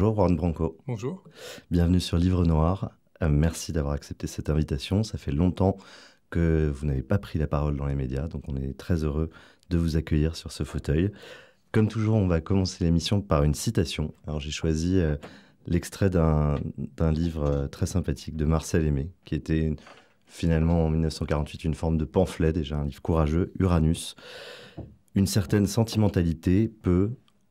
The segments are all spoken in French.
Bonjour Juan Branco. Bonjour. Bienvenue sur Livre Noir. Euh, merci d'avoir accepté cette invitation. Ça fait longtemps que vous n'avez pas pris la parole dans les médias, donc on est très heureux de vous accueillir sur ce fauteuil. Comme toujours, on va commencer l'émission par une citation. Alors j'ai choisi euh, l'extrait d'un livre euh, très sympathique de Marcel Aimé, qui était finalement en 1948 une forme de pamphlet, déjà un livre courageux, Uranus. Une certaine sentimentalité peut,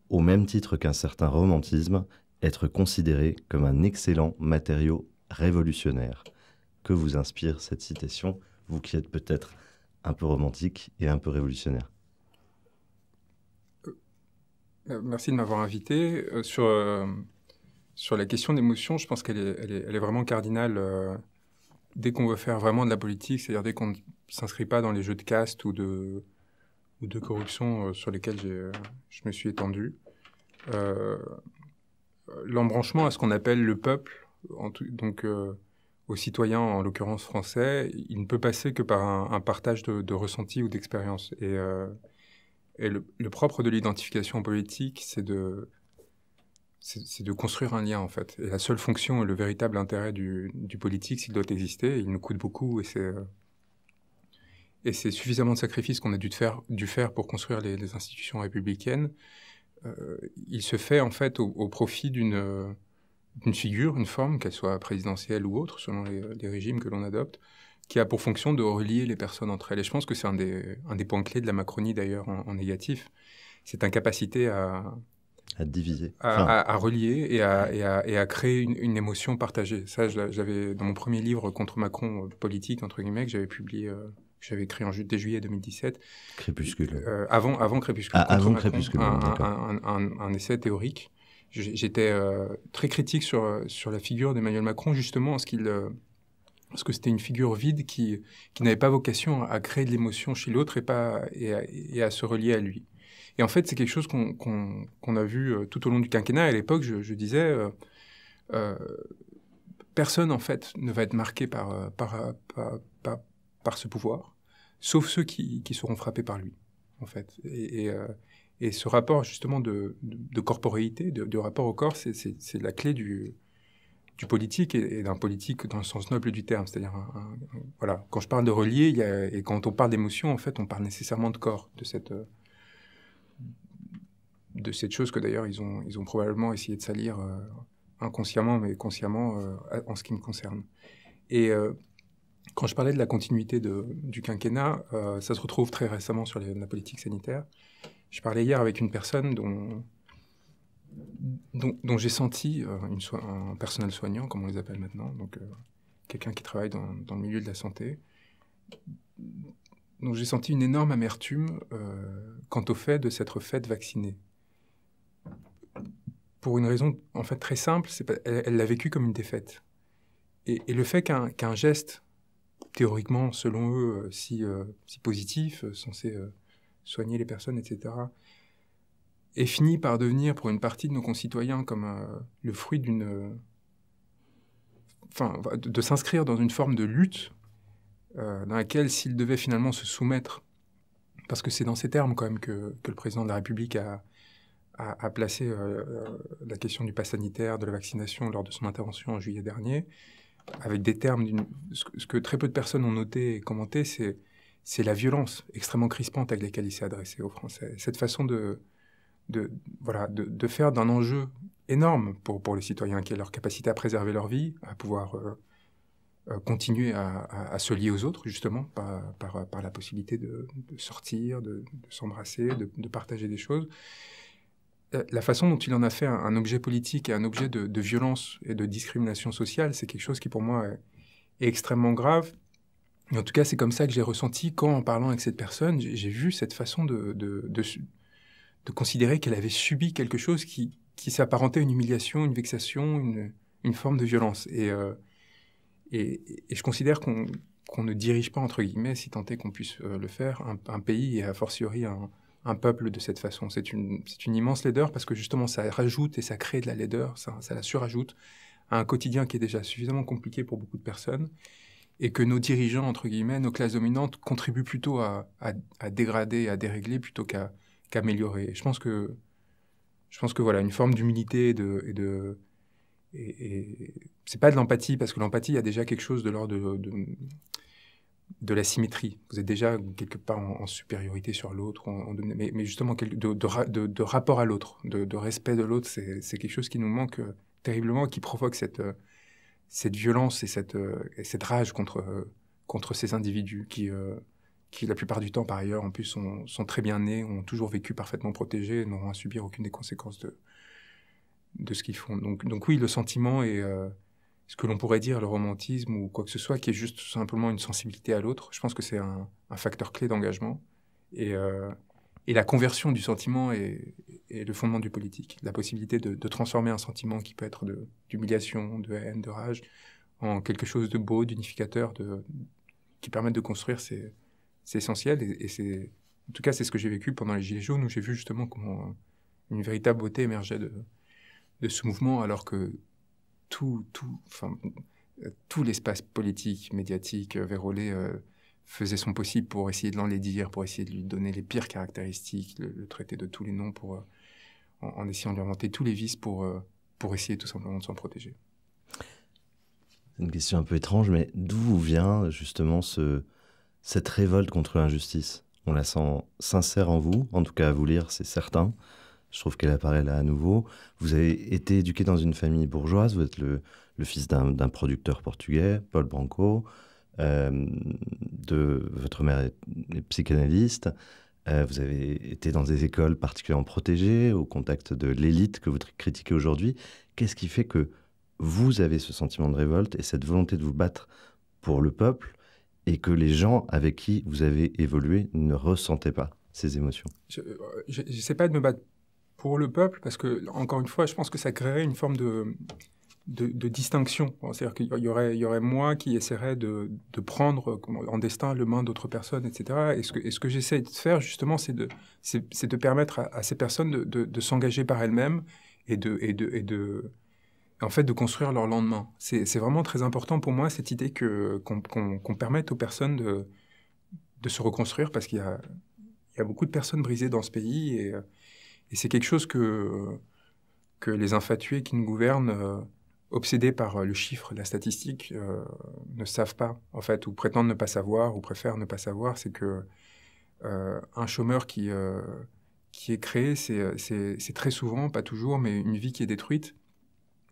au même titre qu'un certain romantisme, être considéré comme un excellent matériau révolutionnaire. Que vous inspire cette citation, vous qui êtes peut-être un peu romantique et un peu révolutionnaire euh, euh, Merci de m'avoir invité. Euh, sur, sur la question d'émotion, je pense qu'elle est, elle est, vraiment cardinale dès qu'on veut faire vraiment de la politique, c'est-à-dire dès qu'on ne s'inscrit pas dans les jeux de caste ou de, ou de corruption sur lesquels je me suis étendu l'embranchement à ce qu'on appelle le peuple, donc euh, aux citoyens en l'occurrence français, il ne peut passer que par un, partage de, ressentis ou d'expériences. Et, euh, le, propre de l'identification politique, c'est de construire un lien en fait. Et la seule fonction et le véritable intérêt du, politique, s'il doit exister, il nous coûte beaucoup et c'est euh, suffisamment de sacrifices qu'on a dû faire, pour construire les institutions républicaines. Euh, il se fait en fait au, profit euh, d'une figure, une forme, qu'elle soit présidentielle ou autre, selon euh, les, régimes que l'on adopte, qui a pour fonction de relier les personnes entre elles. Et je pense que c'est un des, un des points clés de la Macronie d'ailleurs en, négatif, cette incapacité à... À diviser. À, relier et à, et à, créer une, émotion partagée. Ça, j'avais dans mon premier livre contre Macron politique, entre guillemets, que j'avais publié j'avais écrit en juillet 2017. Crépuscule. Euh, avant, avant Crépuscule. Ah, avant Crépuscule. Un, essai théorique. J'étais euh, très critique sur, sur la figure d'Emmanuel Macron, justement, parce, euh, parce que c'était une figure vide qui, qui n'avait pas vocation à créer de l'émotion chez l'autre et, pas, et à, se relier à lui. Et en fait, c'est quelque chose qu'on, a vu tout au long du quinquennat. À l'époque, je, disais personne en fait ne va être marqué par, par, par ce pouvoir, sauf ceux qui, seront frappés par lui, en fait. Et, euh, ce rapport justement de, de, de corporéité, de, rapport au corps, c'est la clé du, du politique et, d'un politique dans le sens noble du terme. C'est-à-dire, voilà, quand je parle de relier et quand on parle d'émotion, en fait, on parle nécessairement de corps, de cette euh, de cette chose que d'ailleurs ils ont, ils ont probablement essayé de salir euh, inconsciemment, mais consciemment en ce qui me concerne. Et quand je parlais de la continuité du quinquennat, euh, ça se retrouve très récemment sur la politique sanitaire. Je parlais hier avec une personne dont, dont, j'ai senti euh, une un personnel soignant, comme on les appelle maintenant, donc euh, quelqu'un qui travaille dans, le milieu de la santé. dont j'ai senti une énorme amertume quant au fait de s'être faite vacciner. Pour une raison en fait très simple, elle l'a vécu comme une défaite. Et, le fait qu'un geste théoriquement, selon eux, euh, euh, si, positif, euh, censé soigner les personnes, etc., et finit par devenir pour une partie de nos concitoyens comme le fruit d'une. de, s'inscrire dans une forme de lutte dans laquelle s'ils devaient finalement se soumettre, parce que c'est dans ces termes quand même que, le président de la République a, a placé la question du pass sanitaire, de la vaccination lors de son intervention en juillet dernier, avec des termes, ce que, très peu de personnes ont noté et commenté, c'est c'est la violence extrêmement crispante avec laquelle il s'est adressé aux Français. Cette façon de, de voilà, de, de faire d'un enjeu énorme pour, pour les citoyens, qui est leur capacité à préserver leur vie, à pouvoir euh, euh, continuer à, se lier aux autres, justement, par, par, la possibilité de, sortir, de, de s'embrasser, de, partager des choses. Euh, la façon dont il en a fait un, objet politique et un objet de, violence et de discrimination sociale, c'est quelque chose qui pour moi est, extrêmement grave. en tout cas, c'est comme ça que j'ai ressenti quand, en parlant avec cette personne, j'ai vu cette façon de, considérer qu'elle avait subi quelque chose qui, s'apparentait à une humiliation, une vexation, une, forme de violence. Et, euh, je considère qu'on ne dirige pas, entre guillemets, si tant est qu'on puisse euh, le faire, un, un pays et a fortiori un, un peuple de cette façon. C'est une, une, immense laideur parce que justement ça rajoute et ça crée de la laideur, ça, la surajoute à un quotidien qui est déjà suffisamment compliqué pour beaucoup de personnes et que nos dirigeants, entre guillemets, nos classes dominantes contribuent plutôt à, dégrader, à dérégler plutôt qu'à améliorer. je pense que, je pense que voilà, une forme d'humilité et de, c'est pas de l'empathie parce que l'empathie il y a déjà quelque chose de l'ordre de de la symétrie. Vous êtes déjà quelque part en, supériorité sur l'autre, mais, mais, justement de, de rapport à l'autre, de, respect de l'autre, c'est quelque chose qui nous manque euh, terriblement, qui provoque cette, euh, cette violence et cette, euh, cette rage contre, contre ces individus qui, qui, la plupart du temps, par ailleurs, en plus, sont, très bien nés, ont toujours vécu parfaitement protégés, n'auront à subir aucune des conséquences de, de ce qu'ils font. Donc, donc oui, le sentiment est ce que l'on pourrait dire le romantisme ou quoi que ce soit, qui est juste tout simplement une sensibilité à l'autre. Je pense que c'est un, facteur clé d'engagement. Et, euh, et, la conversion du sentiment est, le fondement du politique. La possibilité de, transformer un sentiment qui peut être d'humiliation, de, haine, de rage, en quelque chose de beau, d'unificateur, qui permette de construire, c'est essentiel. Et, et c'est, en tout cas, c'est ce que j'ai vécu pendant les Gilets jaunes, où j'ai vu justement comment une véritable beauté émergeait de, de ce mouvement, alors que tout, tout, enfin, euh, tout l'espace politique, médiatique, euh, vérolé euh, faisait son possible pour essayer de l'enlaidir, pour essayer de lui donner les pires caractéristiques, le, traiter de tous les noms, pour, en, essayant de lui inventer tous les vices pour, essayer tout simplement de s'en protéger. C'est une question un peu étrange, mais d'où vient justement cette révolte contre l'injustice On la sent sincère en vous, en tout cas à vous lire, c'est certain. Je trouve qu'elle apparaît là à nouveau. Vous avez été éduqué dans une famille bourgeoise, vous êtes le, fils d'un producteur portugais, Paul Branco. Euh, de, votre mère est, psychanalyste. Euh, vous avez été dans des écoles particulièrement protégées, au contact de l'élite que vous critiquez aujourd'hui. Qu'est-ce qui fait que vous avez ce sentiment de révolte et cette volonté de vous battre pour le peuple et que les gens avec qui vous avez évolué ne ressentaient pas ces émotions Je euh, sais pas de me battre pour le peuple, parce que, encore une fois, je pense que ça créerait une forme de, de, distinction. C'est-à-dire qu'il y aurait, il y aurait moi qui essaierais de, de prendre en destin le main d'autres personnes, etc. Et ce que, que j'essaie de faire, justement, c'est de, c'est, de permettre à, ces personnes de, de s'engager par elles-mêmes et de, et de, et de, en fait, de construire leur lendemain. C'est, vraiment très important pour moi, cette idée que, qu'on, permette aux personnes de, de se reconstruire, parce qu'il y a, y a beaucoup de personnes brisées dans ce pays et et c'est quelque chose que, que les infatués qui nous gouvernent, euh, obsédés par euh, le chiffre, la statistique, euh, ne savent pas, en fait, ou prétendent ne pas savoir, ou préfèrent ne pas savoir. C'est que un chômeur qui, qui est créé, c'est très souvent, pas toujours, mais une vie qui est détruite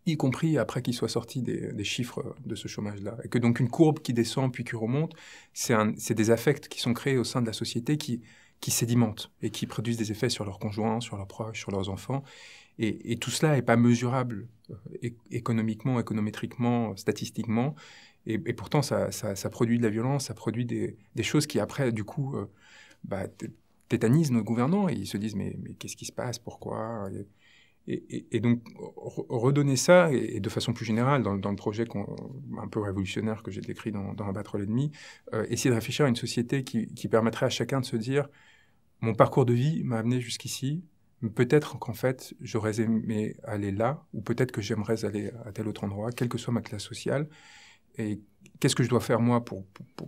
y compris après qu'il soit sorti des, chiffres de ce chômage-là. Et que donc une courbe qui descend puis qui remonte, c'est des affects qui sont créés au sein de la société qui qui sédimentent et qui produisent des effets sur leurs conjoints, sur leurs proches, sur leurs enfants. Et, tout cela n'est pas mesurable euh, économiquement, économétriquement, statistiquement. Et, pourtant, ça, produit de la violence, ça produit des, choses qui, après, du coup, euh, bah, tétanisent nos gouvernants. Et ils se disent, mais, qu'est-ce qui se passe Pourquoi et, donc, redonner ça, et, de façon plus générale, dans, le projet un peu révolutionnaire que j'ai décrit dans, dans Abattre l'ennemi, euh, essayer de réfléchir à une société qui, permettrait à chacun de se dire mon parcours de vie m'a amené jusqu'ici. Peut-être qu'en fait, j'aurais aimé aller là, ou peut-être que j'aimerais aller à tel autre endroit, quelle que soit ma classe sociale. Et qu'est-ce que je dois faire moi pour,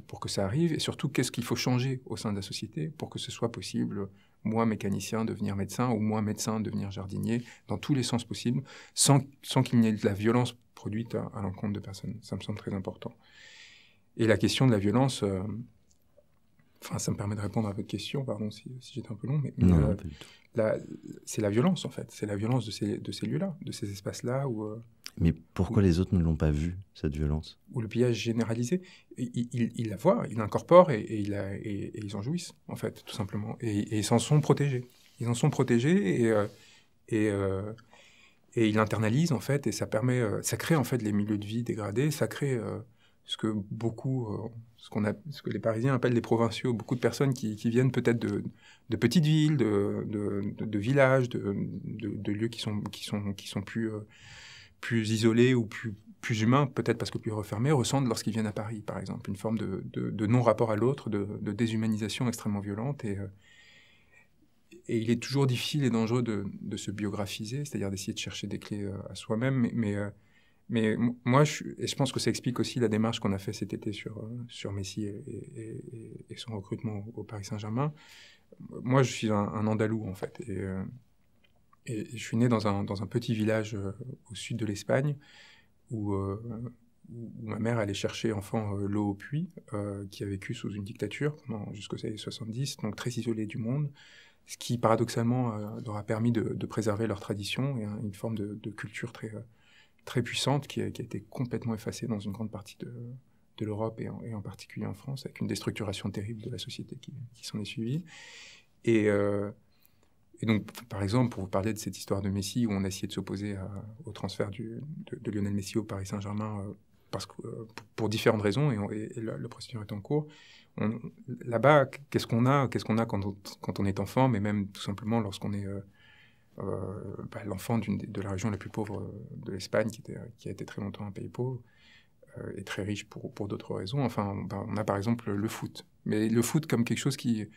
pour, que ça arrive Et surtout, qu'est-ce qu'il faut changer au sein de la société pour que ce soit possible, moi mécanicien, devenir médecin, ou moi médecin, devenir jardinier, dans tous les sens possibles, sans, qu'il n'y ait de la violence produite à, l'encontre de personnes. Ça me semble très important. Et la question de la violence, euh, Enfin, ça me permet de répondre à votre question, pardon si, j'étais un peu long, mais, euh, c'est la violence en fait, c'est la violence de ces, de ces lieux-là, de ces espaces-là où. Euh, mais pourquoi les autres ne l'ont pas vu cette violence Ou le pillage généralisé, ils, il, la voient, ils l'incorporent et, il ils en jouissent en fait, tout simplement, et, ils s'en sont protégés. Ils en sont protégés et euh, et et ils l'internalisent en fait, et ça permet, ça crée en fait les milieux de vie dégradés, ça crée ce que beaucoup ce, qu'on a, ce que les Parisiens appellent les provinciaux, beaucoup de personnes qui, qui viennent peut-être de, de, petites villes, de, de, villages, de, lieux qui sont, qui sont, qui sont plus, euh, plus isolés ou plus, plus humains, peut-être parce que plus refermés, ressentent lorsqu'ils viennent à Paris, par exemple. Une forme de, non-rapport à l'autre, de, déshumanisation extrêmement violente. Et, euh, et il est toujours difficile et dangereux de, se biographiser, c'est-à-dire d'essayer de chercher des clés euh, à soi-même. Mais, mais mais moi, je, et je pense que ça explique aussi la démarche qu'on a fait cet été sur, euh, sur Messi et, son recrutement au Paris Saint-Germain. Moi, je suis un, Andalou, en fait. Euh, et, je suis né dans un, petit village euh, au sud de l'Espagne où, ma mère allait chercher enfant l'eau au puits, qui a vécu sous une dictature jusqu'aux années 70, donc très isolée du monde ce qui paradoxalement leur a permis de, préserver leur tradition et une forme de culture très, très puissante qui a, été complètement effacée dans une grande partie de, l'Europe et, en particulier en France, avec une déstructuration terrible de la société qui, s'en est suivie. Et, euh, et, donc, par exemple, pour vous parler de cette histoire de Messi où on a essayé de s'opposer au transfert du, de, Lionel Messi au Paris Saint-Germain euh, parce que, euh, pour différentes raisons, et, le procédure est en cours. Là-bas, qu'est-ce qu'on a Qu'est-ce qu'on a quand on, est enfant, mais même tout simplement lorsqu'on est euh, bah, l'enfant de la région la plus pauvre euh, de l'Espagne, qui, a été très longtemps un pays pauvre, est euh, très riche pour, d'autres raisons. Enfin, bah, on a par exemple le foot, mais le foot comme quelque chose qui,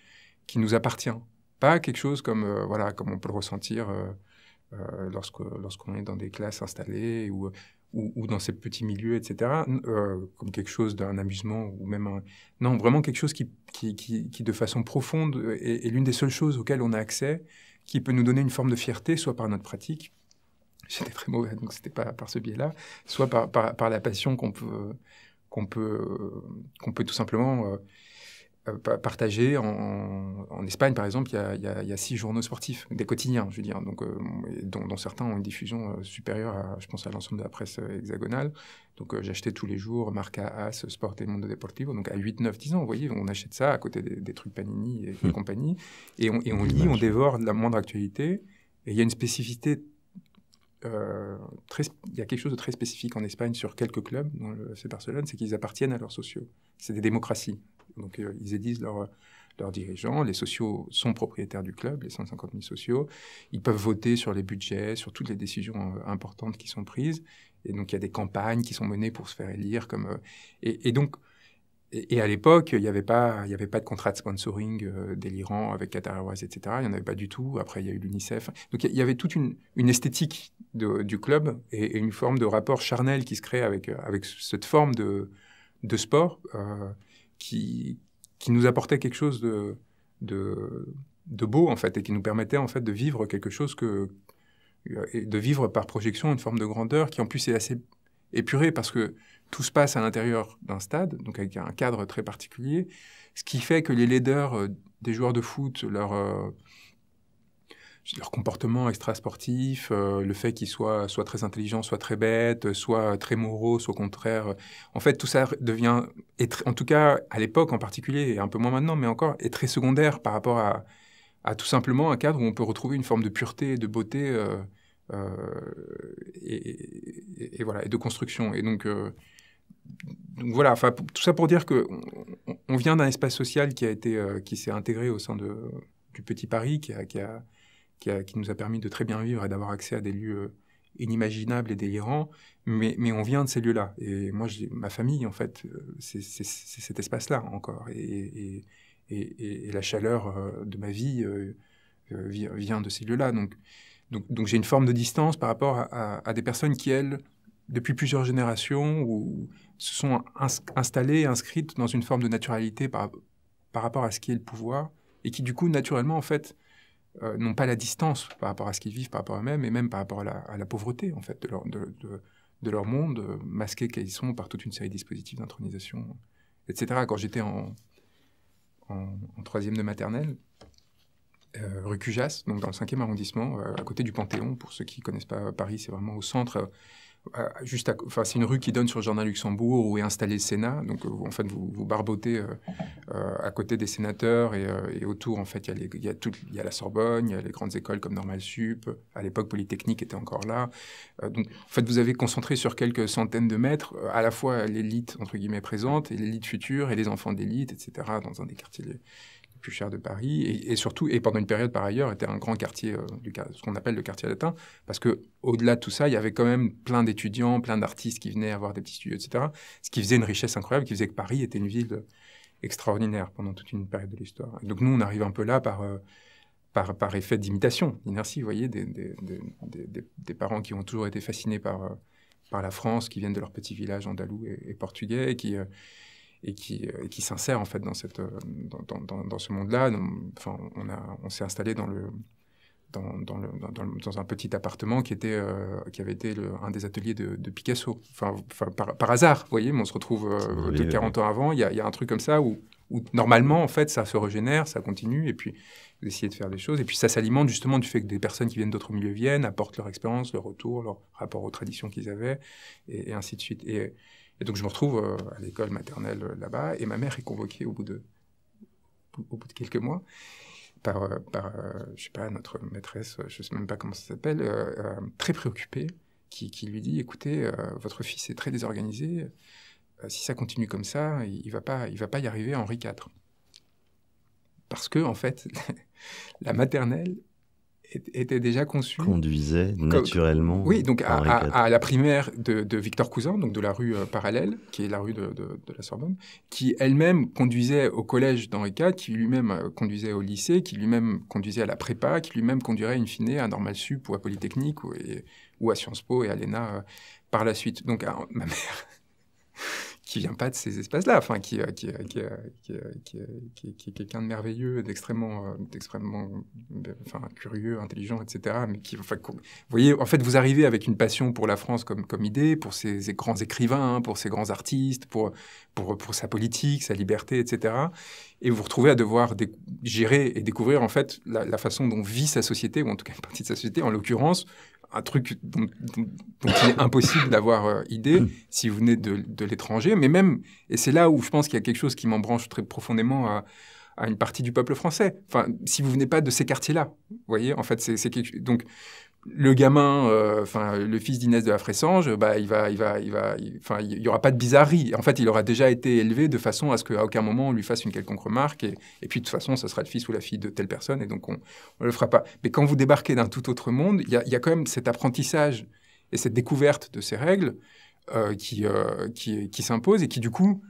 qui nous appartient, pas quelque chose comme, voilà, comme on peut le ressentir lorsqu'on est dans des classes installées ou, ou, dans ces petits milieux, etc., comme quelque chose d'un amusement ou même Non, vraiment quelque chose qui, qui, qui, de façon profonde, est l'une des seules choses auxquelles on a accès qui peut nous donner une forme de fierté, soit par notre pratique, j'étais très mauvais, donc c'était pas par ce biais-là, soit par, par, la passion qu'on peut, qu'on peut, qu'on peut tout simplement euh, euh, partagé en, Espagne, par exemple, il y, a, six journaux sportifs, des quotidiens, je veux dire, donc, euh, dont, certains ont une diffusion euh, supérieure, à, je pense, à l'ensemble de la presse hexagonale. Donc j'achetais tous les jours Marca, As, Sport et Mundo Deportivo, donc à 8, 9, 10 ans, vous voyez, on achète ça à côté des, trucs Panini et, hmm. compagnie, et on, lit, on dévore la moindre actualité, et il y a une spécificité il y a quelque chose de très spécifique en Espagne sur quelques clubs, dont le Barcelone, c'est qu'ils appartiennent à leurs sociaux. C'est des démocraties. Donc euh, ils élisent euh, leurs dirigeants, les sociaux sont propriétaires du club, les 150 000 sociaux, ils peuvent voter sur les budgets, sur toutes les décisions euh, importantes qui sont prises, et donc il y a des campagnes qui sont menées pour se faire élire, comme, et, donc... Et, à l'époque, il n'y avait, pas, avait pas de contrat de sponsoring délirant avec Qatar Airways, etc. Il n'y en avait pas du tout. Après, il y a eu l'UNICEF. Donc, il y, avait toute une, une esthétique du club et, une forme de rapport charnel qui se crée avec, avec cette forme de, de sport. Euh, qui, nous apportait quelque chose de, beau, en fait, et qui nous permettait, en fait, de vivre quelque chose que. Euh, de vivre par projection une forme de grandeur qui, en plus, est assez épurée parce que tout se passe à l'intérieur d'un stade, donc avec un cadre très particulier, ce qui fait que les leaders euh, des joueurs de foot, leur euh, leur comportement extra-sportif, euh, le fait qu'ils soient soit très intelligents, soit très bêtes, euh, soit euh, très moraux, soit au contraire. En fait, tout ça devient, en tout cas à l'époque en particulier, et un peu moins maintenant, mais encore, est très secondaire par rapport à, tout simplement un cadre où on peut retrouver une forme de pureté, de beauté, et, voilà, et de construction. Et donc, donc voilà, enfin, tout ça pour dire que on, vient d'un espace social qui a été, qui s'est intégré au sein de, du petit Paris, qui a qui, nous a permis de très bien vivre et d'avoir accès à des lieux euh, inimaginables et délirants, mais, on vient de ces lieux-là. Et moi, ma famille, en fait, euh, c'est cet espace-là encore. Et, la chaleur euh, de ma vie vient de ces lieux-là. Donc, donc, donc j'ai une forme de distance par rapport à, des personnes qui, elles, depuis plusieurs générations, ou, se sont installées, inscrites dans une forme de naturalité par, par rapport à ce qui est le pouvoir, et qui, du coup, naturellement, en fait, euh, n'ont pas la distance par rapport à ce qu'ils vivent, par rapport à eux-mêmes, et même par rapport à la, pauvreté, en fait, de leur, monde, euh, masqué qu'ils sont par toute une série de dispositifs d'intronisation, etc. Quand j'étais en, en, troisième de maternelle, euh, rue Cujas, donc dans le cinquième e arrondissement, à côté du Panthéon, pour ceux qui ne connaissent pas Paris, c'est vraiment au centre euh, juste enfin, c'est une rue qui donne sur le jardin Luxembourg où est installé le Sénat. Donc, euh, en fait, vous, vous barbotez euh, à côté des sénateurs et, autour, en fait, il y, a la Sorbonne, il y a les grandes écoles comme Normal Sup. À l'époque, Polytechnique était encore là. donc, en fait, vous avez concentré sur quelques centaines de mètres à la fois l'élite, entre guillemets, présente et l'élite future et les enfants d'élite, etc., dans un des quartiers plus cher de Paris, et, surtout, et pendant une période par ailleurs, était un grand quartier, euh, du ce qu'on appelle le quartier latin, parce que au-delà de tout ça, il y avait quand même plein d'étudiants, plein d'artistes qui venaient avoir des petits studios, etc. Ce qui faisait une richesse incroyable, qui faisait que Paris était une ville extraordinaire pendant toute une période de l'histoire. Donc nous, on arrive un peu là par... Euh, par, par, effet d'imitation, d'inertie. Vous voyez, des, parents qui ont toujours été fascinés par, euh, par la France, qui viennent de leur petit village andalou et, portugais, qui, et qui, euh, qui s'insère en fait dans, cette, euh, dans, dans, dans ce monde-là. Enfin, on, a, on s'est installé dans le, dans, dans, dans, dans, un petit appartement qui, était, euh, qui avait été un des ateliers de, Picasso. Enfin, enfin par, hasard, vous voyez, mais on se retrouve 40 ans avant. Il y, y, a un truc comme ça où, normalement, en fait, ça se régénère, ça continue, et puis vous essayez de faire des choses. Et puis ça s'alimente justement du fait que des personnes qui viennent d'autres milieux viennent, apportent leur expérience, leur retour, leur rapport aux traditions qu'ils avaient, et, et, ainsi de suite. Et, et donc je me retrouve euh, à l'école maternelle euh, là-bas, et ma mère est convoquée au bout de, au bout de quelques mois par, euh, je sais pas, notre maîtresse, je sais même pas comment ça s'appelle, très préoccupée, qui, lui dit, écoutez, votre fils est très désorganisé, si ça continue comme ça, il, ne va pas, il va pas y arriver à Henri IV. Parce que, en fait, la maternelle était déjà conçu. Conduisait naturellement. oui, donc à, la primaire de, Victor Cousin, donc de la rue euh, parallèle, qui est la rue de, la Sorbonne, qui elle-même conduisait au collège d'Henri IV, qui lui-même euh, conduisait au lycée, qui lui-même conduisait à la prépa, qui lui-même conduirait une fine à Normal Sup ou à Polytechnique ou, à Sciences Po et à l'ENA euh, par la suite. Donc, à, ma mère qui vient pas de ces espaces-là, enfin, qui, qui, est quelqu'un de merveilleux, d'extrêmement, euh, d'extrêmement, euh, enfin, curieux, intelligent, etc. Mais qui, enfin, vous voyez, en fait, vous arrivez avec une passion pour la France comme, comme idée, pour ses, grands écrivains, hein, pour ses grands artistes, pour, pour, pour sa politique, sa liberté, etc. Et vous vous retrouvez à devoir gérer et découvrir, en fait, la façon dont vit sa société, ou en tout cas une partie de sa société, en l'occurrence, un truc dont, il est impossible d'avoir euh, idée mm. si vous venez de, l'étranger, mais même, et c'est là où je pense qu'il y a quelque chose qui m'embranche très profondément à, à, une partie du peuple français. Enfin, si vous venez pas de ces quartiers-là, vous voyez, en fait, c'est quelque... Donc, le gamin, euh, enfin le fils d'Inès de la Fressange, bah il va, il va, il va, enfin il, y aura pas de bizarrerie. En fait, il aura déjà été élevé de façon à ce qu'à aucun moment on lui fasse une quelconque remarque. Et, puis de toute façon, ça sera le fils ou la fille de telle personne, et donc on, ne le fera pas. Mais quand vous débarquez d'un tout autre monde, il y, a, quand même cet apprentissage et cette découverte de ces règles euh, euh, qui, qui, qui s'imposent et qui du coup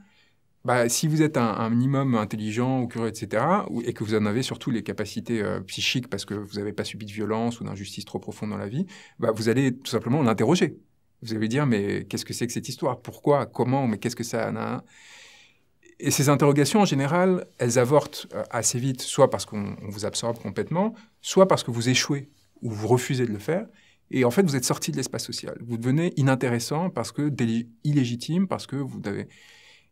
bah, si vous êtes un, minimum intelligent ou curieux, etc., et que vous en avez surtout les capacités euh, psychiques parce que vous n'avez pas subi de violence ou d'injustice trop profonde dans la vie, bah, vous allez tout simplement l'interroger. Vous allez dire, mais qu'est-ce que c'est que cette histoire Pourquoi Comment Mais qu'est-ce que ça a Et ces interrogations, en général, elles avortent euh, assez vite, soit parce qu'on vous absorbe complètement, soit parce que vous échouez ou vous refusez de le faire. Et en fait, vous êtes sorti de l'espace social. Vous devenez inintéressant parce que illégitime, parce que vous avez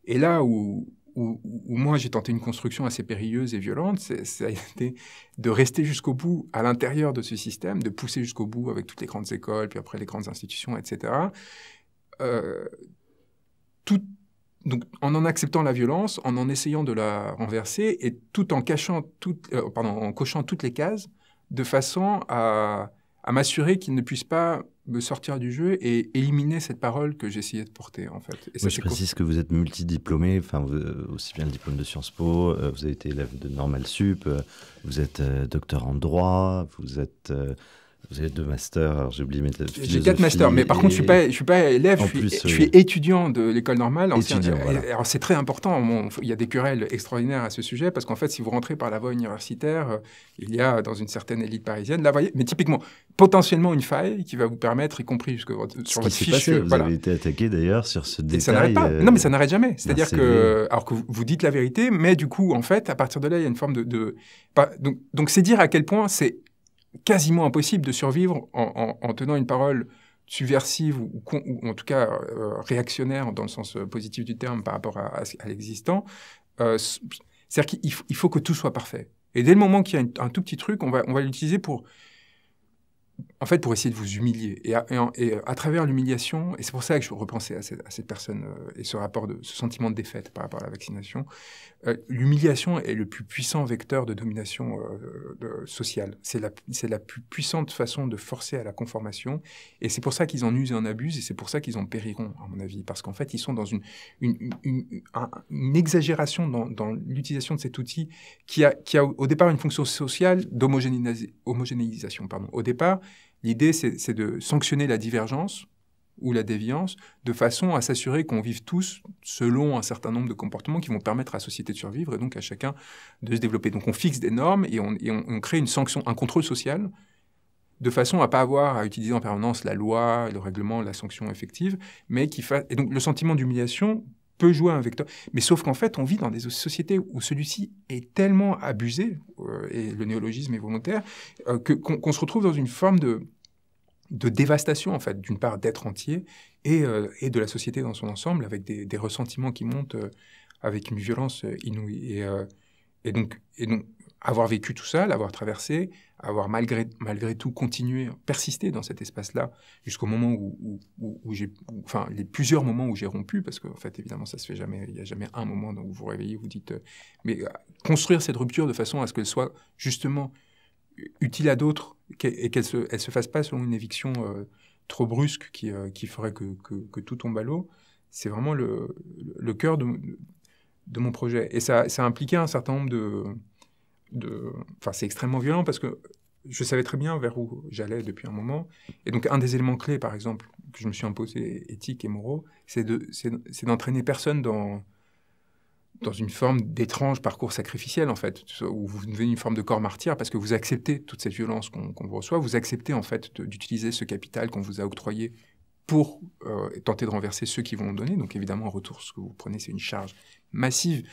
et là où, où, où moi j'ai tenté une construction assez périlleuse et violente, ça a été de rester jusqu'au bout à l'intérieur de ce système, de pousser jusqu'au bout avec toutes les grandes écoles, puis après les grandes institutions, etc. Euh, tout, donc, en en acceptant la violence, en en essayant de la renverser, et tout en cachant, tout, euh, pardon, en cochant toutes les cases, de façon à à m'assurer qu'il ne puisse pas me sortir du jeu et éliminer cette parole que j'essayais de porter en fait. Et je précise que vous êtes multidiplômé, enfin euh, aussi bien le diplôme de Sciences Po, euh, vous avez été élève de Normal Sup, euh, vous êtes docteur en droit, vous êtes vous avez deux masters, alors j'ai oublié mes J'ai quatre masters, mais par contre, je suis pas, je suis pas élève, je euh, suis, étudiant de l'école normale. Alors c'est très important. il y a des querelles extraordinaires à ce sujet parce qu'en fait, si vous rentrez par la voie universitaire, euh, il y a dans une certaine élite parisienne, là, voyez, mais typiquement, potentiellement une faille qui va vous permettre, y compris jusque sur votre fichier. vous avez été attaqué d'ailleurs sur ce détail. ça n'arrête pas. Euh, non, mais ça n'arrête jamais. C'est-à-dire que, alors que vous, dites la vérité, mais du coup, en fait, à partir de là, il y a une forme de, de... donc, donc c'est dire à quel point c'est quasiment impossible de survivre en, tenant une parole subversive ou, en tout cas euh, réactionnaire dans le sens euh, positif du terme par rapport à, à, l'existant. Euh, c'est-à-dire qu'il faut, que tout soit parfait. Et dès le moment qu'il y a un tout petit truc, on va, on va l'utiliser pour en fait, pour essayer de vous humilier. Et euh, à, travers l'humiliation, et c'est pour ça que je repensais à cette, personne euh, et ce rapport de ce sentiment de défaite par rapport à la vaccination, euh, l'humiliation est le plus puissant vecteur de domination sociale. C'est la, plus puissante façon de forcer à la conformation. Et c'est pour ça qu'ils en usent et en abusent, et c'est pour ça qu'ils en périront, à mon avis, parce qu'en fait, ils sont dans une, exagération dans, l'utilisation de cet outil qui a, qui a au départ une fonction sociale d'homogénéisation. Au départ, L'idée, c'est de sanctionner la divergence ou la déviance de façon à s'assurer qu'on vive tous selon un certain nombre de comportements qui vont permettre à la société de survivre et donc à chacun de se développer. Donc on fixe des normes et on, crée une sanction, un contrôle social de façon à ne pas avoir à utiliser en permanence la loi, le règlement, la sanction effective, mais qui fasse... Et donc le sentiment d'humiliation peut jouer un vecteur, Mais sauf qu'en fait, on vit dans des sociétés où celui-ci est tellement abusé, euh, et le néologisme est volontaire, euh, que, qu'on, se retrouve dans une forme de, de dévastation, en fait, d'une part d'être entier et, euh, et de la société dans son ensemble, avec des, des ressentiments qui montent avec une violence inouïe. Et, et donc, et donc, avoir vécu tout ça, l'avoir traversé, avoir malgré, malgré tout continué, persisté dans cet espace-là jusqu'au moment où, où, où, j'ai, enfin, les plusieurs moments où j'ai rompu, parce qu'en en fait, évidemment, ça se fait jamais, il n'y a jamais un moment où vous vous réveillez, vous dites, euh, mais euh, construire cette rupture de façon à ce qu'elle soit justement utile à d'autres et qu'elle se, elle se fasse pas selon une éviction euh, trop brusque qui, qui ferait que, que, que, tout tombe à l'eau, c'est vraiment le, le cœur de, de, mon projet. Et ça, ça impliquait un certain nombre de, Enfin, c'est extrêmement violent parce que je savais très bien vers où j'allais depuis un moment. Et donc, un des éléments clés, par exemple, que je me suis imposé éthique et moraux, c'est d'entraîner personne dans, dans une forme d'étrange parcours sacrificiel, en fait, où vous devenez une forme de corps martyr parce que vous acceptez toute cette violence qu'on vous reçoit, vous acceptez, en fait, d'utiliser ce capital qu'on vous a octroyé pour euh, tenter de renverser ceux qui vont le donner. Donc, évidemment, en retour, ce que vous prenez, c'est une charge massive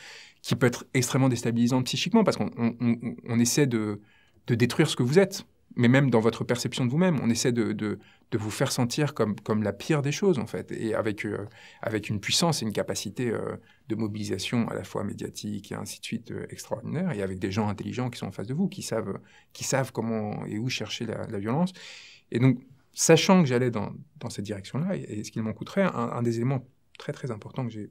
qui peut être extrêmement déstabilisante psychiquement parce qu'on essaie de, de, détruire ce que vous êtes, mais même dans votre perception de vous-même, on essaie de, de, vous faire sentir comme, comme la pire des choses en fait, et avec, euh, avec une puissance et une capacité euh, de mobilisation à la fois médiatique et ainsi de suite euh, extraordinaire, et avec des gens intelligents qui sont en face de vous, qui savent, qui savent comment et où chercher la, violence. Et donc, sachant que j'allais dans, dans, cette direction-là, et, ce qu'il m'en coûterait, un, un des éléments très très importants que j'ai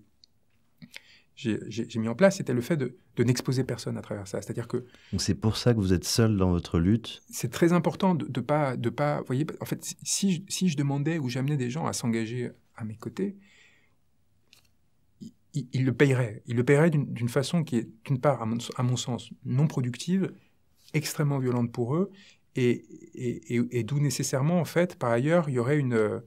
j'ai mis en place, c'était le fait de, n'exposer personne à travers ça. C'est-à-dire que. Donc c'est pour ça que vous êtes seul dans votre lutte C'est très important de ne pas. De pas voyez, en fait, si je, si je demandais ou j'amenais des gens à s'engager à mes côtés, ils, le payeraient. Ils le payeraient d'une façon qui est, d'une part, à mon, sens, non productive, extrêmement violente pour eux, et, et, et, et d'où nécessairement, en fait, par ailleurs, il y aurait une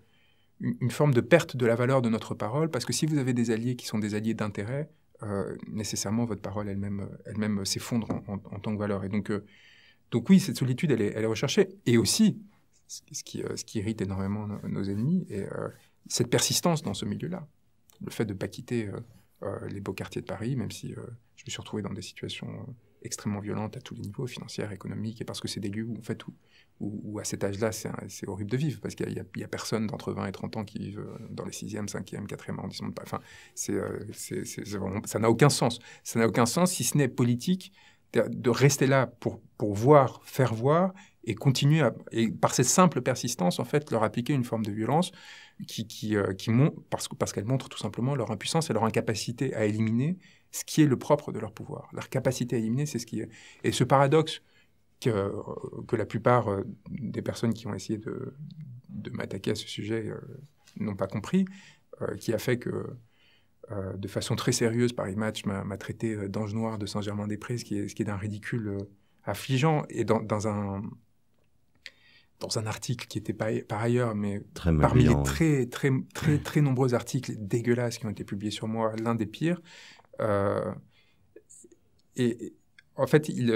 une forme de perte de la valeur de notre parole, parce que si vous avez des alliés qui sont des alliés d'intérêt, euh, nécessairement votre parole elle-même euh, elle-même euh, s'effondre en, tant que valeur. Et donc, donc oui, cette solitude, elle est, recherchée. Et aussi, ce qui, ce qui irrite énormément nos, ennemis, et cette persistance dans ce milieu-là. Le fait de ne pas quitter les beaux quartiers de Paris, même si je me suis retrouvé dans des situations extrêmement violentes à tous les niveaux, financières, économiques, et parce que c'est des lieux où, on fait, tout ou à cet âge-là, c'est horrible de vivre, parce qu'il n'y a, personne d'entre 20 et 30 ans qui vit euh, dans les 6e, 5e, 4e arrondissement. Enfin, euh, ça n'a aucun sens. Ça n'a aucun sens si ce n'est politique de, rester là pour, pour voir, faire voir, et continuer, à, et par cette simple persistance, en fait, leur appliquer une forme de violence qui, qui, euh, parce, parce qu'elle montre tout simplement leur impuissance et leur incapacité à éliminer ce qui est le propre de leur pouvoir. Leur capacité à éliminer, c'est ce qui est. Et ce paradoxe euh, que, la plupart euh, des personnes qui ont essayé de, de m'attaquer à ce sujet euh, n'ont pas compris, qui a fait que, de façon très sérieuse, Paris Match m'a traité d'ange noir de Saint-Germain-des-Prés, ce qui est, d'un ridicule affligeant, et dans, un, dans un article qui était par, ailleurs, mais parmi les très, très, très, très, nombreux articles dégueulasses qui ont été publiés sur moi, l'un des pires. et en fait, il,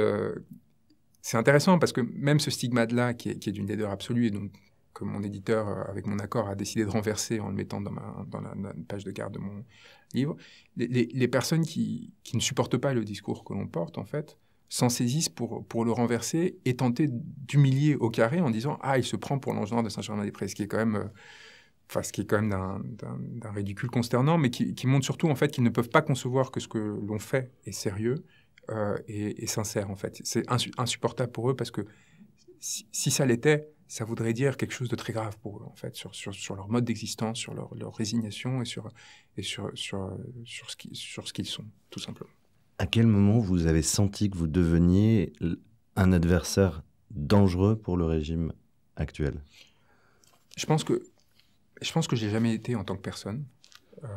c'est intéressant parce que même ce stigmate-là, qui est, d'une laideur absolue et donc que mon éditeur, euh, avec mon accord, a décidé de renverser en le mettant dans, la, page de garde de mon livre, les, personnes qui, ne supportent pas le discours que l'on porte, en fait, s'en saisissent pour, le renverser et tenter d'humilier au carré en disant Ah, il se prend pour l'ange de Saint-Germain-des-Prés, ce qui est quand même. Euh, enfin, ce qui est quand même d'un ridicule consternant, mais qui, qui montre surtout en fait qu'ils ne peuvent pas concevoir que ce que l'on fait est sérieux euh, et, sincère, en fait. C'est insupportable pour eux parce que si, ça l'était, ça voudrait dire quelque chose de très grave pour eux, en fait, sur, sur, leur mode d'existence, sur leur, résignation et sur, et sur, sur, sur ce qu'ils sont, tout simplement. À quel moment vous avez senti que vous deveniez un adversaire dangereux pour le régime actuel Je pense que je pense que j'ai jamais été en tant que personne. Euh,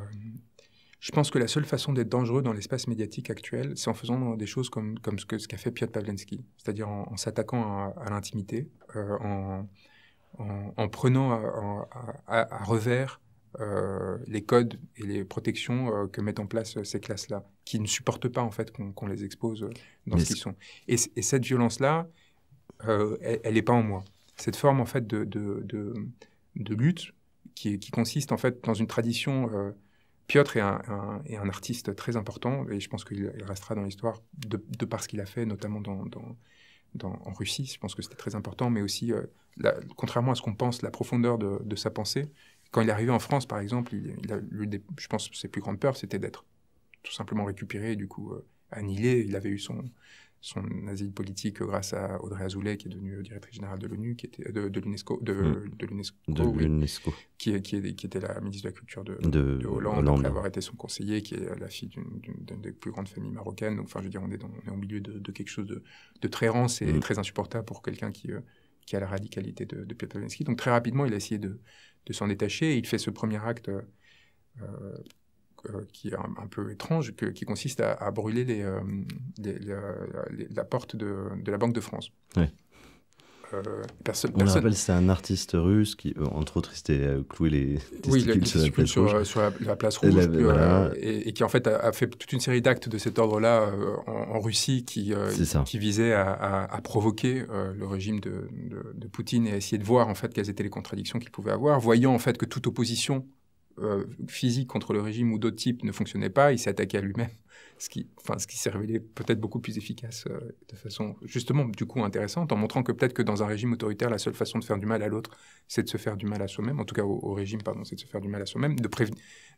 je pense que la seule façon d'être dangereux dans l'espace médiatique actuel, c'est en faisant des choses comme, comme ce qu'a ce qu'a fait Piotr Pavlensky, c'est-à-dire en, s'attaquant à, l'intimité, euh, en, en, prenant euh, à, revers euh, les codes et les protections que mettent en place ces classes-là, qui ne supportent pas en fait qu'on les expose dans ce qu'ils sont. Et, cette violence-là, elle n'est pas en moi. Cette forme en fait de, de, lutte qui, qui, consiste en fait dans une tradition Piotr est un, artiste très important et je pense qu'il restera dans l'histoire de, par ce qu'il a fait, notamment en Russie. Je pense que c'était très important, mais aussi, euh, contrairement à ce qu'on pense, la profondeur de, sa pensée. Quand il est arrivé en France, par exemple, je pense que ses plus grandes peurs, c'était d'être tout simplement récupéré, du coup euh, annihilé. Il avait eu son, son asile politique grâce à Audrey Azoulay, qui est devenue directrice générale de l'ONU, qui était euh, de, l'UNESCO, de, mm. l'UNESCO, qui, qui, qui, était la ministre de la culture de, Hollande, après avoir été son conseiller, qui est euh, la fille d'une des plus grandes familles marocaines. Donc, enfin, je veux dire, on est, on est au milieu de, quelque chose de, très rance et mm. très insupportable pour quelqu'un qui, euh, qui a la radicalité de, de Piotr Donc, très rapidement, il a essayé de, s'en détacher. Il fait ce premier acte. Euh, qui est un, peu étrange, qui consiste à, brûler euh, les, la porte de, la Banque de France. Euh, personne, on personne... rappelle, c'est un artiste russe qui, euh, entre autres, était cloué les testicules sur, la place sur, rouge. la, place rouge et, qui, en fait, a, fait toute une série d'actes de cet ordre-là en, Russie qui, qui visaient à, provoquer le régime de, de, Poutine et à essayer de voir, en fait, quelles étaient les contradictions qu'il pouvait avoir, voyant, en fait, que toute opposition euh, physique contre le régime ou d'autres types ne fonctionnait pas, il s'est attaqué à lui-même, ce qui, enfin, ce qui s'est révélé peut-être beaucoup plus efficace euh, de façon justement du coup intéressante, en montrant que peut-être que dans un régime autoritaire, la seule façon de faire du mal à l'autre, c'est de se faire du mal à soi-même, en tout cas au, régime, pardon, c'est de se faire du mal à soi-même,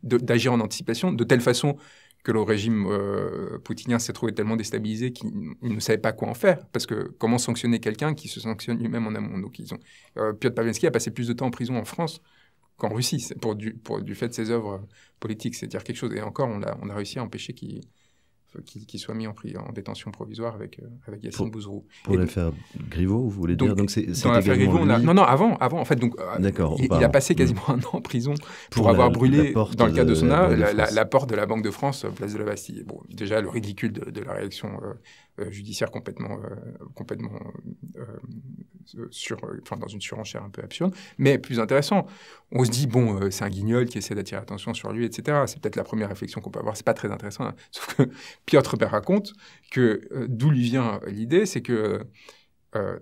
d'agir en anticipation, de telle façon que le régime euh, poutinien s'est trouvé tellement déstabilisé qu'il ne savait pas quoi en faire. Parce que comment sanctionner quelqu'un qui se sanctionne lui-même en amont Donc, ils ont, Piotr Pavlensky a passé plus de temps en prison en France en Russie, pour du, pour du fait de ses œuvres euh, politiques. C'est dire quelque chose. Et encore, on a, on a réussi à empêcher qu'il euh, soit mis en, en détention provisoire avec, euh, avec Yassine Bouzrou. Pour l'affaire Griveaux, vous voulez dire non, non, avant, avant, en fait, donc, il, a passé quasiment un an en prison pour, avoir brûlé, dans le cas de, son la, la, porte de la Banque de France, place de la Bastille. Bon, déjà, le ridicule de, la réaction euh, judiciaire complètement, euh, complètement euh, sur, enfin, dans une surenchère un peu absurde. Mais plus intéressant, on se dit, bon, c'est un guignol qui essaie d'attirer l'attention sur lui, etc. C'est peut-être la première réflexion qu'on peut avoir. C'est pas très intéressant. Hein. Sauf que Piotr raconte que d'où lui vient l'idée, c'est que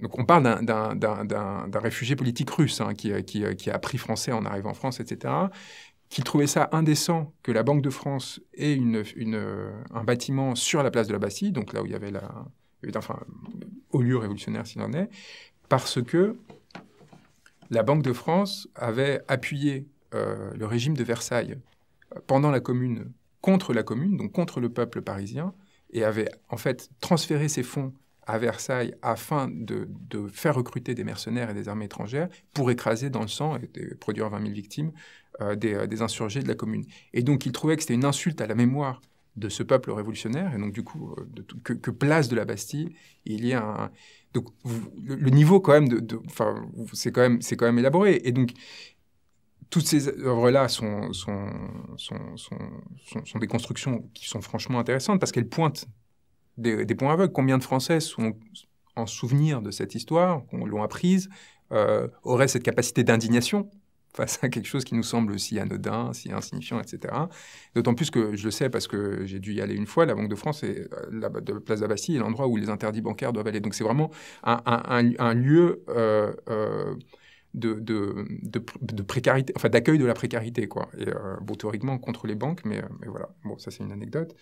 donc on parle d'un réfugié politique russe hein, qui, qui, a appris français en arrivant en France, etc., qu'il trouvait ça indécent que la Banque de France ait euh, un bâtiment sur la place de la Bastille, donc là où il y avait la, euh, enfin, au lieu révolutionnaire s'il en est, parce que la Banque de France avait appuyé euh, le régime de Versailles pendant la Commune contre la Commune, donc contre le peuple parisien, et avait en fait transféré ses fonds à Versailles afin de, faire recruter des mercenaires et des armées étrangères pour écraser dans le sang et, et produire 20 000 victimes euh, euh, des, insurgés de la commune. Et donc il trouvait que c'était une insulte à la mémoire de ce peuple révolutionnaire, et donc du coup, euh, que, place de la Bastille, il y a un... Donc le, niveau quand même, de, c'est quand, même, quand même élaboré. Et donc toutes ces œuvres-là sont des constructions qui sont franchement intéressantes parce qu'elles pointent des, points aveugles. Combien de Français sont en souvenir de cette histoire, l'ont apprise, auraient cette capacité d'indignation face à quelque chose qui nous semble si anodin, si insignifiant, etc. D'autant plus que je le sais parce que j'ai dû y aller une fois, la Banque de France et euh, la, de Place d'Abassi est l'endroit où les interdits bancaires doivent aller. Donc c'est vraiment un, lieu euh, euh, de, précarité, enfin d'accueil de la précarité, quoi. Et, bon, théoriquement contre les banques, mais, mais voilà. Bon, ça c'est une anecdote.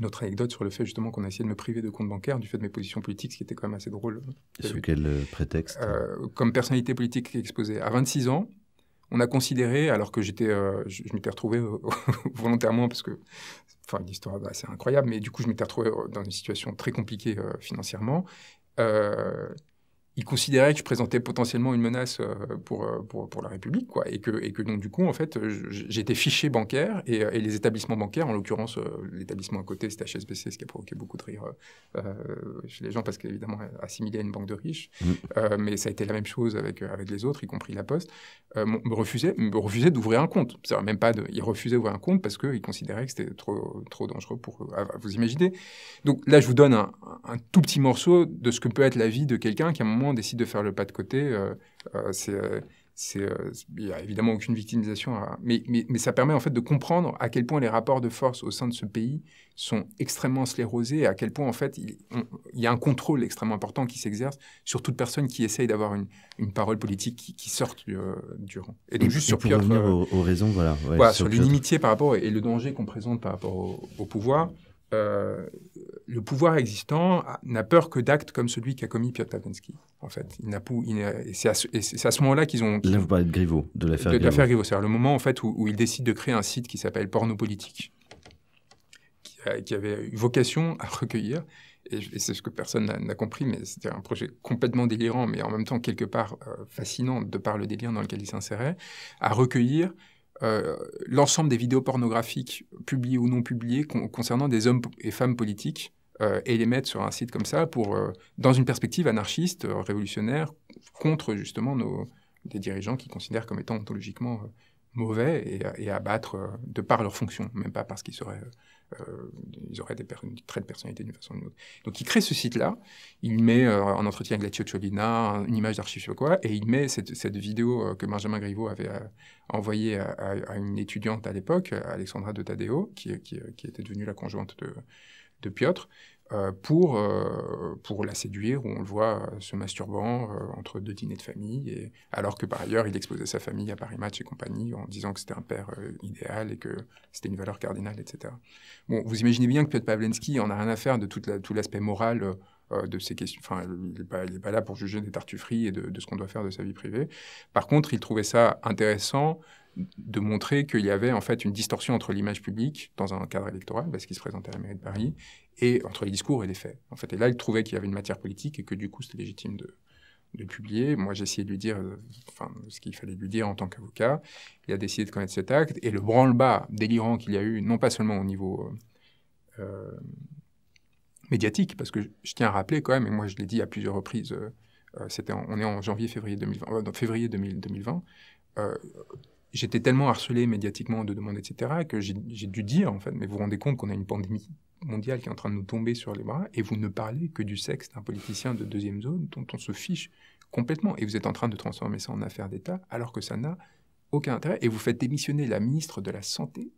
Notre anecdote sur le fait justement qu'on a essayé de me priver de compte bancaire du fait de mes positions politiques, ce qui était quand même assez drôle. sous quel euh, prétexte euh, Comme personnalité politique exposée. À 26 ans, on a considéré, alors que j'étais, euh, je, m'étais retrouvé volontairement, parce que, enfin, l'histoire histoire bah, assez incroyable, mais du coup, je m'étais retrouvé dans une situation très compliquée financièrement il considérait que je présentais potentiellement une menace euh, pour, euh, pour, pour, la République, quoi, et que, et que donc du coup, en fait, j'étais fiché bancaire, et, euh, et, les établissements bancaires, en l'occurrence, l'établissement à côté, c'était HSBC, ce qui a provoqué beaucoup de rire chez les gens, parce qu'évidemment, assimilé à une banque de riches, mmh. mais ça a été la même chose avec, avec les autres, y compris la Poste, me refusaient me refusait d'ouvrir un compte. cest même pas de... Il refusait d'ouvrir un compte parce qu'ils considéraient que c'était trop, trop dangereux pour... Ah, vous imaginer Donc là, je vous donne un, un tout petit morceau de ce que peut être la vie de quelqu'un qui, à un moment, décide de faire le pas de côté, euh, euh, c'est euh, il n'y a évidemment aucune victimisation, mais, ça permet en fait de comprendre à quel point les rapports de force au sein de ce pays sont extrêmement sclérosés et à quel point en fait il, y a un contrôle extrêmement important qui s'exerce sur toute personne qui essaye d'avoir une, parole politique qui, sorte du, rang. Et donc juste sur pour revenir aux, raisons, voilà, sur, sur par rapport et, le danger qu'on présente par rapport au pouvoir. Euh, le pouvoir existant n'a peur que d'actes comme celui qu'a commis Piotr Pavlensky. en fait. Il n'a, c'est à ce, moment-là qu'ils ont... Là, vous parlez de Griveaux, de l'affaire Griveaux. c'est-à-dire le moment, en fait, où, il ils décident de créer un site qui s'appelle Porno qui, qui avait eu vocation à recueillir, et, c'est ce que personne n'a, compris, mais c'était un projet complètement délirant, mais en même temps, quelque part, euh, fascinant, de par le délire dans lequel il s'insérait, à recueillir euh, l'ensemble des vidéos pornographiques publiées ou non publiées concernant des hommes et femmes politiques euh, et les mettre sur un site comme ça pour, euh, dans une perspective anarchiste, révolutionnaire, contre justement nos, des dirigeants qui considèrent comme étant ontologiquement mauvais et, et abattre de par leur fonction, même pas parce qu'ils seraient euh, ils auraient des, traits de personnalité d'une façon ou d'une autre. Donc il crée ce site-là, il met euh, en un entretien avec la Ciocciolina, une image d'archives sur quoi, et il met cette, vidéo euh, que Benjamin Griveaux avait envoyée à, une étudiante à l'époque, Alexandra de Tadeo, qui, était devenue la conjointe de, de Piotr, euh, pour, euh, pour la séduire, où on le voit euh, se masturbant entre deux dîners de famille, et, alors que par ailleurs il exposait sa famille à Paris Match et compagnie en disant que c'était un père idéal et que c'était une valeur cardinale, etc. Bon, vous imaginez bien que Piotr Pavlensky en a rien à faire de toute tout l'aspect moral de ces questions. Enfin, il n'est pas, là pour juger des tartufferies et de, de ce qu'on doit faire de sa vie privée. Par contre, il trouvait ça intéressant de montrer qu'il y avait en fait une distorsion entre l'image publique dans un cadre électoral, parce qu'il se présentait à la mairie de Paris, et entre les discours et les faits. En fait, et là, il trouvait qu'il y avait une matière politique et que du coup, c'était légitime de, de publier. Moi, j'ai essayé de lui dire euh, enfin, ce qu'il fallait lui dire en tant qu'avocat. Il a décidé de connaître cet acte et le branle-bas délirant qu'il y a eu, non pas seulement au niveau euh, euh, médiatique, parce que je, tiens à rappeler quand même, et moi je l'ai dit à plusieurs reprises, c'était on est en janvier-février 2020, février 2020, j'étais tellement harcelé médiatiquement de demandes, etc., que j'ai dû dire, en fait, mais vous vous rendez compte qu'on a une pandémie mondiale qui est en train de nous tomber sur les bras, et vous ne parlez que du sexe d'un politicien de deuxième zone dont on se fiche complètement, et vous êtes en train de transformer ça en affaire d'État, alors que ça n'a aucun intérêt, et vous faites démissionner la ministre de la Santé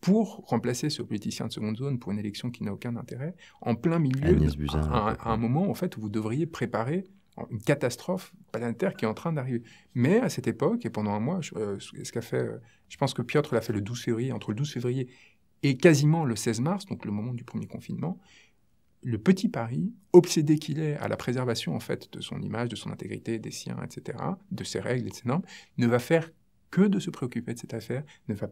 pour remplacer ce politicien de seconde zone pour une élection qui n'a aucun intérêt, en plein milieu, à, un moment en fait où vous devriez préparer une catastrophe planétaire qui est en train d'arriver. Mais à cette époque, et pendant un mois, je, euh, ce qu'a fait, euh, je pense que Piotr l'a fait le 12 février, entre le 12 février et quasiment le 16 mars, donc le moment du premier confinement, le petit Paris, obsédé qu'il est à la préservation en fait de son image, de son intégrité, des siens, etc., de ses règles et de ses normes, ne va faire que de se préoccuper de cette affaire, ne va,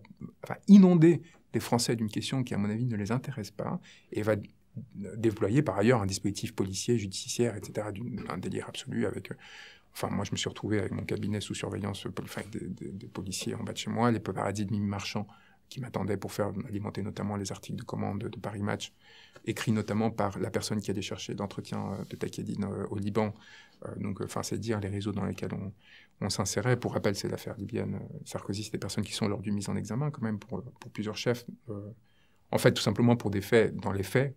inonder les Français d'une question qui, à mon avis, ne les intéresse pas, et va déployer par ailleurs un dispositif policier, judiciaire, etc., d'un délire absolu avec... Euh, enfin, moi, je me suis retrouvé avec mon cabinet sous surveillance, euh, enfin, des, policiers en bas de chez moi, les paradis de Mimi Marchand qui m'attendait pour faire alimenter notamment les articles de commande de Paris Match, écrits notamment par la personne qui allait chercher d'entretien euh, de Takedine euh, au Liban. Euh, donc, enfin, c'est dire les réseaux dans lesquels on, s'insérait. Pour rappel, c'est l'affaire libyenne Sarkozy, c'est des personnes qui sont lors du mise en examen quand même pour, pour plusieurs chefs. en fait, tout simplement pour des faits, dans les faits,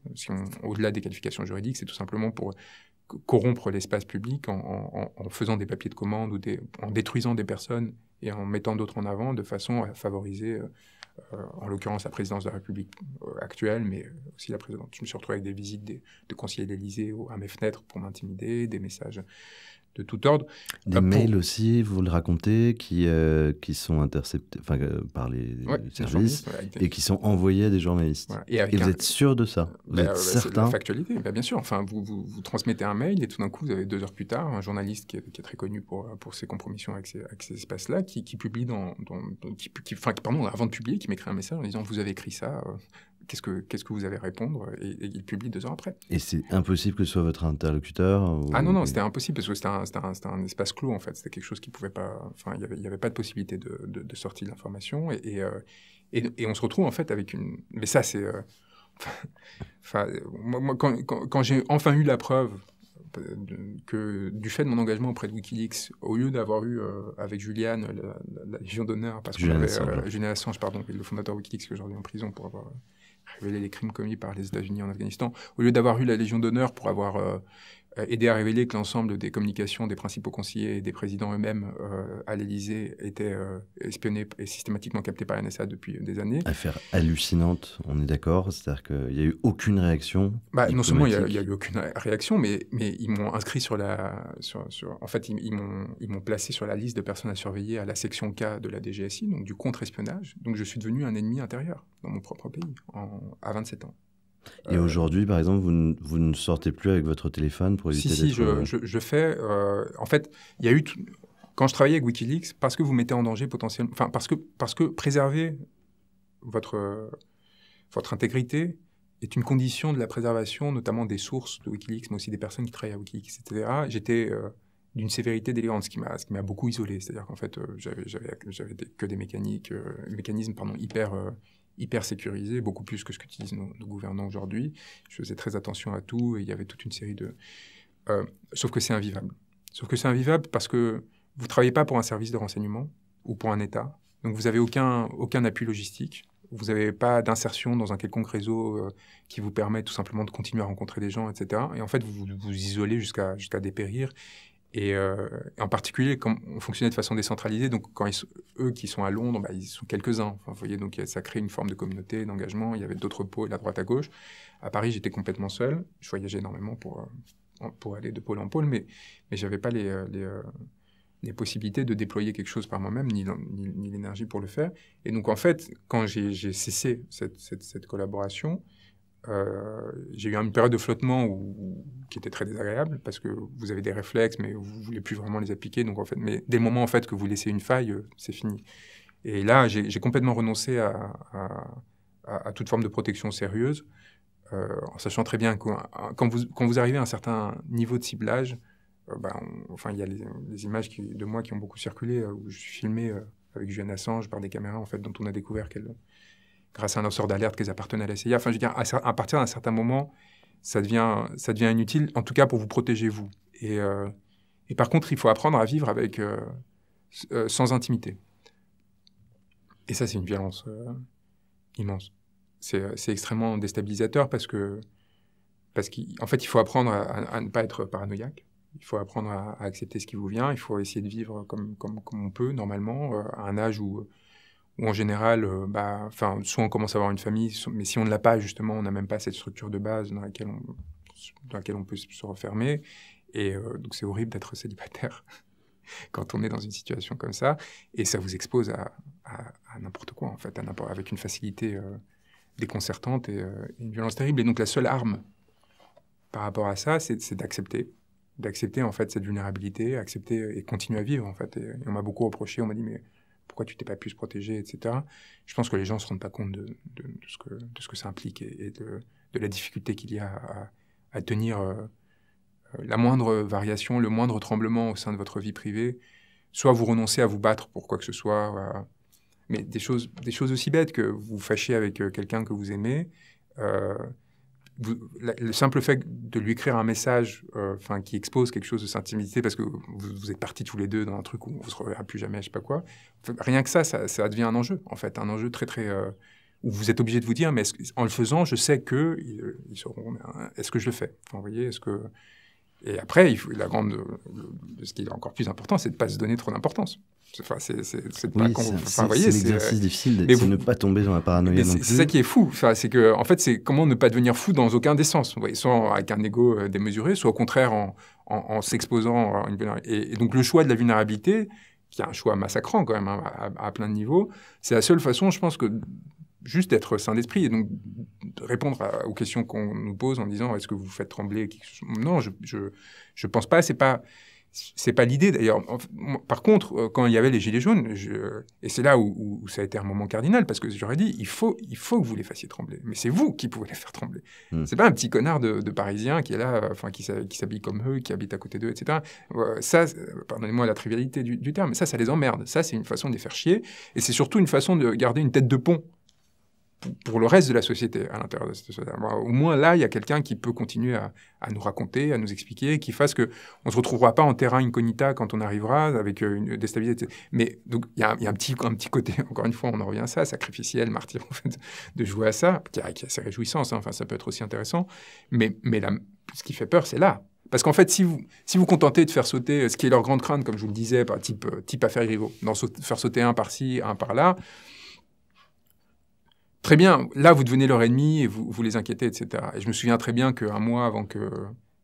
au-delà des qualifications juridiques, c'est tout simplement pour corrompre l'espace public en, faisant des papiers de commande ou en détruisant des personnes et en mettant d'autres en avant de façon à favoriser euh, en l'occurrence la présidence de la République euh, actuelle, mais aussi la présidente. Je me suis retrouvé avec des visites de conseillers d'Élysée à mes fenêtres pour m'intimider, des messages de tout ordre. Des euh, mails aussi, vous le racontez, qui, euh, qui sont interceptés euh, par les services et qui sont envoyés à des journalistes. Et, vous êtes sûr de ça Vous bah, êtes certain bah, bien sûr. Enfin, vous, vous, transmettez un mail et tout d'un coup, vous avez deux heures plus tard un journaliste qui est, très connu pour, ses compromissions avec ces, espaces-là, qui, publie dans... qui, pardon, avant de publier, qui m'écrit un message en disant « Vous avez écrit ça qu'est-ce que, qu'est-ce que vous allez répondre et, il publie deux heures après. Et c'est impossible que ce soit votre interlocuteur Ah non, non, c'était impossible parce que c'était un, un, un, espace clos en fait. C'était quelque chose qui pouvait pas. Enfin, il n'y avait, avait, pas de possibilité de, de, de sortie de l'information. Et, et, euh, et, on se retrouve en fait avec une. Mais ça, c'est. Euh, enfin, moi, quand, quand, j'ai enfin eu la preuve euh, que du fait de mon engagement auprès de Wikileaks, au lieu d'avoir eu avec Juliane la, Légion d'honneur, parce que Julian Assange. pardon, le fondateur Wikileaks que est aujourd'hui en prison pour avoir révéler les crimes commis par les États-Unis en Afghanistan, au lieu d'avoir eu la Légion d'honneur pour avoir euh, euh, aider à révéler que l'ensemble des communications des principaux conseillers et des présidents eux-mêmes euh, à l'Élysée étaient euh, espionnés et systématiquement captés par la NSA depuis des années. Affaire hallucinante, on est d'accord C'est-à-dire qu'il n'y a eu aucune réaction bah, Non seulement il n'y a, eu aucune réaction, mais, mais ils m'ont inscrit sur la... Sur, sur, en fait, ils, ils m'ont placé sur la liste de personnes à surveiller à la section K de la DGSI, donc du contre-espionnage. Donc je suis devenu un ennemi intérieur dans mon propre pays en, à 27 ans. Et euh, aujourd'hui, par exemple, vous ne, sortez plus avec votre téléphone pour éviter si, Si, euh, je, je, fais. Euh, en fait, il y a eu. quand je travaillais avec Wikileaks, parce que vous mettez en danger potentiellement, enfin parce que parce que préserver votre votre intégrité est une condition de la préservation, notamment des sources de Wikileaks, mais aussi des personnes qui travaillent à Wikileaks, etc. J'étais d'une sévérité délirante, ce qui m'a m'a beaucoup isolé. C'est-à-dire qu'en fait, j'avais que des mécaniques, mécanismes pardon hyper hyper sécurisé, beaucoup plus que ce qu'utilisent nos, nos gouvernants aujourd'hui. Je faisais très attention à tout et il y avait toute une série de... Euh, sauf que c'est invivable. Sauf que c'est invivable parce que vous ne travaillez pas pour un service de renseignement ou pour un État. Donc vous n'avez aucun, aucun appui logistique. Vous n'avez pas d'insertion dans un quelconque réseau euh, qui vous permet tout simplement de continuer à rencontrer des gens, etc. Et en fait, vous vous, isolez jusqu'à jusqu'à dépérir. Euh, et en particulier, quand on fonctionnait de façon décentralisée, donc quand eux qui sont à Londres, bah, ils sont quelques-uns. vous voyez, donc ça crée une forme de communauté, d'engagement. Il y avait d'autres pôles la droite à gauche. À Paris, j'étais complètement seul. Je voyageais énormément pour, euh, pour aller de pôle en pôle, mais, mais je n'avais pas les, euh, les, possibilités de déployer quelque chose par moi-même, ni, ni, l'énergie pour le faire. Et donc, en fait, quand j'ai cessé cette, cette collaboration, euh, j'ai eu une période de flottement qui était très désagréable parce que vous avez des réflexes, mais vous ne voulez plus vraiment les appliquer. Donc en fait, mais dès le moment en fait que vous laissez une faille, euh, c'est fini. Et là, j'ai complètement renoncé à, toute forme de protection sérieuse, euh, en sachant très bien que quand vous, quand vous arrivez à un certain niveau de ciblage, ben, enfin il y a les, images de moi qui ont beaucoup circulé où je suis filmé avec Julian Assange par des caméras en fait dont on a découvert qu'elle grâce à un lanceur d'alerte qu'ils appartenaient à la CIA. Enfin, je veux dire, à, partir d'un certain moment, ça devient, ça devient inutile, en tout cas pour vous protéger vous. Et, euh, et par contre, il faut apprendre à vivre avec euh, euh, sans intimité. Et ça, c'est une violence immense. C'est extrêmement déstabilisateur parce que parce qu'en fait, il faut apprendre à, ne pas être paranoïaque. Il faut apprendre à, à, accepter ce qui vous vient. Il faut essayer de vivre comme, comme, comme on peut normalement, à un âge où où en général, euh, bah, enfin, soit on commence à avoir une famille, mais si on ne l'a pas, justement, on n'a même pas cette structure de base dans laquelle on, dans laquelle on peut se refermer. Et euh, donc, c'est horrible d'être célibataire quand on est dans une situation comme ça. Et ça vous expose à, à, n'importe quoi, en fait, à avec une facilité euh, déconcertante et, une violence terrible. Et donc, la seule arme par rapport à ça, c'est d'accepter d'accepter en fait cette vulnérabilité, accepter et continuer à vivre en fait. et on m'a beaucoup reproché, on m'a dit mais pourquoi tu t'es pas pu se protéger, etc. Je pense que les gens se rendent pas compte de, de, ce, que, ça implique et, de, la difficulté qu'il y a à, tenir euh, euh, la moindre variation, le moindre tremblement au sein de votre vie privée. Soit vous renoncez à vous battre pour quoi que ce soit, mais des choses, aussi bêtes que vous, vous fâchez avec euh, quelqu'un que vous aimez le simple fait de lui écrire un message euh, enfin qui expose quelque chose de sa intimité, parce que vous, êtes partis tous les deux dans un truc où on ne se reverra plus jamais, je sais pas quoi, rien que ça, ça, devient un enjeu, en fait, un enjeu très, très... Euh, où vous êtes obligé de vous dire, mais en le faisant, je sais que ils, euh, seront... Est-ce que je le fais Vous voyez, est-ce que... Et après, il faut, la grande, ce qui est encore plus important, c'est de ne pas se donner trop d'importance c'est pas l'exercice euh, difficile de ne pas tomber dans la paranoïa. C'est ça qui est fou. c'est que, en fait, c'est comment ne pas devenir fou dans aucun des sens. soit avec un ego euh, démesuré, soit au contraire en, s'exposant. Et, et, donc, le choix de la vulnérabilité, qui est un choix massacrant quand même hein, à, plein de niveaux, c'est la seule façon, je pense, que juste d'être sain d'esprit et donc de répondre aux questions qu'on nous pose en disant est-ce que vous faites trembler Non, je, je, pense pas. C'est pas c'est pas l'idée d'ailleurs. Par contre, euh, quand il y avait les gilets jaunes, et c'est là où, ça a été un moment cardinal parce que j'aurais dit il faut, il faut que vous les fassiez trembler. Mais c'est vous qui pouvez les faire trembler. Hmm. C'est pas un petit connard de, Parisien qui est là, euh, enfin qui s'habille comme eux, qui habite à côté d'eux, etc. Ça, euh, pardonnez-moi la trivialité du, du, terme, mais ça, ça les emmerde. Ça, c'est une façon de les faire chier et c'est surtout une façon de garder une tête de pont pour le reste de la société, à l'intérieur de cette société. Au moins là, il y a quelqu'un qui peut continuer à, nous raconter, à nous expliquer, qui fasse que on se retrouvera pas en terrain incognita quand on arrivera avec euh, une déstabilité. Mais donc il y a, un petit un petit côté encore une fois, on en revient à ça, sacrificiel, martyr en fait, de jouer à ça, qui a, qui a ses réjouissances. Hein. Enfin, ça peut être aussi intéressant. Mais mais ce qui fait peur, c'est là. Parce qu'en fait, si vous si vous contentez de faire sauter euh, ce qui est leur grande crainte, comme je vous le disais, type euh, type affaire Griveaux, d'en faire sauter un par-ci, un par-là. Très bien, là, vous devenez leur ennemi et vous, vous les inquiétez, etc. Et je me souviens très bien qu'un mois avant que,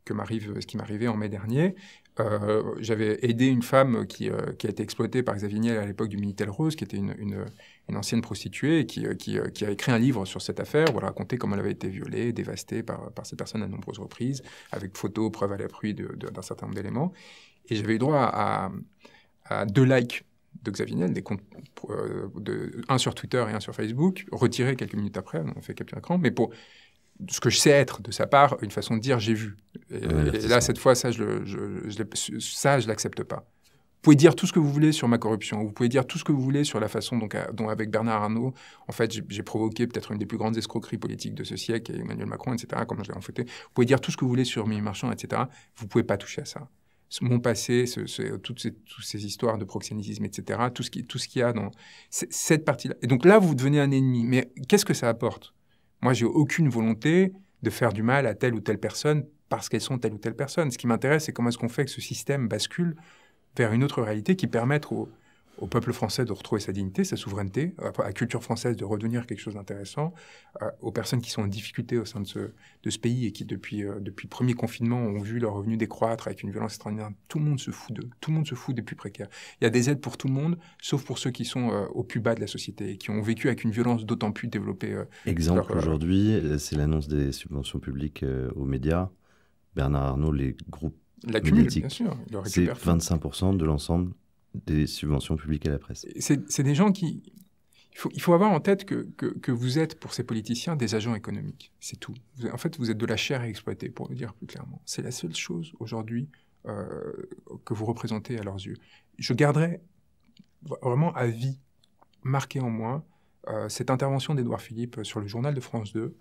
que m'arrive ce qui m'arrivait en mai dernier, euh, j'avais aidé une femme euh, qui, a été exploitée par Xavier Niel à l'époque du Minitel Rose, qui était une, une, ancienne prostituée, qui, euh, qui, a écrit un livre sur cette affaire où elle racontait comment elle avait été violée, dévastée par, par ces personnes à nombreuses reprises, avec photos, preuves à l'appui d'un certain nombre d'éléments. Et j'avais eu droit à, à deux likes de Xavier Niel, des comptes euh, un sur Twitter et un sur Facebook, retiré quelques minutes après, on fait capture d'écran mais pour ce que je sais être de sa part, une façon de dire j'ai vu. Et, là, cette fois, ça, je ne l'accepte pas. Vous pouvez dire tout ce que vous voulez sur ma corruption, vous pouvez dire tout ce que vous voulez sur la façon dont, dont avec Bernard Arnault, en fait, j'ai provoqué peut-être une des plus grandes escroqueries politiques de ce siècle, Emmanuel Macron, etc., comment je l'ai enfanté. Vous pouvez dire tout ce que vous voulez sur mes Marchand, etc. Vous pouvez pas toucher à ça mon passé, toutes, ces, histoires de proxénétisme, etc., tout ce qu'il y a dans cette partie-là. Et donc là, vous devenez un ennemi. Mais qu'est-ce que ça apporte Moi, j'ai aucune volonté de faire du mal à telle ou telle personne parce qu'elles sont telle ou telle personne. Ce qui m'intéresse, c'est comment est-ce qu'on fait que ce système bascule vers une autre réalité qui permette aux, au peuple français de retrouver sa dignité, sa souveraineté, à la culture française de redevenir quelque chose d'intéressant, aux personnes qui sont en difficulté au sein de ce, de ce pays et qui, depuis, euh, depuis le premier confinement, ont vu leurs revenus décroître avec une violence extraordinaire. Tout le monde se fout d'eux, tout le monde se fout des plus précaires. Il y a des aides pour tout le monde, sauf pour ceux qui sont euh, au plus bas de la société et qui ont vécu avec une violence d'autant plus développée. Euh, Exemple aujourd'hui, c'est l'annonce des subventions publiques aux médias. Bernard Arnault, les groupes La L'accumule, bien sûr. C'est 25% de l'ensemble des subventions publiques à la presse. C'est des gens qui... Il faut, il faut, avoir en tête que, que, vous êtes, pour ces politiciens, des agents économiques. C'est tout. en fait, vous êtes de la chair à exploiter, pour le dire plus clairement. C'est la seule chose aujourd'hui euh, que vous représentez à leurs yeux. Je garderai vraiment à vie, marqué en moi, euh, cette intervention d'Édouard Philippe euh, sur le journal de France 2,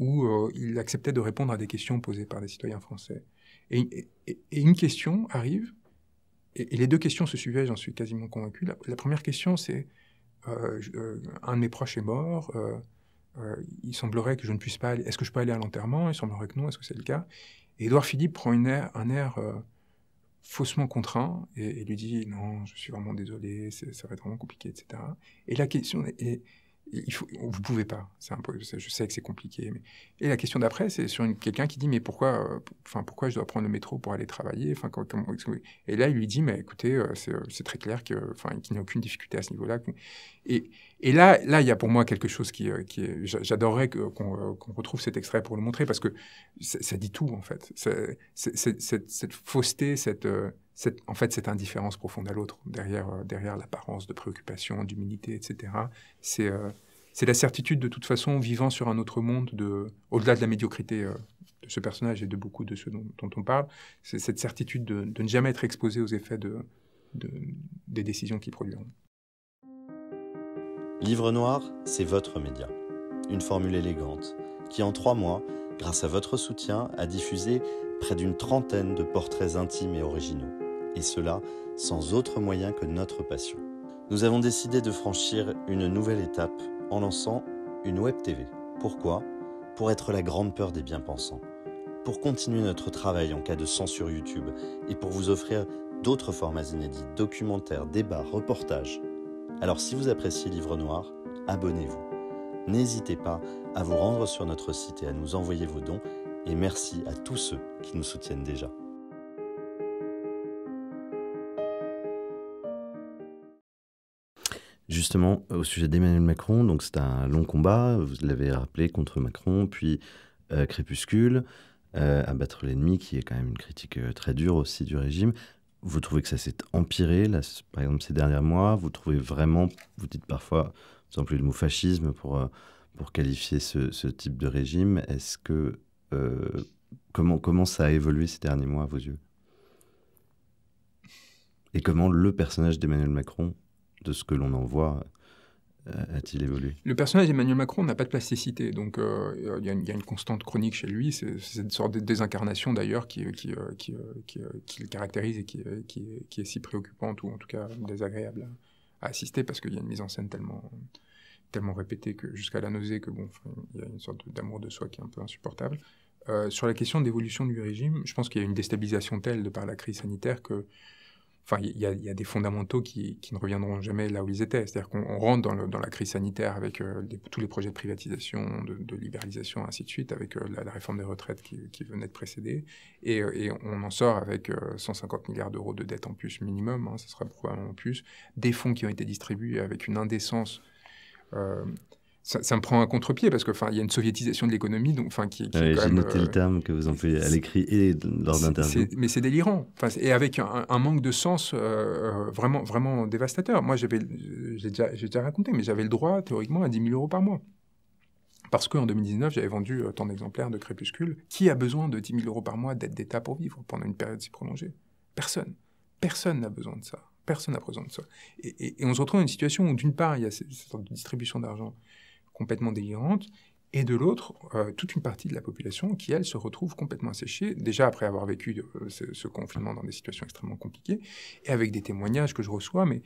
où il acceptait de répondre à des questions posées par des citoyens français. et, et une question arrive et, les deux questions se suivaient, j'en suis quasiment convaincu. La, première question, c'est euh, euh, un de mes proches est mort, euh, il semblerait que je ne puisse pas aller, est-ce que je peux aller à l'enterrement Il semblerait que non, est-ce que c'est le cas Et Édouard Philippe prend une air, un air faussement contraint et, et, lui dit non, je suis vraiment désolé, ça va être vraiment compliqué, etc. Et la question est, il vous pouvez pas. C'est je sais que c'est compliqué. Et la question d'après, c'est sur quelqu'un qui dit mais pourquoi, euh, enfin pourquoi je dois prendre le métro pour aller travailler, enfin Et là, il lui dit mais écoutez, euh, euh, c'est très clair que, enfin, qu'il n'y a aucune difficulté à ce niveau-là. Et, là, là, il y a pour moi quelque chose qui, j'adorerais qu'on retrouve cet extrait pour le montrer parce que ça dit tout en fait. cette, cette fausseté, cette cette, en fait, cette indifférence profonde à l'autre, derrière, euh, l'apparence de préoccupation, d'humilité, etc., euh, c'est la certitude, de toute façon, vivant sur un autre monde, au-delà de la médiocrité euh, de ce personnage et de beaucoup de ceux dont, on parle, c'est cette certitude de, ne jamais être exposé aux effets des décisions qui produiront. Livre Noir, c'est votre média. Une formule élégante qui, en trois mois, grâce à votre soutien, a diffusé près d'une trentaine de portraits intimes et originaux et cela sans autre moyen que notre passion. Nous avons décidé de franchir une nouvelle étape en lançant une Web TV. Pourquoi Pour être la grande peur des bien-pensants, pour continuer notre travail en cas de censure YouTube et pour vous offrir d'autres formats inédits, documentaires, débats, reportages. Alors si vous appréciez Livre Noir, abonnez-vous. N'hésitez pas à vous rendre sur notre site et à nous envoyer vos dons et merci à tous ceux qui nous soutiennent déjà. Justement, euh, au sujet d'Emmanuel Macron, donc c'est un long combat, vous l'avez rappelé, contre Macron, puis euh, Crépuscule, euh, Abattre l'ennemi, qui est quand même une critique très dure aussi du régime. Vous trouvez que ça s'est empiré, par exemple, ces derniers mois Vous trouvez vraiment, vous dites parfois, sans plus le mot fascisme pour, pour qualifier ce, type de régime. Est-ce que. comment, comment ça a évolué ces derniers mois à vos yeux Et comment le personnage d'Emmanuel Macron ce que l'on en voit euh, a-t-il évolué Le personnage d'Emmanuel Macron n'a pas de plasticité, donc euh, il y, a une constante chronique chez lui, c'est cette sorte de désincarnation d'ailleurs qui, euh, le caractérise et qui, est si préoccupante ou en tout cas désagréable à, assister parce qu'il y a une mise en scène tellement, tellement répétée que jusqu'à la nausée que bon, il y a une sorte d'amour de soi qui est un peu insupportable. sur la question d'évolution du régime, je pense qu'il y a une déstabilisation telle de par la crise sanitaire que Enfin, il y, a des fondamentaux qui, ne reviendront jamais là où ils étaient. C'est-à-dire qu'on rentre dans, la crise sanitaire avec euh, tous les projets de privatisation, de, libéralisation, ainsi de suite, avec euh, la, réforme des retraites qui, venait de précéder. Euh, et, on en sort avec 150 milliards d'euros de dette en plus minimum, ce hein. sera probablement en plus, des fonds qui ont été distribués avec une indécence ça, me prend un contre-pied parce que il y a une soviétisation de l'économie donc enfin qui, qui j'ai noté le euh, terme que vous faites à l'écrit et lors d'interviews mais c'est délirant enfin, et avec un, manque de sens euh, euh, vraiment vraiment dévastateur moi j'avais j'ai déjà, raconté mais j'avais le droit théoriquement à 10 000 euros par mois parce qu'en 2019, j'avais vendu tant d'exemplaires de Crépuscule. Qui a besoin de 10 000 euros par mois d'aide d'État pour vivre pendant une période si prolongée Personne. Personne n'a besoin de ça personne n'a besoin de ça. Et, et, on se retrouve dans une situation où, d'une part, il y a cette sorte de distribution d'argent complètement délirante et de l'autre, euh, toute une partie de la population qui, elle, se retrouve complètement asséchée, déjà après avoir vécu euh, ce, confinement dans des situations extrêmement compliquées, et avec des témoignages que je reçois, mais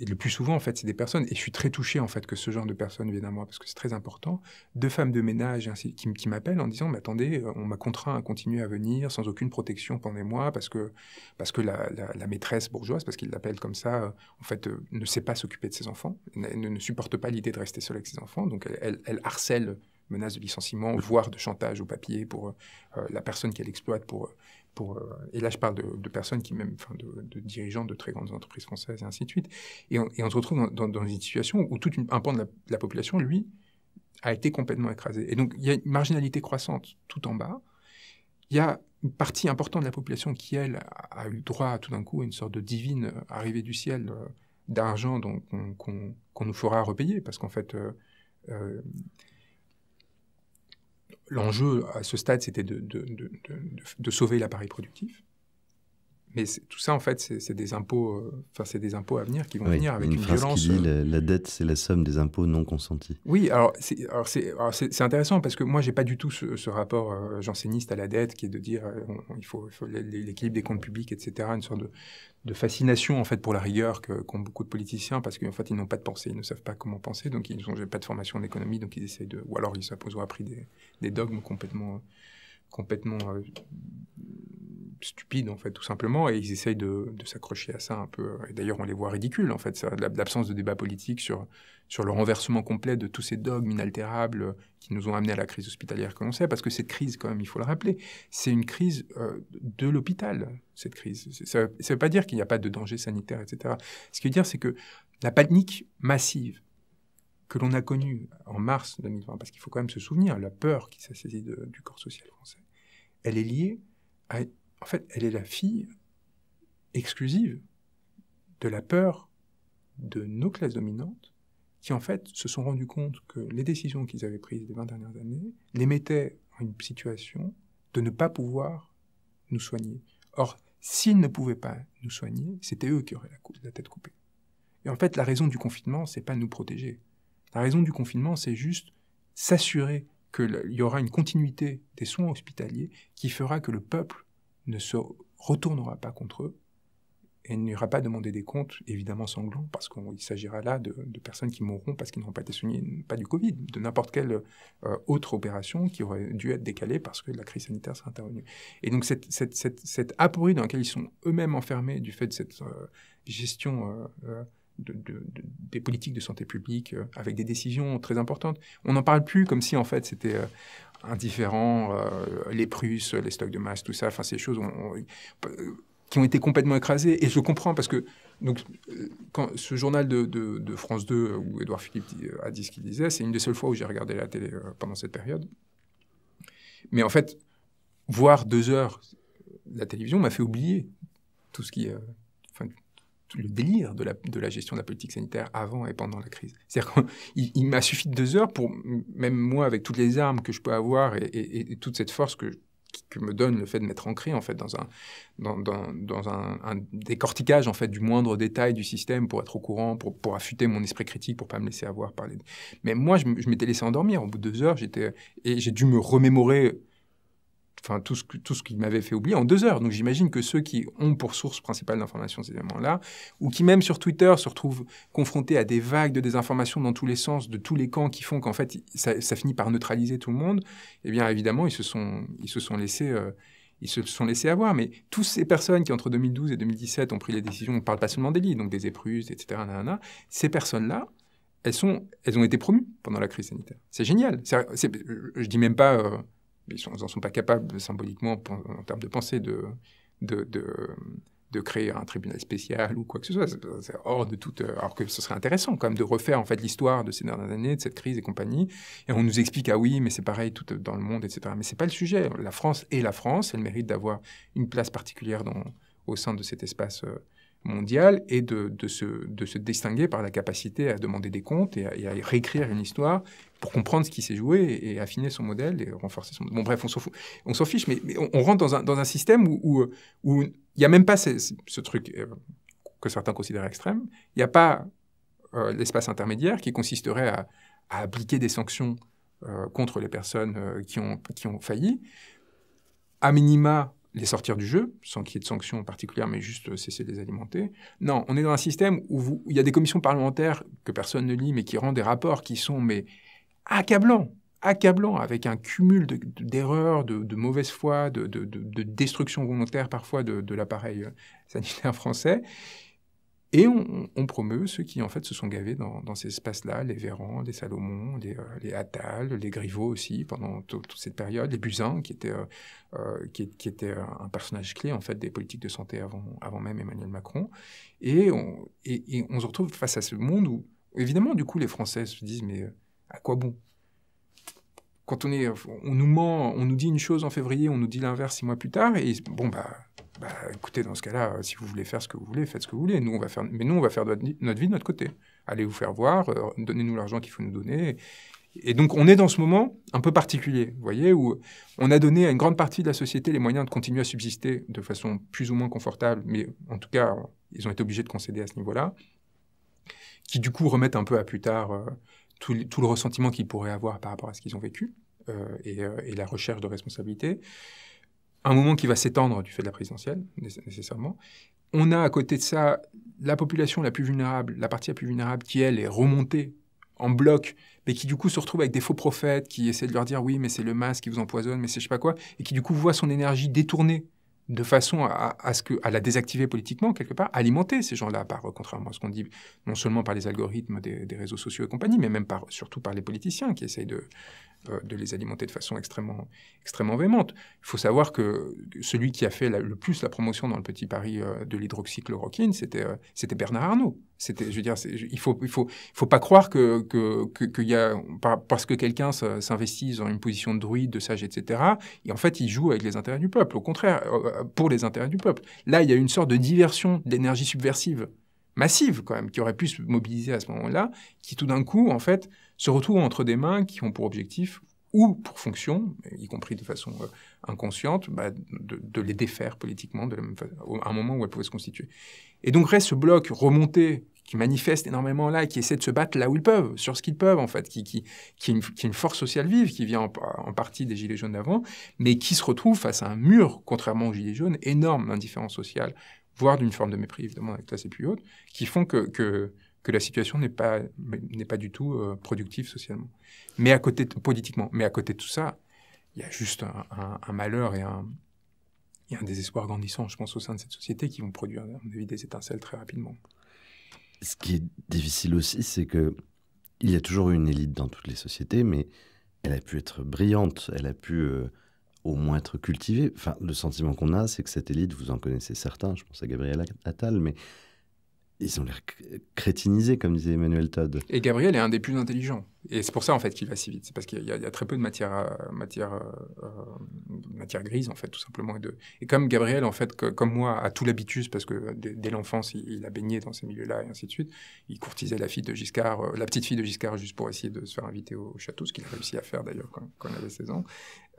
le plus souvent, en fait, c'est des personnes, et je suis très touché, en fait, que ce genre de personnes viennent à moi, parce que c'est très important, de femmes de ménage ainsi, qui, m'appellent en disant, mais attendez, euh, on m'a contraint à continuer à venir sans aucune protection pendant des mois, parce que, parce que la, maîtresse bourgeoise, parce qu'ils l'appellent comme ça, en fait, ne sait pas s'occuper de ses enfants, ne, ne supporte pas l'idée de rester seule avec ses enfants, donc elle harcèle menace de licenciement, voire de chantage au papier pour euh, euh, la personne qu'elle exploite pour, euh, pour, et là je parle de, personnes qui même, enfin de, dirigeants de très grandes entreprises françaises et ainsi de suite. Et on, se retrouve dans, une situation où tout une, un pan de la, population, lui, a été complètement écrasé. Et donc il y a une marginalité croissante tout en bas. Il y a une partie importante de la population qui, elle, a, eu droit tout d'un coup à une sorte de divine arrivée du ciel d'argent d'argent qu'on nous fera repayer parce qu'en fait, l'enjeu à ce stade, c'était de, sauver l'appareil productif. Mais tout ça, en fait, c'est des impôts, euh, enfin, c'est des impôts à venir qui vont venir avec une, violence. Qui dit, euh, la, dette, c'est la somme des impôts non consentis. Oui, alors c'est intéressant parce que moi, j'ai pas du tout ce, rapport euh, janséniste à la dette qui est de dire il faut, l'équilibre des comptes publics, etc. Une sorte de, fascination en fait pour la rigueur qu'ont beaucoup de politiciens parce qu'en fait, ils n'ont pas de pensée, ils ne savent pas comment penser, donc ils n'ont pas de formation en économie, donc ils essayent de, ou alors ils s'imposent appris des, des dogmes complètement complètement stupides, en fait, tout simplement, et ils essayent de, s'accrocher à ça un peu. Et d'ailleurs, on les voit ridicules, en fait, l'absence de débat politique sur, sur le renversement complet de tous ces dogmes inaltérables euh, qui nous ont amenés à la crise hospitalière que l'on sait, parce que cette crise, quand même, il faut le rappeler, c'est une crise euh, de l'hôpital, cette crise. Ça ne veut pas dire qu'il n'y a pas de danger sanitaire, etc. Ce qui veut dire, c'est que la panique massive que l'on a connue en mars 2020, parce qu'il faut quand même se souvenir, la peur qui s'est saisie du corps social français, elle est liée à en fait, elle est la fille exclusive de la peur de nos classes dominantes qui, en fait, se sont rendues compte que les décisions qu'ils avaient prises les 20 dernières années les mettaient en une situation de ne pas pouvoir nous soigner. Or, s'ils ne pouvaient pas nous soigner, c'était eux qui auraient la, tête coupée. Et en fait, la raison du confinement, c'est pas nous protéger. La raison du confinement, c'est juste s'assurer qu'il y aura une continuité des soins hospitaliers qui fera que le peuple ne se retournera pas contre eux et n'ira pas demander des comptes, évidemment sanglants, parce qu'il s'agira là de, personnes qui mourront parce qu'ils n'auront pas été soignés, pas du Covid, de n'importe quelle euh, autre opération qui aurait dû être décalée parce que la crise sanitaire s'est intervenue. Et donc cette, cette, cette, dans laquelle ils sont eux-mêmes enfermés du fait de cette euh, gestion euh, de, des politiques de santé publique avec des décisions très importantes, on n'en parle plus comme si en fait c'était indifférents, euh, les Prusses, les stocks de masse, tout ça, enfin ces choses euh, qui ont été complètement écrasées. Et je comprends parce que donc, euh, quand ce journal de, de France 2 où Édouard Philippe a dit ce qu'il disait, c'est une des seules fois où j'ai regardé la télé pendant cette période. Mais en fait, voir deux heures la télévision m'a fait oublier tout ce qui, le délire de la, de la, gestion de la politique sanitaire avant et pendant la crise. C'est-à-dire qu'il m'a suffi de deux heures pour, même moi, avec toutes les armes que je peux avoir et, toute cette force que, que me donne le fait de m'être ancré en fait dans un dans, dans, un, un, décortiquage en fait du moindre détail du système pour être au courant pour, pour affûter mon esprit critique pour pas me laisser avoir par les mais moi je, je m'étais laissé endormir au bout de deux heures j'étais et j'ai dû me remémorer enfin tout ce tout ce qu'il m'avait fait oublier en deux heures. Donc j'imagine que ceux qui ont pour source principale d'information ces éléments-là, ou qui même sur Twitter se retrouvent confrontés à des vagues de désinformation dans tous les sens, de tous les camps, qui font qu'en fait ça, finit par neutraliser tout le monde, eh bien évidemment ils se sont ils se sont laissés euh, ils se sont laissés avoir. Mais toutes ces personnes qui, entre 2012 et 2017, ont pris les décisions, on ne parle pas seulement des lits, donc des éprus, etc., ces personnes-là, elles, sont, elles ont été promues pendant la crise sanitaire. C'est génial. C'est, je dis même pas... Euh, ils n'en sont pas capables symboliquement en termes de pensée de, de, créer un tribunal spécial ou quoi que ce soit. C'est hors de toute. Euh, alors que ce serait intéressant quand même de refaire en fait l'histoire de ces dernières années, de cette crise et compagnie. Et on nous explique ah oui, mais c'est pareil tout euh, dans le monde, etc. Mais c'est pas le sujet. La France est la France. Elle mérite d'avoir une place particulière dans, au sein de cet espace. Euh, mondiale et de, de, se, de, se, distinguer par la capacité à demander des comptes et à, réécrire une histoire pour comprendre ce qui s'est joué et, affiner son modèle et renforcer son... Bon bref, on s'en fout. On s'en fiche, mais, on, rentre dans un, dans un système où il n'y a même pas ce, truc euh, que certains considèrent extrême. Il n'y a pas euh, l'espace intermédiaire qui consisterait à, appliquer des sanctions euh, contre les personnes qui, ont, qui ont failli. À minima, les sortir du jeu, sans qu'il y ait de sanctions particulières, mais juste euh, cesser de les alimenter. Non, on est dans un système où, il y a des commissions parlementaires que personne ne lit, mais qui rendent des rapports qui sont mais accablants, accablants, avec un cumul d'erreurs, de, mauvaise foi, de, destruction volontaire parfois de, l'appareil euh, sanitaire français. Et on, promeut ceux qui, en fait, se sont gavés dans, ces espaces-là, les Vérans, les Salomon, les, euh, les Attal, les Griveaux aussi, pendant toute cette période, les buzins qui étaient euh, euh, qui, était un personnage clé, en fait, des politiques de santé avant, avant même Emmanuel Macron. Et on, et, on se retrouve face à ce monde où, évidemment, du coup, les Français se disent, mais à quoi bon quand on est, on nous ment, on nous dit une chose en février, on nous dit l'inverse six mois plus tard, et bon bah bah, écoutez, dans ce cas-là, euh, si vous voulez faire ce que vous voulez, faites ce que vous voulez. Nous, on va faire, mais nous, on va faire notre vie de notre côté. Allez vous faire voir, euh, donnez-nous l'argent qu'il faut nous donner. Et donc, on est dans ce moment un peu particulier, vous voyez, où on a donné à une grande partie de la société les moyens de continuer à subsister de façon plus ou moins confortable, mais en tout cas, ils ont été obligés de concéder à ce niveau-là, qui du coup remettent un peu à plus tard euh, tout, le, ressentiment qu'ils pourraient avoir par rapport à ce qu'ils ont vécu et, et, la recherche de responsabilité un moment qui va s'étendre du fait de la présidentielle, nécessairement. On a à côté de ça la population la plus vulnérable, la partie la plus vulnérable qui, elle, est remontée en bloc, mais qui du coup se retrouve avec des faux prophètes qui essaient de leur dire oui, mais c'est le masque qui vous empoisonne, mais c'est je sais pas quoi, et qui du coup voit son énergie détournée de façon à, ce que, à la désactiver politiquement, quelque part, alimenter ces gens-là, par, euh, contrairement à ce qu'on dit, non seulement par les algorithmes des, réseaux sociaux et compagnie, mais même par, surtout par les politiciens qui essayent euh, de, les alimenter de façon extrêmement, extrêmement véhémente. Il faut savoir que celui qui a fait le plus la promotion dans le petit Paris euh, de l'hydroxychloroquine, c'était Bernard Arnault. C'était, je veux dire, il faut, il faut, faut pas croire que que, que, y a parce que quelqu'un s'investit dans une position de druide, de sage, etc. Et en fait, il joue avec les intérêts du peuple. Au contraire, euh, euh, pour les intérêts du peuple. Là, il y a une sorte de diversion d'énergie subversive massive quand même qui aurait pu se mobiliser à ce moment-là, qui tout d'un coup, en fait, se retrouve entre des mains qui ont pour objectif ou pour fonction, y compris de façon euh, inconsciente, bah, de, les défaire politiquement de à un moment où elles pouvaient se constituer. Et donc reste ce bloc remonté qui manifeste énormément là, qui essaie de se battre là où ils peuvent, sur ce qu'ils peuvent en fait, qui, qui, est une, force sociale vive, qui vient en, partie des Gilets jaunes d'avant, mais qui se retrouve face à un mur, contrairement aux Gilets jaunes, énorme d'indifférence sociale, voire d'une forme de mépris évidemment avec toi et plus haute, qui font que, que, la situation n'est pas, pas du tout euh, productive socialement, mais à côté politiquement. Mais à côté de tout ça, il y a juste un malheur et un, il y a un désespoir grandissant, je pense, au sein de cette société qui vont produire, à des étincelles très rapidement. Ce qui est difficile aussi, c'est que il y a toujours eu une élite dans toutes les sociétés, mais elle a pu être brillante, elle a pu euh, au moins être cultivée. Enfin, le sentiment qu'on a, c'est que cette élite, vous en connaissez certains, je pense à Gabriel Attal, mais ils ont l'air crétinisés, comme disait Emmanuel Todd. Et Gabriel est un des plus intelligents. Et c'est pour ça, en fait, qu'il va si vite. C'est parce qu'il y, a très peu de matière, euh, matière, euh, euh, matière grise, en fait, tout simplement. Et, et comme Gabriel, en fait, comme moi, a tout l'habitus, parce que dès, l'enfance, il, a baigné dans ces milieux-là, et ainsi de suite, il courtisait la fille de Giscard, la petite fille de Giscard, juste pour essayer de se faire inviter au, château, ce qu'il a réussi à faire, d'ailleurs, quand, quand, il avait 16 ans.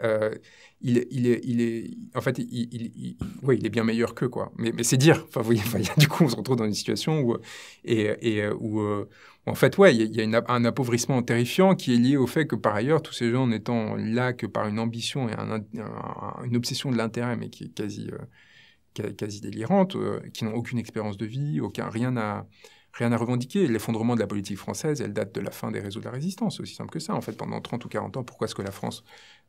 Euh, il, est, il, en fait, il, est bien meilleur que quoi. Mais, c'est dire. Enfin, du coup, on se retrouve dans une situation où, euh, euh, en fait, ouais, il y a, un appauvrissement terrifiant qui est lié au fait que, par ailleurs, tous ces gens n'étant là que par une ambition et une obsession de l'intérêt, mais qui est quasi, quasi délirante, qui n'ont aucune expérience de vie, aucun, rien à rien à revendiquer. L'effondrement de la politique française, elle date de la fin des réseaux de la résistance, aussi simple que ça. En fait, pendant 30 ou 40 ans, pourquoi est-ce que la France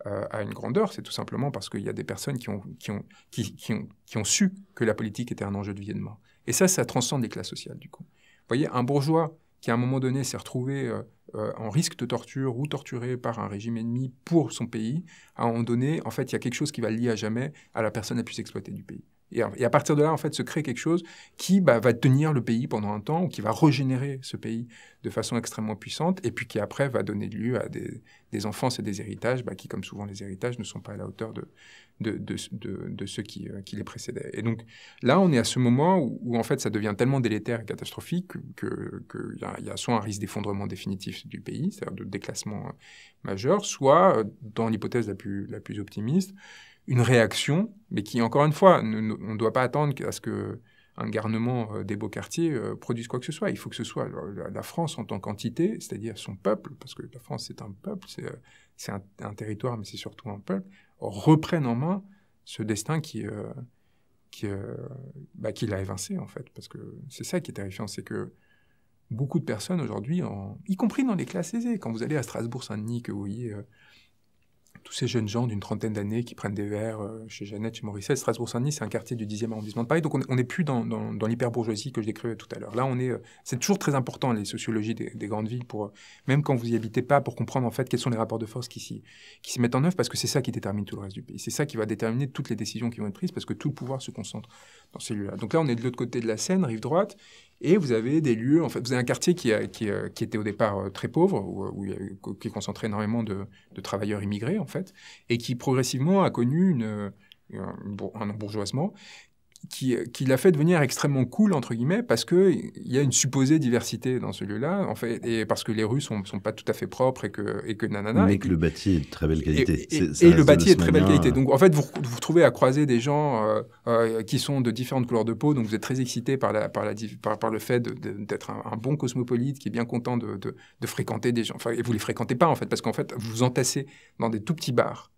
euh, a une grandeur C'est tout simplement parce qu'il y a des personnes qui ont, su que la politique était un enjeu de vie et de mort. Et ça, ça transcende les classes sociales, du coup. Vous voyez, un bourgeois qui, à un moment donné, s'est retrouvé euh, euh, en risque de torture ou torturé par un régime ennemi pour son pays, à un moment donné, en fait, il y a quelque chose qui va lier à jamais à la personne la plus exploitée du pays. Et à, partir de là, en fait, se crée quelque chose qui bah, va tenir le pays pendant un temps, ou qui va régénérer ce pays de façon extrêmement puissante, et puis qui après va donner lieu à des, des enfances et des héritages, bah, qui, comme souvent les héritages, ne sont pas à la hauteur de, ceux euh, qui, les précédaient. Et donc là, on est à ce moment où, en fait, ça devient tellement délétère et catastrophique qu'il que y, y, a soit un risque d'effondrement définitif du pays, c'est-à-dire de déclassement euh, majeur, soit, euh, dans l'hypothèse la plus optimiste, une réaction, mais qui, encore une fois, on ne doit pas attendre à ce que un garnement euh, des beaux quartiers euh, produise quoi que ce soit. Il faut que ce soit la, France en tant qu'entité, c'est-à-dire son peuple, parce que la France c'est un peuple, c'est euh, un, territoire, mais c'est surtout un peuple, reprenne en main ce destin qui, qui, bah, qui l'a évincé en fait. Parce que c'est ça qui est terrifiant, c'est que beaucoup de personnes aujourd'hui, y compris dans les classes aisées, quand vous allez à Strasbourg-Saint-Denis, que vous voyez tous ces jeunes gens d'une trentaine d'années qui prennent des verres euh, chez Jeannette, chez à Strasbourg-Saint-Denis, c'est un quartier du 10e arrondissement de Paris. Donc on n'est plus dans, l'hyperbourgeoisie que je décrivais tout à l'heure. Là, on est. Euh, c'est toujours très important, les sociologies des, grandes villes, pour, euh, même quand vous n'y habitez pas, pour comprendre en fait quels sont les rapports de force qui s'y, qui s'y mettent en œuvre, parce que c'est ça qui détermine tout le reste du pays. C'est ça qui va déterminer toutes les décisions qui vont être prises, parce que tout le pouvoir se concentre dans ces lieux-là. Donc là, on est de l'autre côté de la Seine, rive droite. Et vous avez des lieux, en fait, vous avez un quartier qui, euh, était au départ euh, très pauvre, où, euh, où, qui concentrait énormément de, travailleurs immigrés, en fait, et qui progressivement a connu un bourgeoisement qui, euh, qui l'a fait devenir extrêmement cool, entre guillemets, parce qu'il y a une supposée diversité dans ce lieu-là, en fait, et parce que les rues sont, sont pas tout à fait propres et que, et que nanana. Mais que le bâti est de très belle qualité. Et, le bâti est de très belle qualité. Donc, en fait, vous vous trouvez à croiser des gens euh, euh, qui sont de différentes couleurs de peau, donc vous êtes très excité par, la, par, la, par, le fait d'être un, bon cosmopolite qui est bien content de, de, fréquenter des gens. Enfin, et vous les fréquentez pas, en fait, parce qu'en fait, vous vous entassez dans des tout petits bars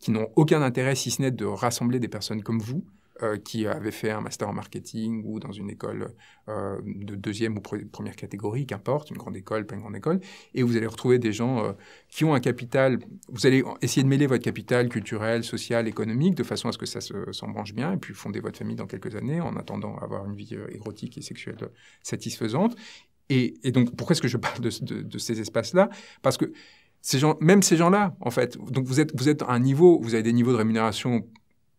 qui n'ont aucun intérêt, si ce n'est de rassembler des personnes comme vous. Euh, qui avait fait un master en marketing ou dans une école euh, de deuxième ou première catégorie, qu'importe, une grande école, pas une grande école, et vous allez retrouver des gens euh, qui ont un capital, vous allez essayer de mêler votre capital culturel, social, économique, de façon à ce que ça s'embranche bien, et puis fonder votre famille dans quelques années en attendant avoir une vie érotique et sexuelle satisfaisante. Et, donc, pourquoi est-ce que je parle de, ces espaces-là Parce que ces gens, même ces gens-là, en fait, donc vous êtes, vous êtes à un niveau, vous avez des niveaux de rémunération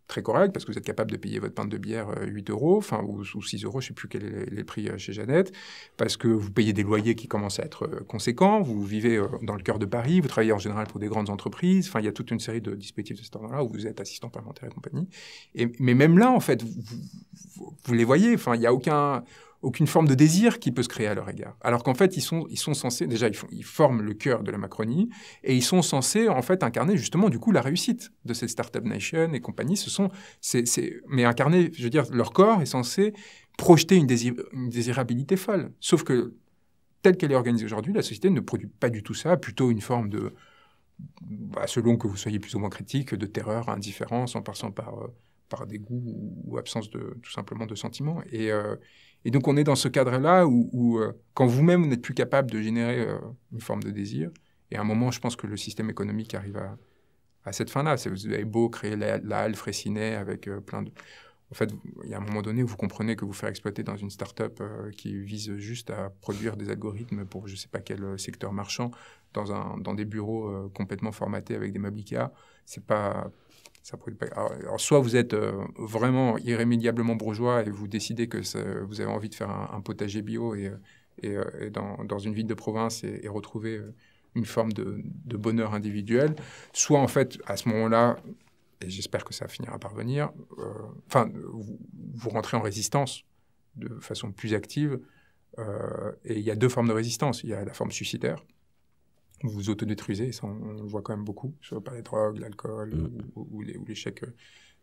très correct parce que vous êtes capable de payer votre pinte de bière 8 euh, euros, enfin, ou, 6 euros, je ne sais plus quel est le prix euh, chez Jeannette, parce que vous payez des loyers qui commencent à être euh, conséquents, vous vivez dans le cœur de Paris, vous travaillez en général pour des grandes entreprises, enfin, il y a toute une série de dispositifs de ce genre-là où vous êtes assistant parlementaire et compagnie. Et, mais même là, en fait, vous, les voyez, enfin, il n'y a aucun aucune forme de désir qui peut se créer à leur égard. Alors qu'en fait, ils sont, ils sont censés, déjà, ils, font, ils forment le cœur de la Macronie et ils sont censés, en fait, incarner justement, du coup, la réussite de cette Startup Nation et compagnie. Ce sont, mais incarner, je veux dire, leur corps est censé projeter une, désirabilité folle. Sauf que, telle qu'elle est organisée aujourd'hui, la société ne produit pas du tout ça, plutôt une forme de, bah, selon que vous soyez plus ou moins critique, de terreur, indifférence, en passant par, euh, par dégoût ou absence de tout simplement de sentiments. Et, euh, et donc on est dans ce cadre-là où, euh, quand vous-même vous n'êtes plus capable de générer euh, une forme de désir, et à un moment je pense que le système économique arrive à, cette fin-là. Vous avez beau créer la, la halle avec euh, plein de... En fait, il y a un moment donné où vous comprenez que vous faire exploiter dans une start-up qui vise juste à produire des algorithmes pour je ne sais pas quel secteur marchand dans, un, dans des bureaux complètement formatés avec des meubles Ikea, c'est pas alors, soit vous êtes euh, vraiment irrémédiablement bourgeois et vous décidez que vous avez envie de faire un, potager bio et, euh, euh, dans, une ville de province et, retrouver une forme de, bonheur individuel, soit en fait à ce moment-là, et j'espère que ça finira par venir, enfin vous, rentrez en résistance de façon plus active, et il y a deux formes de résistance, il y a la forme suicidaire, vous vous autodétruisez, ça, on, le voit quand même beaucoup, soit par les drogues, l'alcool mm. ou, l'échec, euh,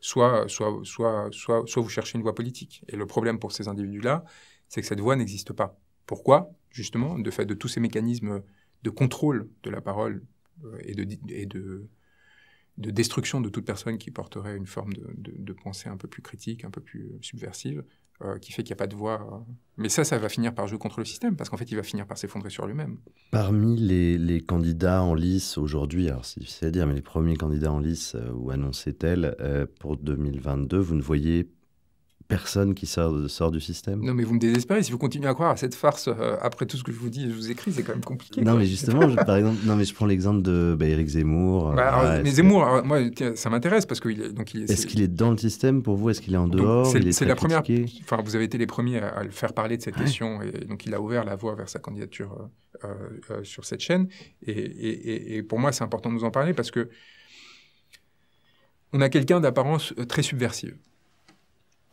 Soit, soit, soit, soit, vous cherchez une voie politique. Et le problème pour ces individus-là, c'est que cette voie n'existe pas. Pourquoi Justement, de fait de tous ces mécanismes de contrôle de la parole euh, et de, destruction de toute personne qui porterait une forme de, pensée un peu plus critique, un peu plus subversive, euh, qui fait qu'il n'y a pas de voix. Euh. Mais ça, ça va finir par jouer contre le système, parce qu'en fait, il va finir par s'effondrer sur lui-même. Parmi les, candidats en lice aujourd'hui, alors c'est à dire, mais les premiers candidats en lice euh, ou annoncés tels pour 2022, vous ne voyez pas personne qui sort, sort, du système. Non, mais vous me désespérez. Si vous continuez à croire à cette farce euh, après tout ce que je vous dis, et je vous écris, c'est quand même compliqué. Non, mais justement, je, par exemple, non, mais je prends l'exemple de bah, Zemmour. Bah, euh, mais Zemmour, moi, ça m'intéresse parce que est, donc il est. ce qu'il est dans le système pour vous Est-ce qu'il est en dehors C'est la première. Enfin, vous avez été les premiers à, le faire parler de cette question, et donc il a ouvert la voie vers sa candidature euh, sur cette chaîne. Et, et, et pour moi, c'est important de nous en parler parce que on a quelqu'un d'apparence très subversive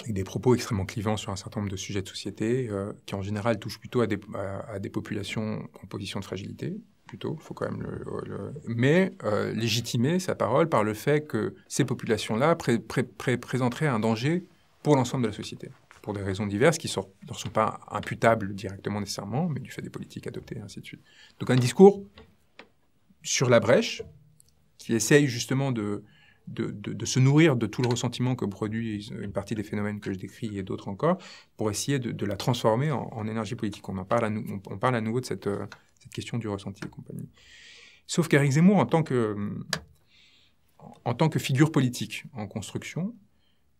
avec des propos extrêmement clivants sur un certain nombre de sujets de société, euh, qui en général touchent plutôt à des, à, des, populations en position de fragilité, plutôt, faut quand même le... Mais euh, légitimer sa parole par le fait que ces populations-là présenteraient un danger pour l'ensemble de la société, pour des raisons diverses qui ne sont, sont, pas imputables directement nécessairement, mais du fait des politiques adoptées, et ainsi de suite. Donc un discours sur la brèche, qui essaye justement de de, se nourrir de tout le ressentiment que produit une partie des phénomènes que je décris et d'autres encore, pour essayer de, la transformer en, énergie politique. On, en parle, à, on, parle à nouveau de cette, euh, cette, question du ressenti et compagnie. Sauf qu'Éric Zemmour, en tant que, en tant que figure politique en construction,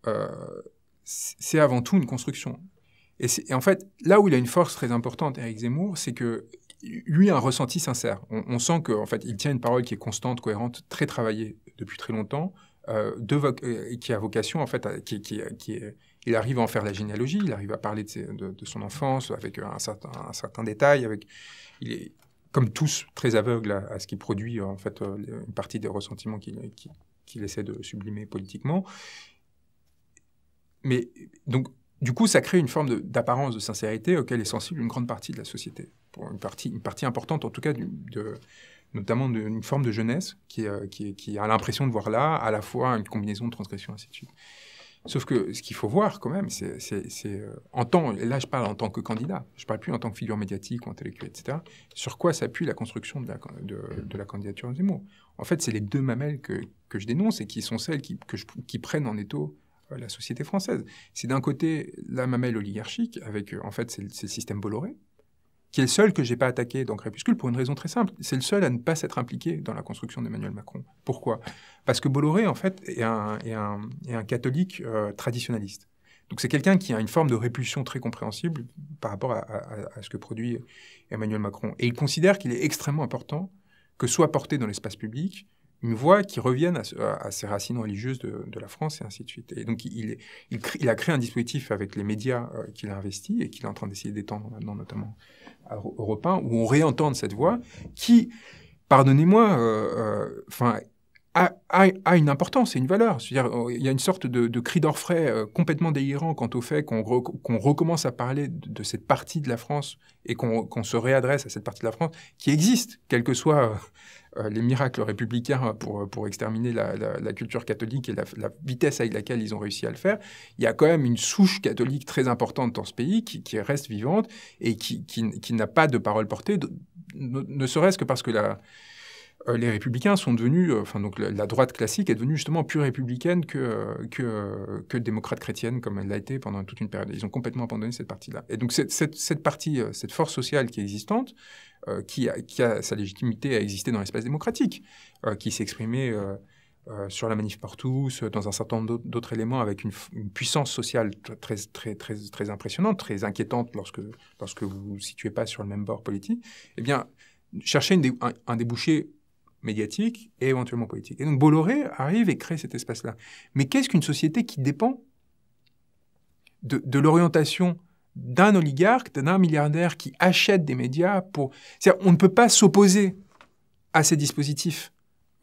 euh, c'est avant tout une construction. Et, et, en fait, là où il a une force très importante, Éric Zemmour, c'est que lui a un ressenti sincère. On, sent qu'en en fait, il tient une parole qui est constante, cohérente, très travaillée depuis très longtemps, euh, euh, qui a vocation, en fait, à, qui, il arrive à en faire la généalogie, il arrive à parler de, son enfance avec un certain, détail, avec, il est, comme tous, très aveugle à, ce qui produit, en fait, euh, une partie des ressentiments qu'il essaie de sublimer politiquement. Mais donc, du coup, ça crée une forme d'apparence de, sincérité auquel est sensible une grande partie de la société, pour une partie, une partie importante en tout cas, de, notamment d'une forme de jeunesse euh, qui, a l'impression de voir là à la fois une combinaison de transgression, ainsi de suite. Sauf que ce qu'il faut voir quand même, c'est euh, en tant, là je parle en tant que candidat, je ne parle plus en tant que figure médiatique ou intellectuelle, etc., sur quoi s'appuie la construction de la, candidature de la En fait, c'est les deux mamelles que, je dénonce et qui sont celles qui, que qui prennent en étau euh, la société française. C'est d'un côté la mamelle oligarchique, avec euh, en fait c'est le, système Bolloré, qui est le seul que j'ai pas attaqué dans Crépuscule pour une raison très simple. C'est le seul à ne pas s'être impliqué dans la construction d'Emmanuel Macron. Pourquoi Parce que Bolloré, en fait, est un, est un, catholique euh, traditionnaliste. Donc c'est quelqu'un qui a une forme de répulsion très compréhensible par rapport à ce que produit Emmanuel Macron. Et il considère qu'il est extrêmement important que soit porté dans l'espace public une voix qui revienne à, ses racines religieuses de, la France et ainsi de suite. Et donc, il, il a créé un dispositif avec les médias euh, qu'il a investi et qu'il est en train d'essayer d'étendre maintenant, notamment à Europe où on réentende cette voix qui, pardonnez-moi, euh, euh, enfin, a, une importance et une valeur. C'est-à-dire, oh, il y a une sorte de, cri d'orfraie euh, complètement délirant quant au fait qu'on, recommence à parler de, cette partie de la France et qu'on, se réadresse à cette partie de la France qui existe, quels que soient euh, les miracles républicains pour, pour exterminer la, culture catholique et la, vitesse avec laquelle ils ont réussi à le faire. Il y a quand même une souche catholique très importante dans ce pays qui, reste vivante et qui, n'a pas de parole portée, ne serait-ce que parce que la euh, les républicains sont devenus, euh, enfin donc la, droite classique est devenue justement plus républicaine que, euh, que, que démocrate chrétienne comme elle l'a été pendant toute une période. Ils ont complètement abandonné cette partie-là. Et donc cette, cette, partie, cette force sociale qui est existante, qui, a, qui, a, sa légitimité à exister dans l'espace démocratique, qui s'est exprimée sur la manif partout, dans un certain nombre d'autres éléments, avec une, puissance sociale très, très, très, très impressionnante, très inquiétante lorsque, lorsque vous ne vous situez pas sur le même bord politique, eh bien, chercher un débouché médiatique et éventuellement politique. Et donc Bolloré arrive et crée cet espace-là. Mais qu'est-ce qu'une société qui dépend de, l'orientation d'un oligarque, d'un milliardaire qui achète des médias pour... cest on ne peut pas s'opposer à ces dispositifs.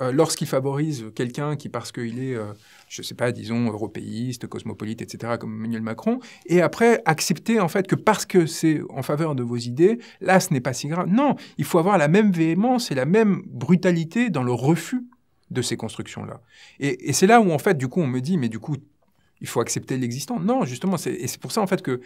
Euh, lorsqu'il favorise quelqu'un qui, parce qu'il est, euh, je ne sais pas, disons, européiste, cosmopolite, etc., comme Emmanuel Macron, et après accepter, en fait, que parce que c'est en faveur de vos idées, là, ce n'est pas si grave. Non, il faut avoir la même véhémence et la même brutalité dans le refus de ces constructions-là. Et, et c'est là où, en fait, du coup, on me dit, mais du coup, il faut accepter l'existant. Non, justement, et c'est pour ça, en fait, que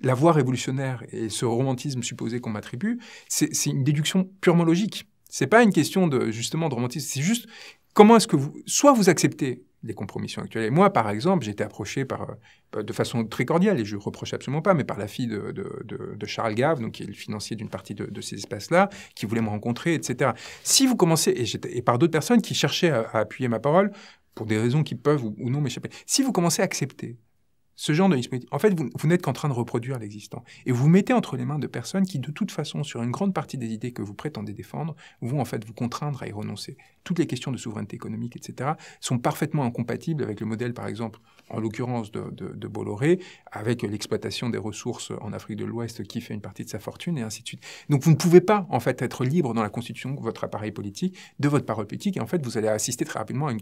la voie révolutionnaire et ce romantisme supposé qu'on m'attribue, c'est une déduction purement logique. C'est pas une question de justement de romantisme. C'est juste comment est-ce que vous, soit vous acceptez les compromissions actuelles. moi, par exemple, j'ai été approché par, euh, de façon très cordiale, et je ne reproche absolument pas, mais par la fille de, Charles Gave, donc qui est le financier d'une partie de, ces espaces-là, qui voulait me rencontrer, etc. Si vous commencez, et, par d'autres personnes qui cherchaient à, appuyer ma parole, pour des raisons qui peuvent ou non m'échapper, si vous commencez à accepter ce genre de En fait, vous, n'êtes qu'en train de reproduire l'existant. Et vous mettez entre les mains de personnes qui, de toute façon, sur une grande partie des idées que vous prétendez défendre, vont en fait vous contraindre à y renoncer. Toutes les questions de souveraineté économique, etc., sont parfaitement incompatibles avec le modèle, par exemple, en l'occurrence de, de, Bolloré, avec l'exploitation des ressources en Afrique de l'Ouest qui fait une partie de sa fortune, et ainsi de suite. Donc vous ne pouvez pas, en fait, être libre dans la constitution de votre appareil politique, de votre parole politique, et en fait, vous allez assister très rapidement à une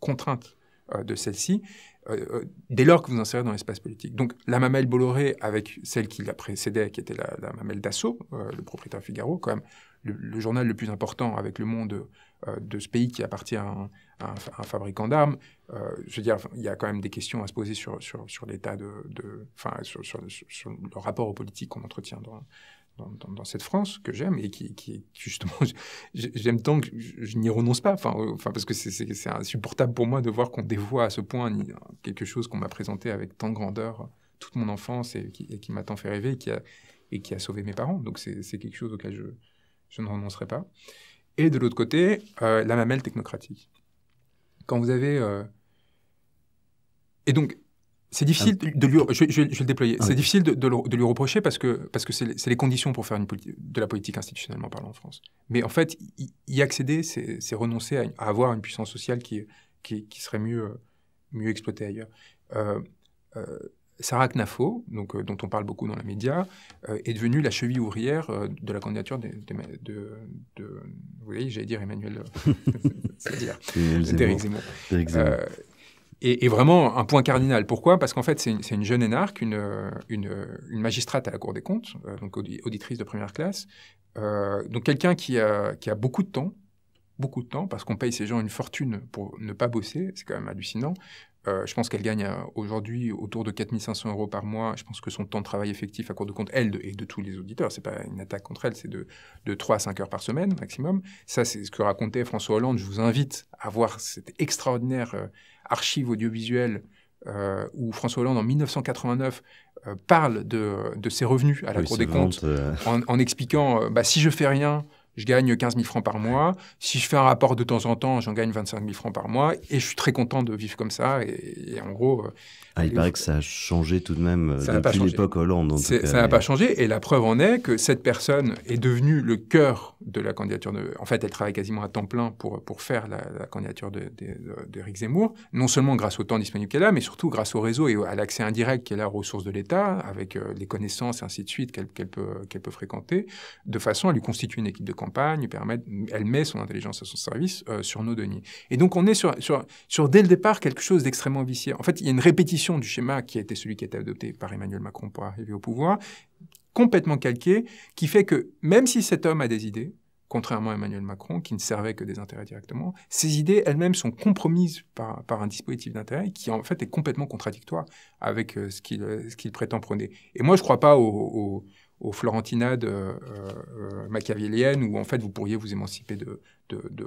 contrainte euh, de celle-ci, euh, euh, dès lors que vous insérez dans l'espace politique. Donc la mamelle Bolloré, avec celle qui la précédait, qui était la, mamelle Dassault, euh, le propriétaire Figaro, quand même le, journal le plus important avec le monde de ce pays qui appartient à un, fabricant d'armes, je veux dire, il y a quand même des questions à se poser sur, sur, l'état de, sur, sur, le rapport aux politiques qu'on entretient dans, dans, cette France que j'aime et qui, justement, j'aime tant que je, n'y renonce pas. Enfin, euh, enfin parce que c'est insupportable pour moi de voir qu'on dévoie à ce point euh, quelque chose qu'on m'a présenté avec tant de grandeur toute mon enfance et qui, m'a tant fait rêver et qui, a, et qui a sauvé mes parents. Donc, c'est quelque chose auquel je, je, ne renoncerai pas. Et de l'autre côté, euh, la mamelle technocratique. Quand vous avez. Et donc, c'est difficile ah, de lui. Je, le déployer. c'est difficile de, lui reprocher parce que parce que c'est les, conditions pour faire une de la politique institutionnellement parlant en France. Mais en fait, y, accéder, c'est renoncer à, avoir une puissance sociale qui qui, qui serait mieux mieux exploitée ailleurs. Euh, euh, Sarah Knafo, donc, euh, dont on parle beaucoup dans la médias, est devenue la cheville ouvrière de la candidature de, vous voyez, j'allais dire Emmanuel, c'est-à-dire Zemmour. Zemmour. Et vraiment un point cardinal. Pourquoi Parce qu'en fait, c'est une, jeune énarque, une, une, magistrate à la Cour des comptes, euh, donc auditrice de première classe, euh, donc quelqu'un qui a, qui a beaucoup de temps, beaucoup de temps, parce qu'on paye ces gens une fortune pour ne pas bosser, c'est quand même hallucinant. Euh, je pense qu'elle gagne aujourd'hui autour de 4500 euros par mois. Je pense que son temps de travail effectif à Cour des comptes, elle et de tous les auditeurs, c'est pas une attaque contre elle, c'est de, de 3 à 5 heures par semaine maximum. Ça, c'est ce que racontait François Hollande. Je vous invite à voir cette extraordinaire archives audiovisuelles euh, où François Hollande, en 1989, euh, parle de, ses revenus à la Cour des comptes euh. en, expliquant bah, si je fais rien, je gagne 15 000 francs par mois. Si je fais un rapport de temps en temps, j'en gagne 25 000 francs par mois. Et je suis très content de vivre comme ça. Et, en gros. Euh, ah, il paraît que ça a changé tout de même euh, depuis l'époque Hollande. Ça n'a pas changé. Et la preuve en est que cette personne est devenue le cœur de la candidature de. En fait, elle travaille quasiment à temps plein pour, pour faire la, candidature d'Éric de, de, Zemmour. Non seulement grâce au temps disponible qu'elle a, mais surtout grâce au réseau et à l'accès indirect qu'elle a aux ressources de l'État, avec euh, les connaissances et ainsi de suite qu'elle peut, qu'elle peut fréquenter, de façon à lui constituer une équipe de campagne elle met son intelligence à son service euh, sur nos deniers. Et donc on est sur, sur, sur dès le départ quelque chose d'extrêmement vicieux. En fait, il y a une répétition du schéma qui a été celui qui a été adopté par Emmanuel Macron pour arriver au pouvoir, complètement calqué, qui fait que même si cet homme a des idées, contrairement à Emmanuel Macron, qui ne servait que des intérêts directement, ces idées elles-mêmes sont compromises par, par un dispositif d'intérêt qui, en fait, est complètement contradictoire avec euh, euh, ce qu'il prétend prôner. Et moi, je ne crois pas au, aux Florentinades euh, euh, machiavéliennes, où en fait vous pourriez vous émanciper de,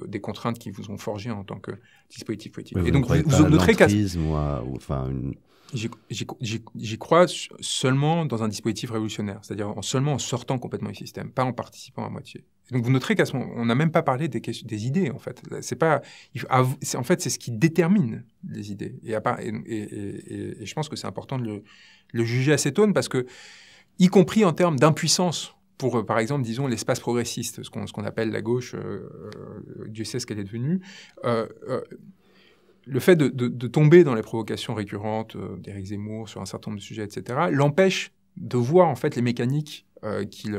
des contraintes qui vous ont forgé en tant que dispositif politique. et donc vous, noterez qu'à enfin une... J'y crois seulement dans un dispositif révolutionnaire, c'est-à-dire en seulement en sortant complètement du système, pas en participant à moitié. donc vous noterez qu'à ce moment, on n'a même pas parlé des, des idées en fait. C'est pas, en fait, c'est ce qui détermine les idées. Et, et, je pense que c'est important de le, le, juger à cette aune parce que y compris en termes d'impuissance pour, euh, par exemple, disons, l'espace progressiste, ce qu'on appelle la gauche, euh, euh, Dieu sait ce qu'elle est devenue. Euh, le fait de, tomber dans les provocations récurrentes d'Éric Zemmour sur un certain nombre de sujets, etc., l'empêche de voir en fait les mécaniques qu'il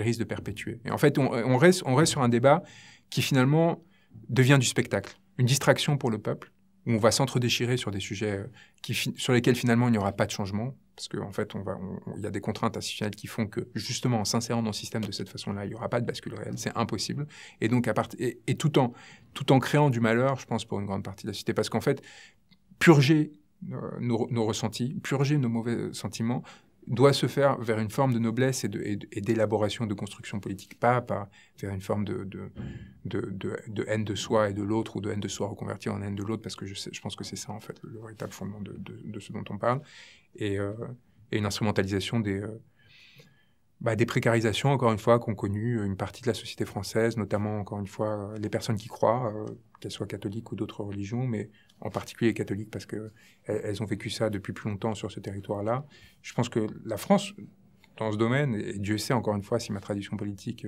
risque de perpétuer. Et en fait, on, reste, on reste sur un débat qui finalement devient du spectacle, une distraction pour le peuple, où on va s'entre-déchirer sur des sujets qui, sur lesquels finalement il n'y aura pas de changement, parce qu'en fait, on va, il y a des contraintes institutionnelles qui font que, justement, en s'insérant dans le système de cette façon-là, il n'y aura pas de bascule réelle, c'est impossible. Et donc, à et, tout en, tout en créant du malheur, je pense, pour une grande partie de la société, parce qu'en fait, purger euh, nos, ressentis, purger nos mauvais sentiments, doit se faire vers une forme de noblesse et d'élaboration de, construction politique, pas, vers une forme de, de, haine de soi et de l'autre, ou de haine de soi reconvertie en haine de l'autre, parce que je, je pense que c'est ça, en fait, le, véritable fondement de, ce dont on parle. Euh, et, une instrumentalisation euh, bah, des, précarisations, encore une fois, qu'ont connues euh, une partie de la société française, notamment, encore une fois, les personnes qui croient, qu'elles soient catholiques ou d'autres religions, mais en particulier les catholiques, parce qu'elles elles ont vécu ça depuis plus longtemps sur ce territoire-là. Je pense que la France, dans ce domaine, et Dieu sait, encore une fois, si ma tradition politique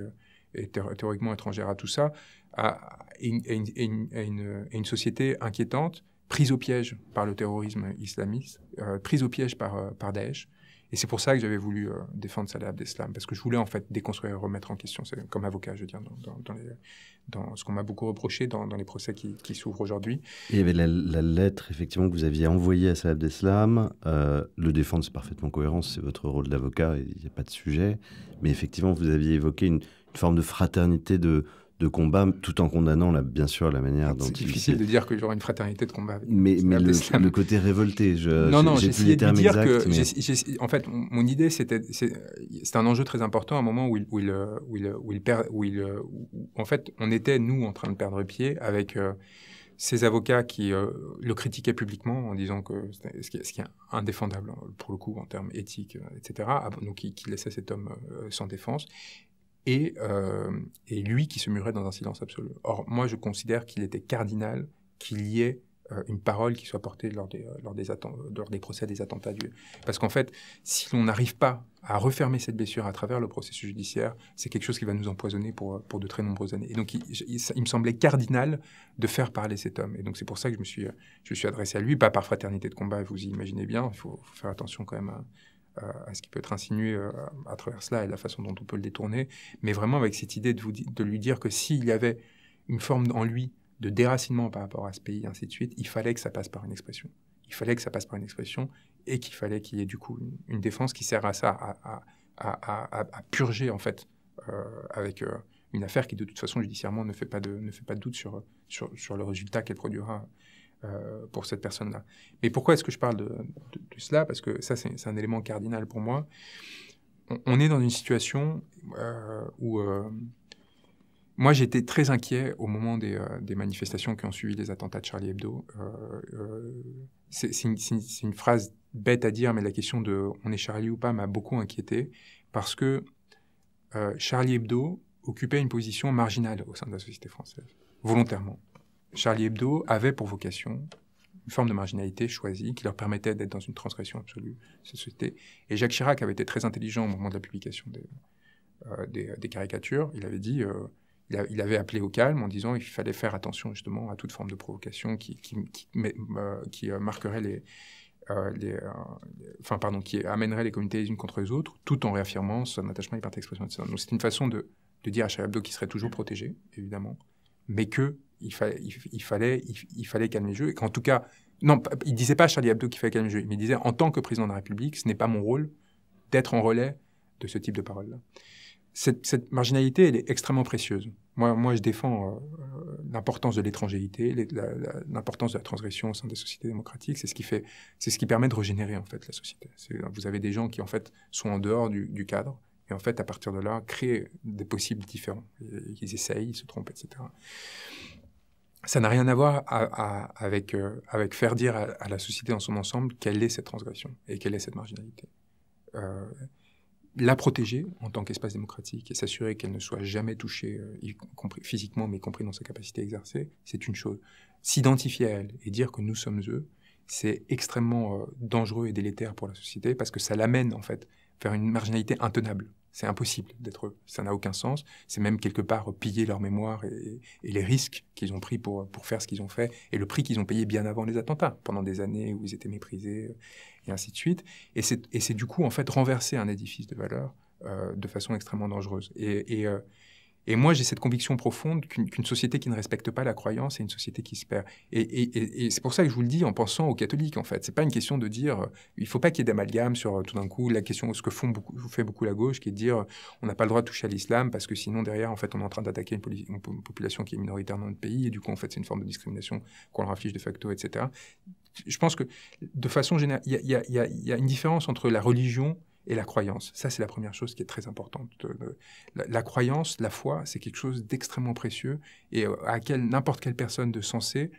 est théoriquement étrangère à tout ça, a une société inquiétante prise au piège par le terrorisme islamiste, euh, prise au piège par, euh, par Daesh. Et c'est pour ça que j'avais voulu euh, défendre Salah Abdeslam, parce que je voulais en fait déconstruire et remettre en question, comme avocat, je veux dire, dans, dans, ce qu'on m'a beaucoup reproché dans, les procès qui, qui s'ouvrent aujourd'hui. Il y avait la, lettre, effectivement, que vous aviez envoyée à Salah Abdeslam. le défendre, c'est parfaitement cohérent, c'est votre rôle d'avocat, il n'y a pas de sujet. Mais effectivement, vous aviez évoqué une forme de fraternité de, de combat, tout en condamnant, la, bien sûr, la manière dont. C'est difficile de dire que y une fraternité de combat. Mais, mais le, côté révolté, je, non, non, j'essayais de dire que, en fait, mon idée, c'était, c'est un enjeu très important, à un moment où il, où il, perd, où il, en fait, on était nous en train de perdre pied avec. ces euh, avocats qui euh, le critiquaient publiquement en disant que ce qui, est indéfendable hein, pour le coup en termes éthiques, euh, etc., ah, donc qui, qui laissait cet homme sans défense, et, euh, et, lui qui se murait dans un silence absolu. Or, moi, je considère qu'il était cardinal qu'il y ait euh, une parole qui soit portée lors des, lors des, des procès des attentats. Du... Parce qu'en fait, si l'on n'arrive pas à refermer cette blessure à travers le processus judiciaire, c'est quelque chose qui va nous empoisonner pour, pour de très nombreuses années. Et donc, il, me semblait cardinal de faire parler cet homme. Et donc, c'est pour ça que je me suis, je suis adressé à lui, pas par fraternité de combat, vous imaginez bien, il faut, faut, faire attention quand même à, euh, à ce qui peut être insinué euh, à travers cela et la façon dont on peut le détourner, mais vraiment avec cette idée de, lui dire que s'il y avait une forme en lui de déracinement par rapport à ce pays, et ainsi de suite, il fallait que ça passe par une expression. Il fallait que ça passe par une expression et qu'il fallait qu'il y ait du coup une, défense qui sert à ça, à, purger en fait euh, avec une affaire qui de toute façon judiciairement ne fait pas de, doute sur le résultat qu'elle produira euh, pour cette personne-là. Mais pourquoi est-ce que je parle de, de, cela Parce que ça, c'est un élément cardinal pour moi. On, est dans une situation euh, où... Euh, moi, j'étais très inquiet au moment des, manifestations qui ont suivi les attentats de Charlie Hebdo. c'est une, phrase bête à dire, mais la question de on est Charlie ou pas m'a beaucoup inquiété parce que Charlie Hebdo occupait une position marginale au sein de la société française, volontairement. Charlie Hebdo avait pour vocation une forme de marginalité choisie qui leur permettait d'être dans une transgression absolue de société. Et Jacques Chirac avait été très intelligent au moment de la publication des, euh, euh, caricatures. Il avait dit, euh, il, avait appelé au calme en disant qu'il fallait faire attention justement à toute forme de provocation qui, marquerait les, enfin pardon, qui amènerait les communautés les unes contre les autres, tout en réaffirmant son attachement à liberté d'expression. Donc c'est une façon de, de dire à Charlie Hebdo qu'il serait toujours protégé, évidemment, mais que il, il, fallait, il, fallait calmer le jeu. Et qu'en tout cas, non, il disait pas à Charlie Hebdo qu'il fallait calmer le jeu, mais il disait en tant que président de la République, ce n'est pas mon rôle d'être en relais de ce type de parole-là là Cette, marginalité, elle est extrêmement précieuse. Moi, moi je défends euh, euh, l'importance de l'étrangéité, l'importance de la transgression au sein des sociétés démocratiques. C'est ce qui fait, c'est ce qui permet de régénérer en fait la société. Vous avez des gens qui en fait sont en dehors du, du, cadre et en fait à partir de là créent des possibles différents. Ils essayent, ils se trompent, etc ça n'a rien à voir avec, euh, avec faire dire à, la société dans son ensemble quelle est cette transgression et quelle est cette marginalité. Euh, la protéger en tant qu'espace démocratique et s'assurer qu'elle ne soit jamais touchée, euh, y compris physiquement, mais y compris dans sa capacité à exercer, c'est une chose. S'identifier à elle et dire que nous sommes eux, c'est extrêmement euh, dangereux et délétère pour la société parce que ça l'amène en fait vers une marginalité intenable. C'est impossible d'être eux. Ça n'a aucun sens. C'est même quelque part piller leur mémoire et, les risques qu'ils ont pris pour, pour faire ce qu'ils ont fait et le prix qu'ils ont payé bien avant les attentats, pendant des années où ils étaient méprisés euh, et ainsi de suite. Et c'est du coup, en fait, renverser un édifice de valeur euh, de façon extrêmement dangereuse. Et, euh, et moi, j'ai cette conviction profonde qu'une société qui ne respecte pas la croyance est une société qui se perd. Et, c'est pour ça que je vous le dis en pensant aux catholiques, en fait. C'est pas une question de dire, euh, il faut pas qu'il y ait d'amalgame sur euh, tout d'un coup la question, ce que font fait beaucoup la gauche, qui est de dire, euh, on n'a pas le droit de toucher à l'islam parce que sinon derrière, en fait, on est en train d'attaquer une, population qui est minoritaire dans notre pays et du coup, en fait, c'est une forme de discrimination qu'on leur affiche de facto, etc. Je pense que de façon générale, il y a une différence entre la religion et la croyance. Ça, c'est la première chose qui est très importante. Euh, la, croyance, la foi, c'est quelque chose d'extrêmement précieux et euh, à laquelle n'importe quelle personne de sensée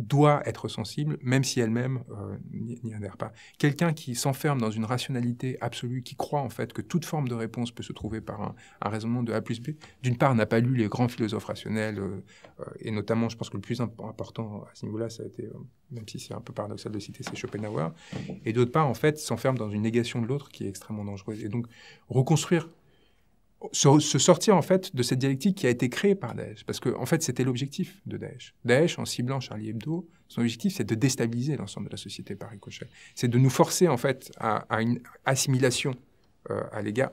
doit être sensible, même si elle-même euh, n'y adhère pas. Quelqu'un qui s'enferme dans une rationalité absolue, qui croit en fait que toute forme de réponse peut se trouver par un, raisonnement de A plus B, d'une part n'a pas lu les grands philosophes rationnels, euh, euh, et notamment, je pense que le plus important à ce niveau-là, ça a été, même si c'est un peu paradoxal de citer, c'est Schopenhauer, et d'autre part, en fait, s'enferme dans une négation de l'autre qui est extrêmement dangereuse. Et donc, reconstruire se, sortir en fait de cette dialectique qui a été créée par Daesh, parce que en fait c'était l'objectif de Daesh. Daesh, en ciblant Charlie Hebdo, son objectif c'est de déstabiliser l'ensemble de la société par ricochet, c'est de nous forcer en fait à, une assimilation euh, à l'égard,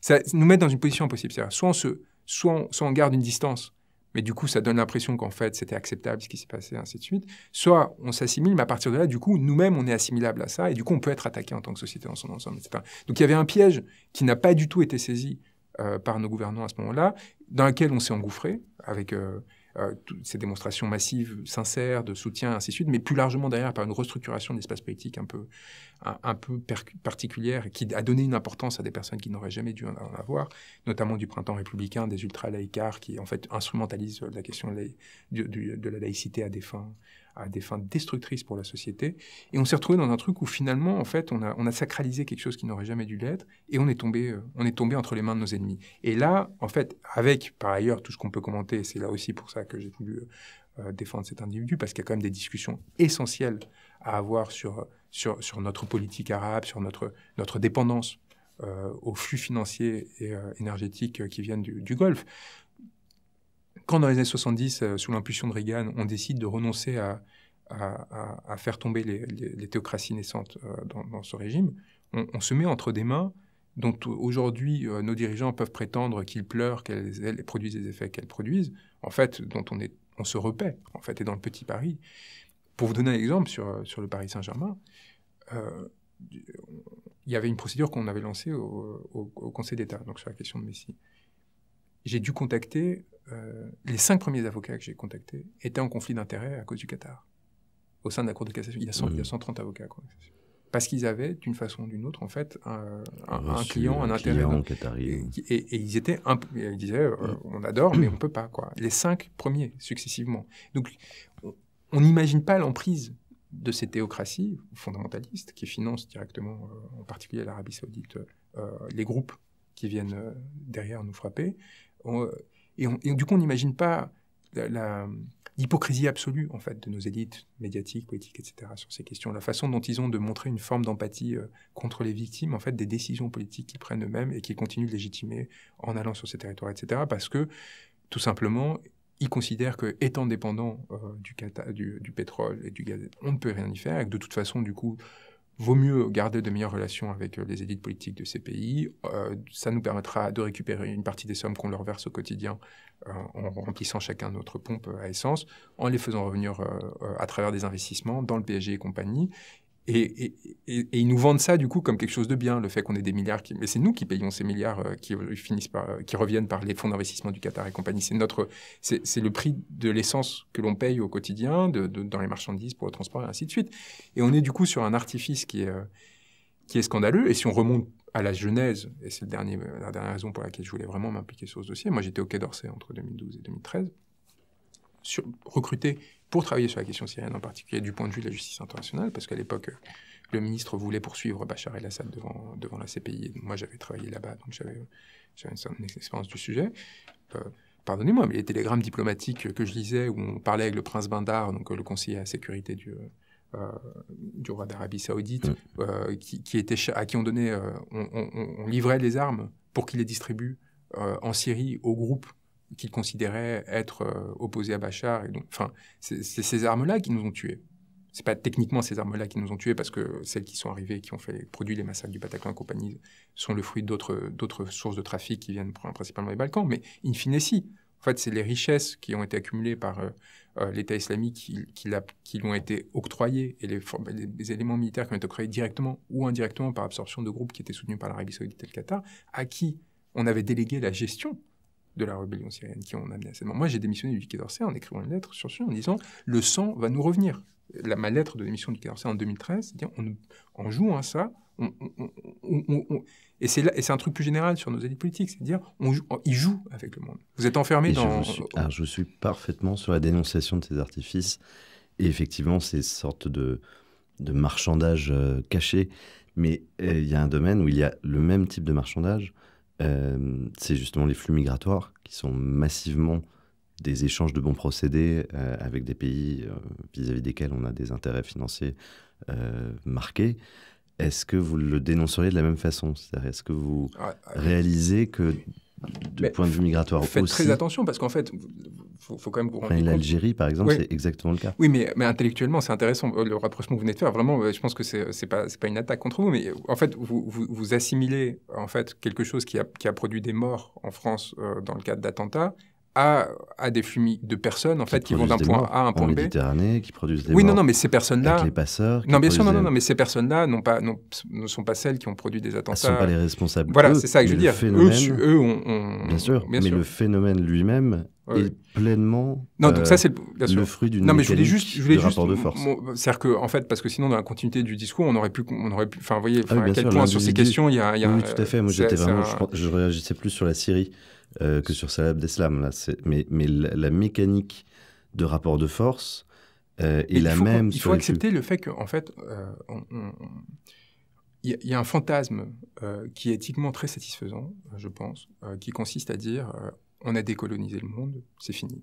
ça nous met dans une position impossible. Soit on soit on, soit garde une distance, mais du coup ça donne l'impression qu'en fait c'était acceptable ce qui s'est passé, ainsi de suite. Soit on s'assimile, mais à partir de là, du coup nous-mêmes on est assimilable à ça et du coup on peut être attaqué en tant que société dans son ensemble, Donc il y avait un piège qui n'a pas du tout été saisi euh, par nos gouvernants à ce moment-là, dans laquelle on s'est engouffré avec euh, euh, toutes ces démonstrations massives, sincères, de soutien, ainsi de suite, mais plus largement derrière par une restructuration de l'espace politique un peu, un, peu particulière qui a donné une importance à des personnes qui n'auraient jamais dû en avoir, notamment du printemps républicain, des ultra-laïcars qui en fait instrumentalisent la question de la laïcité à des fins à des fins destructrices pour la société. Et on s'est retrouvé dans un truc où finalement, en fait, on a, sacralisé quelque chose qui n'aurait jamais dû l'être et on est, tombé, euh, on est tombé entre les mains de nos ennemis. Et là, en fait, avec par ailleurs tout ce qu'on peut commenter, c'est là aussi pour ça que j'ai voulu euh, euh, défendre cet individu, parce qu'il y a quand même des discussions essentielles à avoir sur, sur, sur notre politique arabe, sur notre, notre dépendance aux flux financiers et énergétiques qui viennent du, du Golfe quand dans les années 70, euh, sous l'impulsion de Reagan, on décide de renoncer à, faire tomber les, théocraties naissantes euh, dans, ce régime, on, se met entre des mains dont aujourd'hui euh, nos dirigeants peuvent prétendre qu'ils pleurent, qu'elles produisent les effets qu'elles produisent, en fait, dont on, se repaît, en fait, et dans le petit Paris. Pour vous donner un exemple sur, le Paris Saint-Germain, il y avait une procédure qu'on avait lancée au, Conseil d'État, donc sur la question de Messie j'ai dû contacter, euh, les cinq premiers avocats que j'ai contactés étaient en conflit d'intérêts à cause du Qatar. Au sein de la Cour de cassation, il y a, 130 mmh. avocats Parce qu'ils avaient, d'une façon ou d'une autre, en fait, un, client, un, intérêt. et, ils étaient, ils disaient, euh, mmh. on adore, mais on peut pas, quoi. Les cinq premiers, successivement. Donc, on n'imagine pas l'emprise de ces théocraties fondamentalistes qui financent directement, euh, en particulier l'Arabie Saoudite, les groupes qui viennent derrière nous frapper, et, du coup, on n'imagine pas l'hypocrisie absolue, en fait, de nos élites médiatiques, politiques, etc., sur ces questions. La façon dont ils ont de montrer une forme d'empathie euh, contre les victimes, en fait, des décisions politiques qu'ils prennent eux-mêmes et qu'ils continuent de légitimer en allant sur ces territoires, etc., parce que, tout simplement, ils considèrent que, étant dépendant euh, du, du, pétrole et du gaz, on ne peut rien y faire, et que de toute façon, du coup, vaut mieux garder de meilleures relations avec euh, les élites politiques de ces pays. Euh, ça nous permettra de récupérer une partie des sommes qu'on leur verse au quotidien euh, en remplissant chacun notre pompe à essence, en les faisant revenir à travers des investissements dans le PSG et compagnie. Et, ils nous vendent ça, du coup, comme quelque chose de bien, le fait qu'on ait des milliards. Qui... Mais c'est nous qui payons ces milliards euh, qui, finissent par, euh, qui reviennent par les fonds d'investissement du Qatar et compagnie. C'est, notre, c'est, le prix de l'essence que l'on paye au quotidien, de, dans les marchandises, pour le transport, et ainsi de suite. Et on est, du coup, sur un artifice qui est, euh, qui est scandaleux. Et si on remonte à la genèse, et c'est le dernier, la dernière raison pour laquelle je voulais vraiment m'impliquer sur ce dossier, moi j'étais au Quai d'Orsay entre 2012 et 2013, sur, recruté pour travailler sur la question syrienne en particulier du point de vue de la justice internationale, parce qu'à l'époque, le ministre voulait poursuivre Bachar el-Assad devant, devant la CPI. moi, j'avais travaillé là-bas, donc j'avais une certaine expérience du sujet. Euh, pardonnez-moi, mais les télégrammes diplomatiques que je lisais, où on parlait avec le prince Bandar, donc euh, le conseiller à sécurité du, euh, du roi d'Arabie Saoudite, mm. qui, était, à qui on donnait, on, on, livrait les armes pour qu'il les distribue en Syrie aux groupes qu'il considérait être euh, opposé à Bachar. Et donc, enfin, c'est ces armes-là qui nous ont tués. C'est pas techniquement ces armes-là qui nous ont tués, parce que celles qui sont arrivées, et qui ont fait, produit les massacres du Bataclan et compagnie, sont le fruit d'autres, d'autres sources de trafic qui viennent principalement des Balkans. Mais in fine, si. En fait, c'est les richesses qui ont été accumulées par euh, euh, l'État islamique qui, qui, l'ont été octroyées et les, les, éléments militaires qui ont été octroyés directement ou indirectement par absorption de groupes qui étaient soutenus par l'Arabie saoudite et le Qatar, à qui on avait délégué la gestion de la rébellion syrienne qui ont amené à cette Moi, j'ai démissionné du Quai d'Orsay en écrivant une lettre sur ce en disant le sang va nous revenir. La, ma lettre de démission du Quai d'Orsay en 2013, cest dire on, en jouant à ça, et c'est un truc plus général sur nos élites politiques, c'est-à-dire on joue, ils jouent avec le monde. Vous êtes enfermé dans. Ah, je suis, parfaitement sur la dénonciation de ces artifices et effectivement ces sortes de, de marchandage euh, caché. Mais euh, il y a un domaine où il y a le même type de marchandage euh, c'est justement les flux migratoires qui sont massivement des échanges de bons procédés euh, avec des pays euh, vis-à-vis desquels on a des intérêts financiers marqués. Est-ce que vous le dénonceriez de la même façon C'est-à-dire, est-ce que vous réalisez que de point de vue migratoire faites très attention parce qu'en fait, faut, faut quand même compte. L'Algérie, par exemple, c'est exactement le cas. Oui, mais, mais intellectuellement, c'est intéressant. Euh, le rapprochement que vous venez de faire, vraiment, euh, je pense que c'est n'est euh, pas, pas une attaque contre vous, mais en fait, vous, vous, assimilez en fait quelque chose qui a, qui a produit des morts en France dans le cadre d'attentats à, des fumées de personnes en qui fait qui vont d'un point A à un point B. qui produisent des Oui, non, non, mais ces personnes-là. les passeurs. Non, bien sûr, non, non, mais ces personnes-là n'ont pas, ne sont pas celles qui ont produit des attentats. Ce ne sont pas les responsables. Voilà, c'est ça que je veux dire. Eux, eux Bien sûr, mais le phénomène lui-même est pleinement non, donc ça, euh, c'est le, le, fruit d'une non mais je voulais juste je voulais de juste de force c'est-à-dire que en fait parce que sinon dans la continuité du discours on aurait pu on aurait pu enfin vous voyez ah à quel point sur ces questions il y a, oui, tout à fait moi j'étais vraiment je, je réagissais plus sur la Syrie euh, que sur Salah Abdeslam. Là. Mais, la, mécanique de rapport de force euh, est la même. Il faut accepter le fait qu'en fait, euh, il y, a un fantasme qui est éthiquement très satisfaisant, je pense, qui consiste à dire on a décolonisé le monde, c'est fini.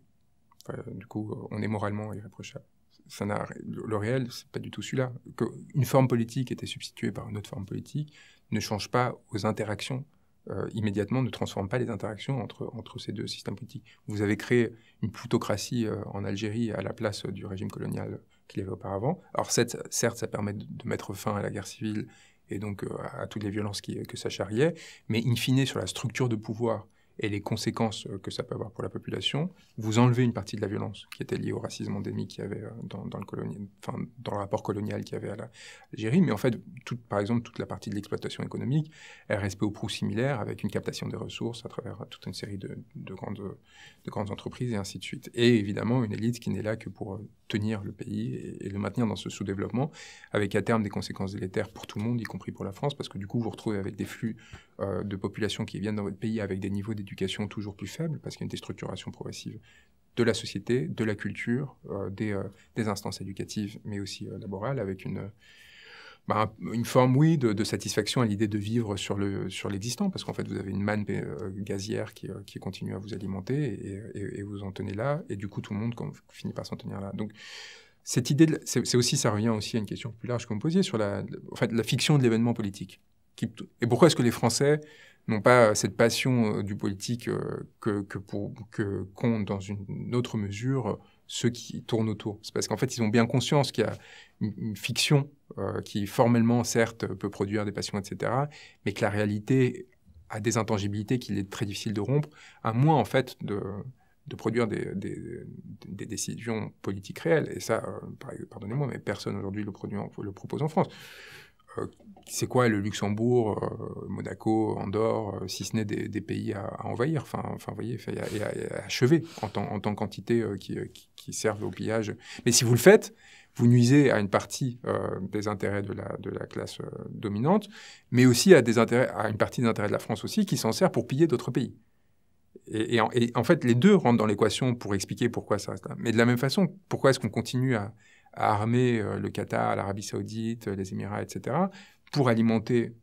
du coup, on est moralement irréprochable. Ça n'a, le réel, c'est pas du tout celui-là. Qu'une forme politique était substituée par une autre forme politique ne change pas aux interactions euh, immédiatement ne transforme pas les interactions entre, ces deux systèmes politiques. Vous avez créé une plutocratie euh, en Algérie à la place du régime colonial qu'il y avait auparavant. Alors certes, certes, ça permet de mettre fin à la guerre civile et donc euh, à toutes les violences que ça charriait, mais in fine sur la structure de pouvoir et les conséquences euh, que ça peut avoir pour la population, vous enlevez une partie de la violence qui était liée au racisme endémique qu'il y avait euh, dans, le enfin, dans rapport colonial qu'il y avait à l'Algérie. Mais en fait, par exemple, toute la partie de l'exploitation économique, elle reste au prou similaire avec une captation des ressources à travers toute une série de, grandes, de grandes entreprises et ainsi de suite. Et évidemment, une élite qui n'est là que pour euh, tenir le pays et, le maintenir dans ce sous-développement, avec à terme des conséquences délétères pour tout le monde, y compris pour la France, parce que du coup, vous vous retrouvez avec des flux euh, de populations qui viennent dans votre pays avec des niveaux d'éducation toujours plus faibles, parce qu'il y a une déstructuration progressive de la société, de la culture, euh, euh, des, instances éducatives, mais aussi laborales, avec une, bah, forme, oui, de, satisfaction à l'idée de vivre sur, le, sur l'existant, parce qu'en fait, vous avez une manne gazière qui, continue à vous alimenter et, vous en tenez là, et du coup, tout le monde finit par s'en tenir là. Donc, cette idée, c'est aussi, ça revient aussi à une question plus large que vous me posiez sur la fiction de l'événement politique et pourquoi est-ce que les Français n'ont pas euh, cette passion euh, du politique euh, que, que, pour, compte dans une autre mesure ceux qui tournent autour. C'est parce qu'en fait, ils ont bien conscience qu'il y a une, fiction qui, formellement, certes, peut produire des passions, etc., mais que la réalité a des intangibilités qu'il est très difficile de rompre, à moins, en fait, de, produire des, décisions politiques réelles. Et ça, pardonnez-moi, mais personne aujourd'hui le, le propose en France. Euh, c'est quoi le Luxembourg, euh, Monaco, Andorre, euh, si ce n'est des, pays à, envahir, enfin, enfin, voyez, à, achever en tant, qu'entité qui, servent au pillage. Mais si vous le faites, vous nuisez à une partie des intérêts de la, de la classe dominante, mais aussi à, des intérêts, à une partie des intérêts de la France aussi qui s'en sert pour piller d'autres pays. Et, en, et, en, fait, les deux rentrent dans l'équation pour expliquer pourquoi ça reste là. Mais de la même façon, pourquoi est-ce qu'on continue à, à armer euh, le Qatar, l'Arabie saoudite, euh, les Émirats, etc., pour alimenter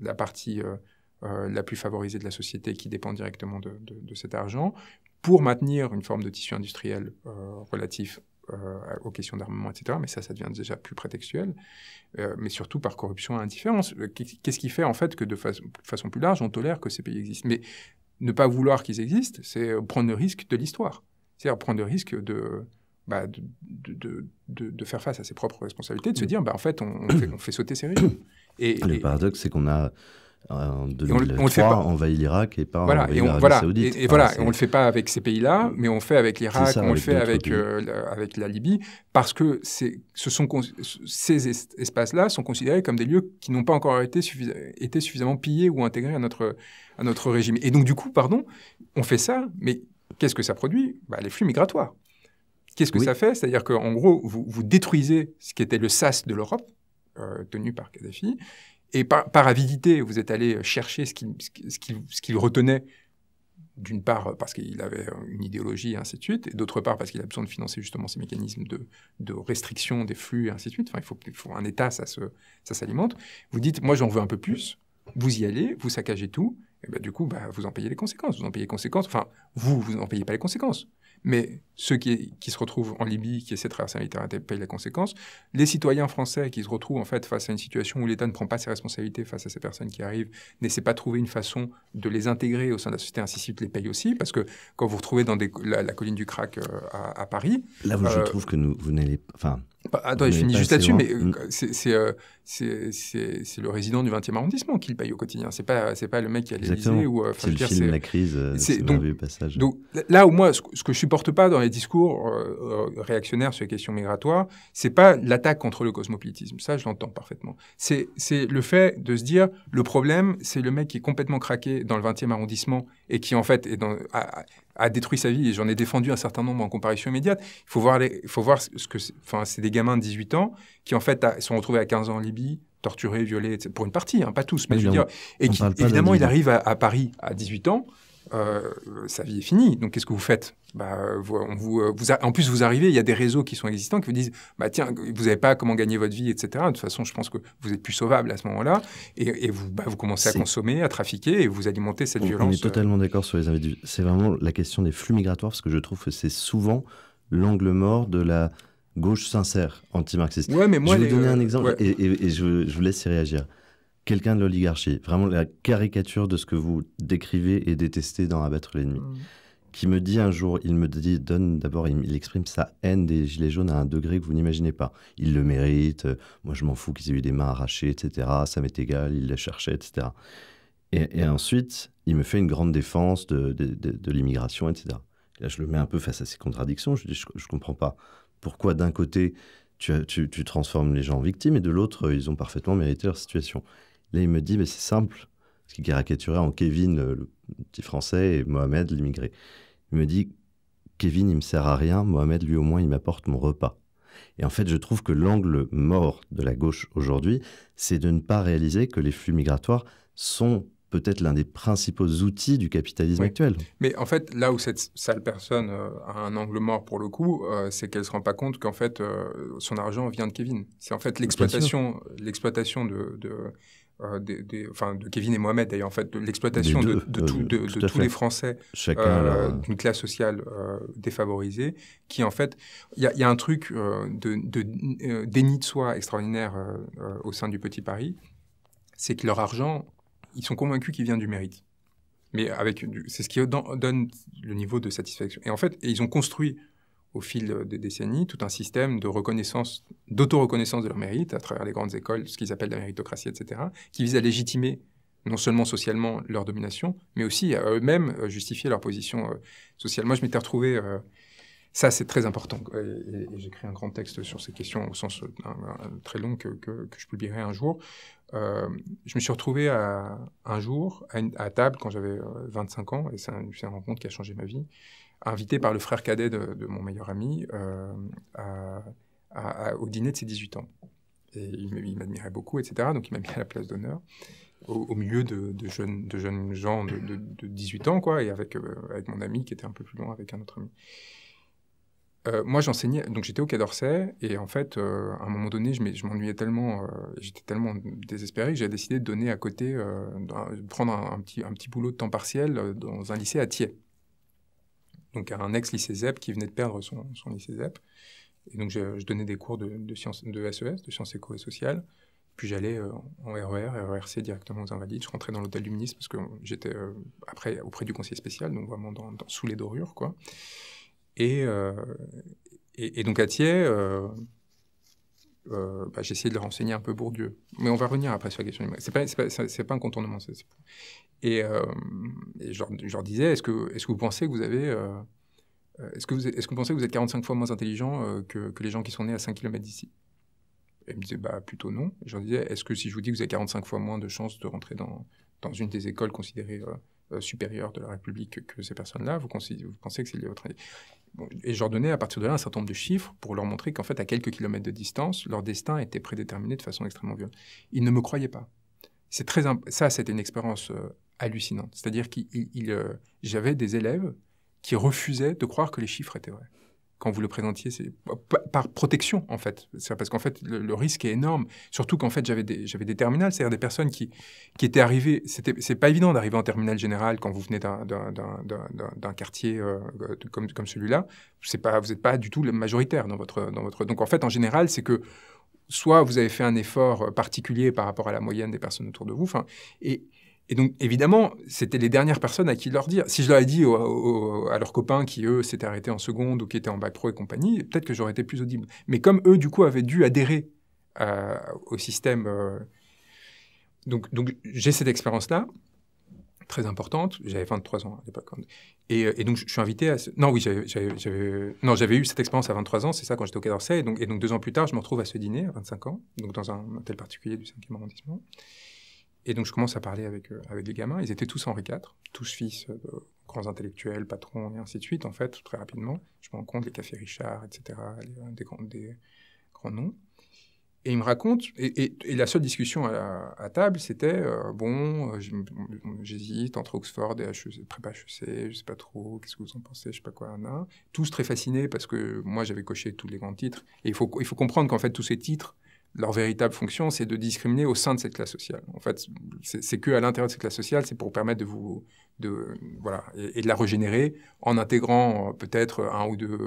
la partie euh, la plus favorisée de la société qui dépend directement de, cet argent, pour maintenir une forme de tissu industriel relatif aux questions d'armement, etc. Mais ça, ça devient déjà plus prétextuel. mais surtout par corruption et indifférence. Qu'est-ce qui fait en fait que de façon plus large, on tolère que ces pays existent Mais ne pas vouloir qu'ils existent, c'est prendre le risque de l'histoire. C'est-à-dire prendre le risque de, bah, de, faire face à ses propres responsabilités, de se mm. dire, bah, en fait on, on, fait, sauter ces régimes. Et, le paradoxe, c'est qu'on a en 2003 on, envahi l'Irak et pas voilà, envahi l'Arabie Saoudite. Et, voilà, on le fait pas avec ces pays-là, mais on le fait avec l'Irak, on le fait euh, avec, la Libye, parce que ce sont ces espaces-là sont considérés comme des lieux qui n'ont pas encore été, suffisamment pillés ou intégrés à notre, à notre régime. Et donc du coup, pardon, on fait ça, mais qu'est-ce que ça produit bah, Les flux migratoires. Qu'est-ce que ça fait C'est-à-dire qu'en gros, vous, détruisez ce qui était le sas de l'Europe, euh, tenu par Kadhafi, et par, par, avidité, vous êtes allé chercher ce qu'il qui, ce retenait, d'une part parce qu'il avait une idéologie, et ainsi de suite, et d'autre part parce qu'il a besoin de financer justement ces mécanismes de, restriction des flux, et ainsi de suite. Enfin, il faut, il faut un État, ça, se, ça s'alimente. Vous dites, moi j'en veux un peu plus, vous y allez, vous saccagez tout, et bah, du coup, bah, vous en payez les conséquences. Vous en payez les conséquences, enfin, vous, vous n'en payez pas les conséquences mais ceux qui, se retrouvent en Libye, qui essaient de traverser la Méditerranée, payent les conséquences. Les citoyens français qui se retrouvent en fait face à une situation où l'État ne prend pas ses responsabilités face à ces personnes qui arrivent, n'essaient pas de trouver une façon de les intégrer au sein de la société, ainsi les paye aussi, parce que quand vous vous retrouvez dans la, colline du crack euh, à, Paris... Là, où je euh, trouve que vous n'allez... Enfin, bah, attends, je finis juste là-dessus, mais euh, euh, c'est c'est c'est le résident du 20e arrondissement qui le paye au quotidien. C'est pas c'est pas le mec qui a l'Élysée ou. Euh, c'est le film La crise. C'est vieux passage. donc là où moi ce, que je supporte pas dans les discours euh, réactionnaires sur les questions migratoires, c'est pas l'attaque contre le cosmopolitisme. Ça, je l'entends parfaitement. C'est c'est le fait de se dire le problème, c'est le mec qui est complètement craqué dans le 20e arrondissement et qui en fait est dans, a détruit sa vie. Et j'en ai défendu un certain nombre en comparution immédiate. Il faut voir, faut voir ce que Enfin, c'est des gamins de 18 ans qui, en fait, sont retrouvés à 15 ans en Libye, torturés, violés, pour une partie, hein, pas tous, mais, je Et évidemment, il arrive à, à Paris à 18 ans. Euh, sa vie est finie. Donc, qu'est-ce que vous faites bah, euh, En plus, vous arrivez, il y a des réseaux qui sont existants qui vous disent bah, Tiens, vous n'avez pas comment gagner votre vie, etc. De toute façon, je pense que vous êtes plus sauvable à ce moment-là. Et, vous, bah, vous commencez à consommer, à trafiquer et vous alimentez cette violence. On est euh, totalement d'accord sur les individus. C'est vraiment la question des flux migratoires parce que je trouve que c'est souvent l'angle mort de la gauche sincère anti-marxiste. je vais vous donner un exemple et, je, je vous laisse y réagir quelqu'un de l'oligarchie, vraiment la caricature de ce que vous décrivez et détestez dans Abattre l'ennemi, mm. qui me dit un jour, il me dit, donne d'abord, il, exprime sa haine des Gilets jaunes à un degré que vous n'imaginez pas. Il le mérite, euh, moi je m'en fous qu'ils aient eu des mains arrachées, etc. Ça m'est égal, il les cherchait, etc. Et, ensuite, il me fait une grande défense de, l'immigration, etc. là, je le mets un peu face à ces contradictions. Je dis, je, comprends pas pourquoi d'un côté, tu, tu, transformes les gens en victimes et de l'autre, ils ont parfaitement mérité leur situation. Là, il me dit, mais c'est simple. Ce qui caricaturait en Kevin, le petit français, et Mohamed, l'immigré. Il me dit, Kevin, il me sert à rien. Mohamed, lui, au moins, il m'apporte mon repas. Et en fait, je trouve que l'angle mort de la gauche aujourd'hui, c'est de ne pas réaliser que les flux migratoires sont peut-être l'un des principaux outils du capitalisme actuel. Mais en fait, là où cette sale personne euh, a un angle mort pour le coup, euh, c'est qu'elle ne se rend pas compte qu'en fait, euh, son argent vient de Kevin. C'est en fait l'exploitation, l'exploitation de, euh, de Kevin et Mohamed d'ailleurs, en fait, l'exploitation de, euh, tous les Français euh, d'une classe sociale défavorisée, qui en fait, il y, a un truc de, déni de soi extraordinaire au sein du Petit Paris, c'est que leur argent, ils sont convaincus qu'il vient du mérite. Mais avec, c'est ce qui donne le niveau de satisfaction. Et en fait, et ils ont construit au fil des décennies tout un système de d'auto-reconnaissance de leur mérite à travers les grandes écoles, ce qu'ils appellent la méritocratie, etc., qui vise à légitimer non seulement socialement leur domination, mais aussi à eux-mêmes euh, justifier leur position euh, sociale. Moi, je m'étais retrouvé, euh, ça c'est très important, et, j'écris un grand texte sur ces questions au sens très long que, je publierai un jour. je me suis retrouvé à, un jour à, table quand j'avais 25 ans, et c'est une rencontre qui a changé ma vie invité par le frère cadet de, mon meilleur ami euh, au dîner de ses 18 ans. Et il m'admirait beaucoup, etc. Donc il m'a mis à la place d'honneur, au, milieu de, jeunes, gens de, 18 ans, quoi, et euh, avec, mon ami qui était un peu plus loin, avec un autre ami. Euh, moi, j'enseignais, donc j'étais au Quai d'Orsay, et en fait, à un moment donné, je m'ennuyais tellement, j'étais tellement désespéré que j'ai décidé de donner à côté, prendre un, petit, un petit boulot de temps partiel dans un lycée à Thiers, donc un ex-lycée ZEP qui venait de perdre son, son lycée ZEP. Et donc, je, donnais des cours de, sciences, de SES, e de sciences éco et sociales. Puis j'allais euh, en RER, RERC directement aux Invalides. Je rentrais dans l'hôtel du ministre parce que j'étais euh, après auprès du conseiller spécial, donc vraiment dans, sous les dorures, quoi. Et, euh, et, donc à Thiers, bah, j'ai essayé de le renseigner un peu Bourdieu. Mais on va revenir après sur la question du C'est pas, n'est pas, un contournement. Et, euh, je, leur, disais, est-ce que, est que, vous pensez que vous avez... Euh, euh, est-ce que, est que, vous pensez que vous êtes 45 fois moins intelligent que, les gens qui sont nés à 5 km d'ici et ils me disaient, bah, plutôt non. Et je leur disais, est-ce que si je vous dis que vous avez 45 fois moins de chances de rentrer dans, dans une des écoles considérées supérieures de la République que, ces personnes-là, vous, vous, pensez que c'est lié à votre... Bon, et je leur donnais à partir de là un certain nombre de chiffres pour leur montrer qu'en fait, à quelques kilomètres de distance, leur destin était prédéterminé de façon extrêmement violente. Ils ne me croyaient pas. C'est très Ça, c'était une expérience hallucinante. C'est-à-dire qu'il, euh, j'avais des élèves qui refusaient de croire que les chiffres étaient vrais. Quand vous le présentiez, c'est par, protection en fait, parce qu'en fait le, risque est énorme. Surtout qu'en fait j'avais des j'avais des terminales, c'est-à-dire des personnes qui qui étaient arrivées. c'est pas évident d'arriver en terminale générale quand vous venez d'un quartier euh, comme comme celui-là. C'est pas vous n'êtes pas du tout le majoritaire dans votre dans votre. Donc en fait en général c'est que soit vous avez fait un effort particulier par rapport à la moyenne des personnes autour de vous. Enfin et et donc, évidemment, c'était les dernières personnes à qui leur dire. Si je leur ai dit à leurs copains qui, eux, s'étaient arrêtés en seconde ou qui étaient en bac pro et compagnie, peut-être que j'aurais été plus audible. Mais comme eux, du coup, avaient dû adhérer euh, au système. Euh, donc, j'ai cette expérience-là, très importante. J'avais 23 ans à l'époque. Et, euh, donc, je suis invité à. Ce... Non, oui, j'avais, j'avais eu cette expérience à 23 ans, c'est ça, quand j'étais au Quai d'Orsay. Et donc, deux ans plus tard, je me retrouve à ce dîner, à 25 ans, donc dans un hôtel particulier du 5e arrondissement. Et donc je commence à parler avec, euh, avec les gamins. Ils étaient tous Henri IV, tous fils euh, de grands intellectuels, patrons et ainsi de suite. En fait, très rapidement, je me rends compte les cafés Richard, etc., euh, des, grands, des grands noms. Et ils me racontent, et, la seule discussion à, table, c'était bon, j'hésite entre Oxford et HEC, prépa HEC, je sais pas trop, qu'est-ce que vous en pensez, je sais pas quoi, a Tous très fascinés parce que moi j'avais coché tous les grands titres. Et il faut, il faut comprendre qu'en fait tous ces titres leur véritable fonction, c'est de discriminer au sein de cette classe sociale. En fait, c'est que à l'intérieur de cette classe sociale, c'est pour permettre de vous, de voilà, et, de la régénérer en intégrant euh, peut-être un ou deux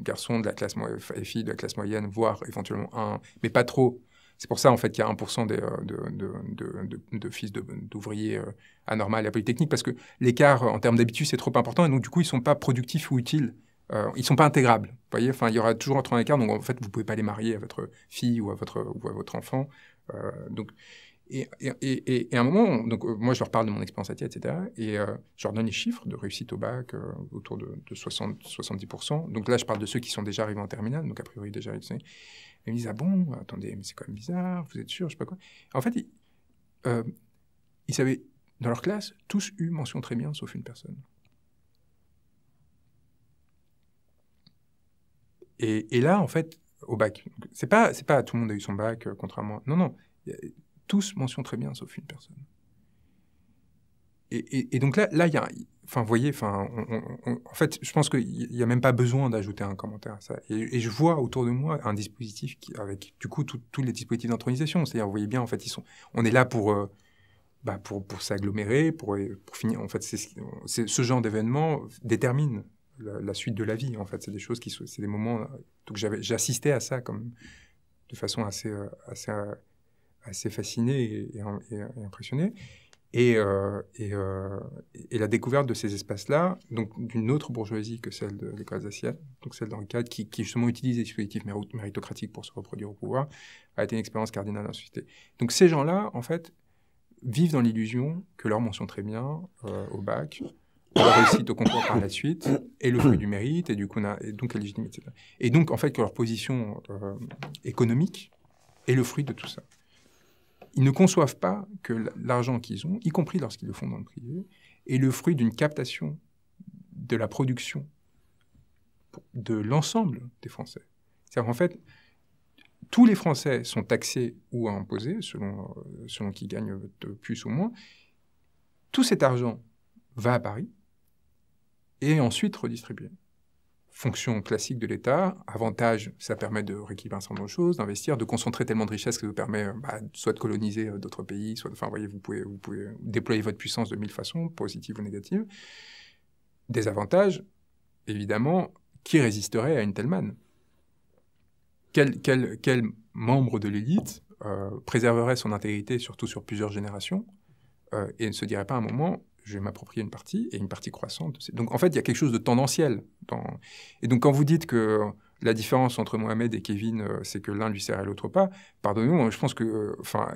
garçons de la classe et filles de la classe moyenne, voire éventuellement un, mais pas trop. C'est pour ça en fait qu'il y a 1% euh, de, de, fils d'ouvriers euh, anormaux à la polytechnique parce que l'écart en termes d'habitude c'est trop important et donc du coup ils sont pas productifs ou utiles euh, ils sont pas intégrables. Vous voyez, enfin, il y aura toujours un temps écart. Donc, en fait, vous pouvez pas les marier à votre fille ou à votre, ou à votre enfant. Euh, donc, et, et, et, et, à un moment, donc, euh, moi, je leur parle de mon expérience à etc. Et euh, je leur donne les chiffres de réussite au bac autour de, 60, 70%. Donc là, je parle de ceux qui sont déjà arrivés en terminale, donc a priori déjà arrivés. Ils me disent, ah bon, attendez, mais c'est quand même bizarre, vous êtes sûr, je sais pas quoi. En fait, ils, ils avaient, dans leur classe, tous eu mention très bien, sauf une personne. Et, là, en fait, au bac, c'est pas, c'est pas tout le monde a eu son bac, euh, contrairement. Non, non, tous mentionnent très bien, sauf une personne. Et, donc là, là, il y a, enfin, voyez, enfin, en fait, je pense qu'il n'y a même pas besoin d'ajouter un commentaire à ça. Et, je vois autour de moi un dispositif avec, du coup, tous les dispositifs d'intronisation. C'est-à-dire, vous voyez bien, en fait, ils sont, on est là pour. Euh, bah pour, pour s'agglomérer, pour, pour finir. En fait, c'est ce genre d'événement détermine la, suite de la vie. En fait, c'est des choses qui, c'est des moments. Euh, donc j'assistais à ça comme de façon assez, euh, assez, euh, assez fascinée et, et, impressionnée. Et, la découverte de ces espaces-là, donc d'une autre bourgeoisie que celle de l'école d'Assiette, donc celle dans le qui, qui, justement utilise des dispositifs méritocratiques pour se reproduire au pouvoir, a été une expérience cardinale dans la Donc ces gens-là, en fait, vivent dans l'illusion que leur mention très bien au bac, la réussite au concours par la suite est le fruit du mérite et du coup, a, donc légitimité. Et donc, en fait, que leur position euh, économique est le fruit de tout ça. Ils ne conçoivent pas que l'argent qu'ils ont, y compris lorsqu'ils le font dans le privé, est le fruit d'une captation de la production de l'ensemble des Français. C'est-à-dire qu'en fait, tous les Français sont taxés ou imposés, selon, euh, selon qui gagne plus ou moins. Tout cet argent va à Paris, et ensuite redistribuer. Fonction classique de l'État, avantage, ça permet de rééquilibrer un certain nombre de choses, d'investir, de concentrer tellement de richesses que ça vous permet euh, bah, soit de coloniser euh, d'autres pays, soit, enfin, voyez, vous pouvez, vous pouvez déployer votre puissance de mille façons, positives ou négatives. Des avantages, évidemment, qui résisterait à une telle manne quel, quel, quel, membre de l'élite euh, préserverait son intégrité, surtout sur plusieurs générations, et ne se dirait pas à un moment, je vais m'approprier une partie et une partie croissante. Donc en fait, il y a quelque chose de tendanciel. Dans... Et donc quand vous dites que la différence entre Mohamed et Kevin, euh, c'est que l'un lui sert et l'autre pas, pardonnez-moi, hein, je pense que euh, enfin,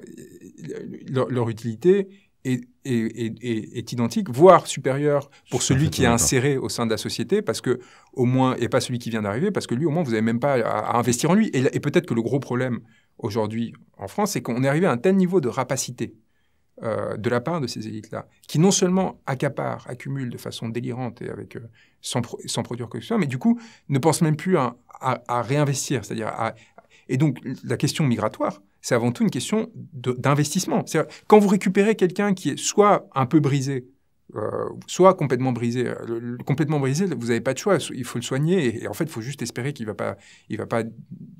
leur, utilité est, identique, voire supérieure pour celui qui est inséré au sein de la société, parce que au moins, et pas celui qui vient d'arriver, parce que lui, au moins, vous n'avez même pas à, investir en lui. Et, et peut-être que le gros problème aujourd'hui en France, c'est qu'on est arrivé à un tel niveau de rapacité euh, de la part de ces élites-là, qui non seulement accaparent, accumulent de façon délirante et avec euh, sans, produire quoi que ce soit, mais du coup ne pensent même plus à, réinvestir, c'est-à-dire et donc la question migratoire, c'est avant tout une question d'investissement. Quand vous récupérez quelqu'un qui est soit un peu brisé euh, soit complètement brisé. Euh, complètement brisé, vous n'avez pas de choix. Il faut le soigner. Et, en fait, il faut juste espérer qu'il ne va, pas, va pas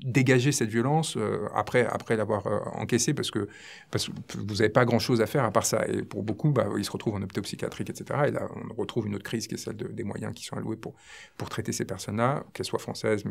dégager cette violence euh, après, après l'avoir encaissé parce que, parce que vous n'avez pas grand-chose à faire à part ça. Et pour beaucoup, il bah, ils se retrouvent en hôpital psychiatrique, etc. Et là, on retrouve une autre crise qui est celle des moyens qui sont alloués pour, pour traiter ces personnes-là, qu'elles soient françaises,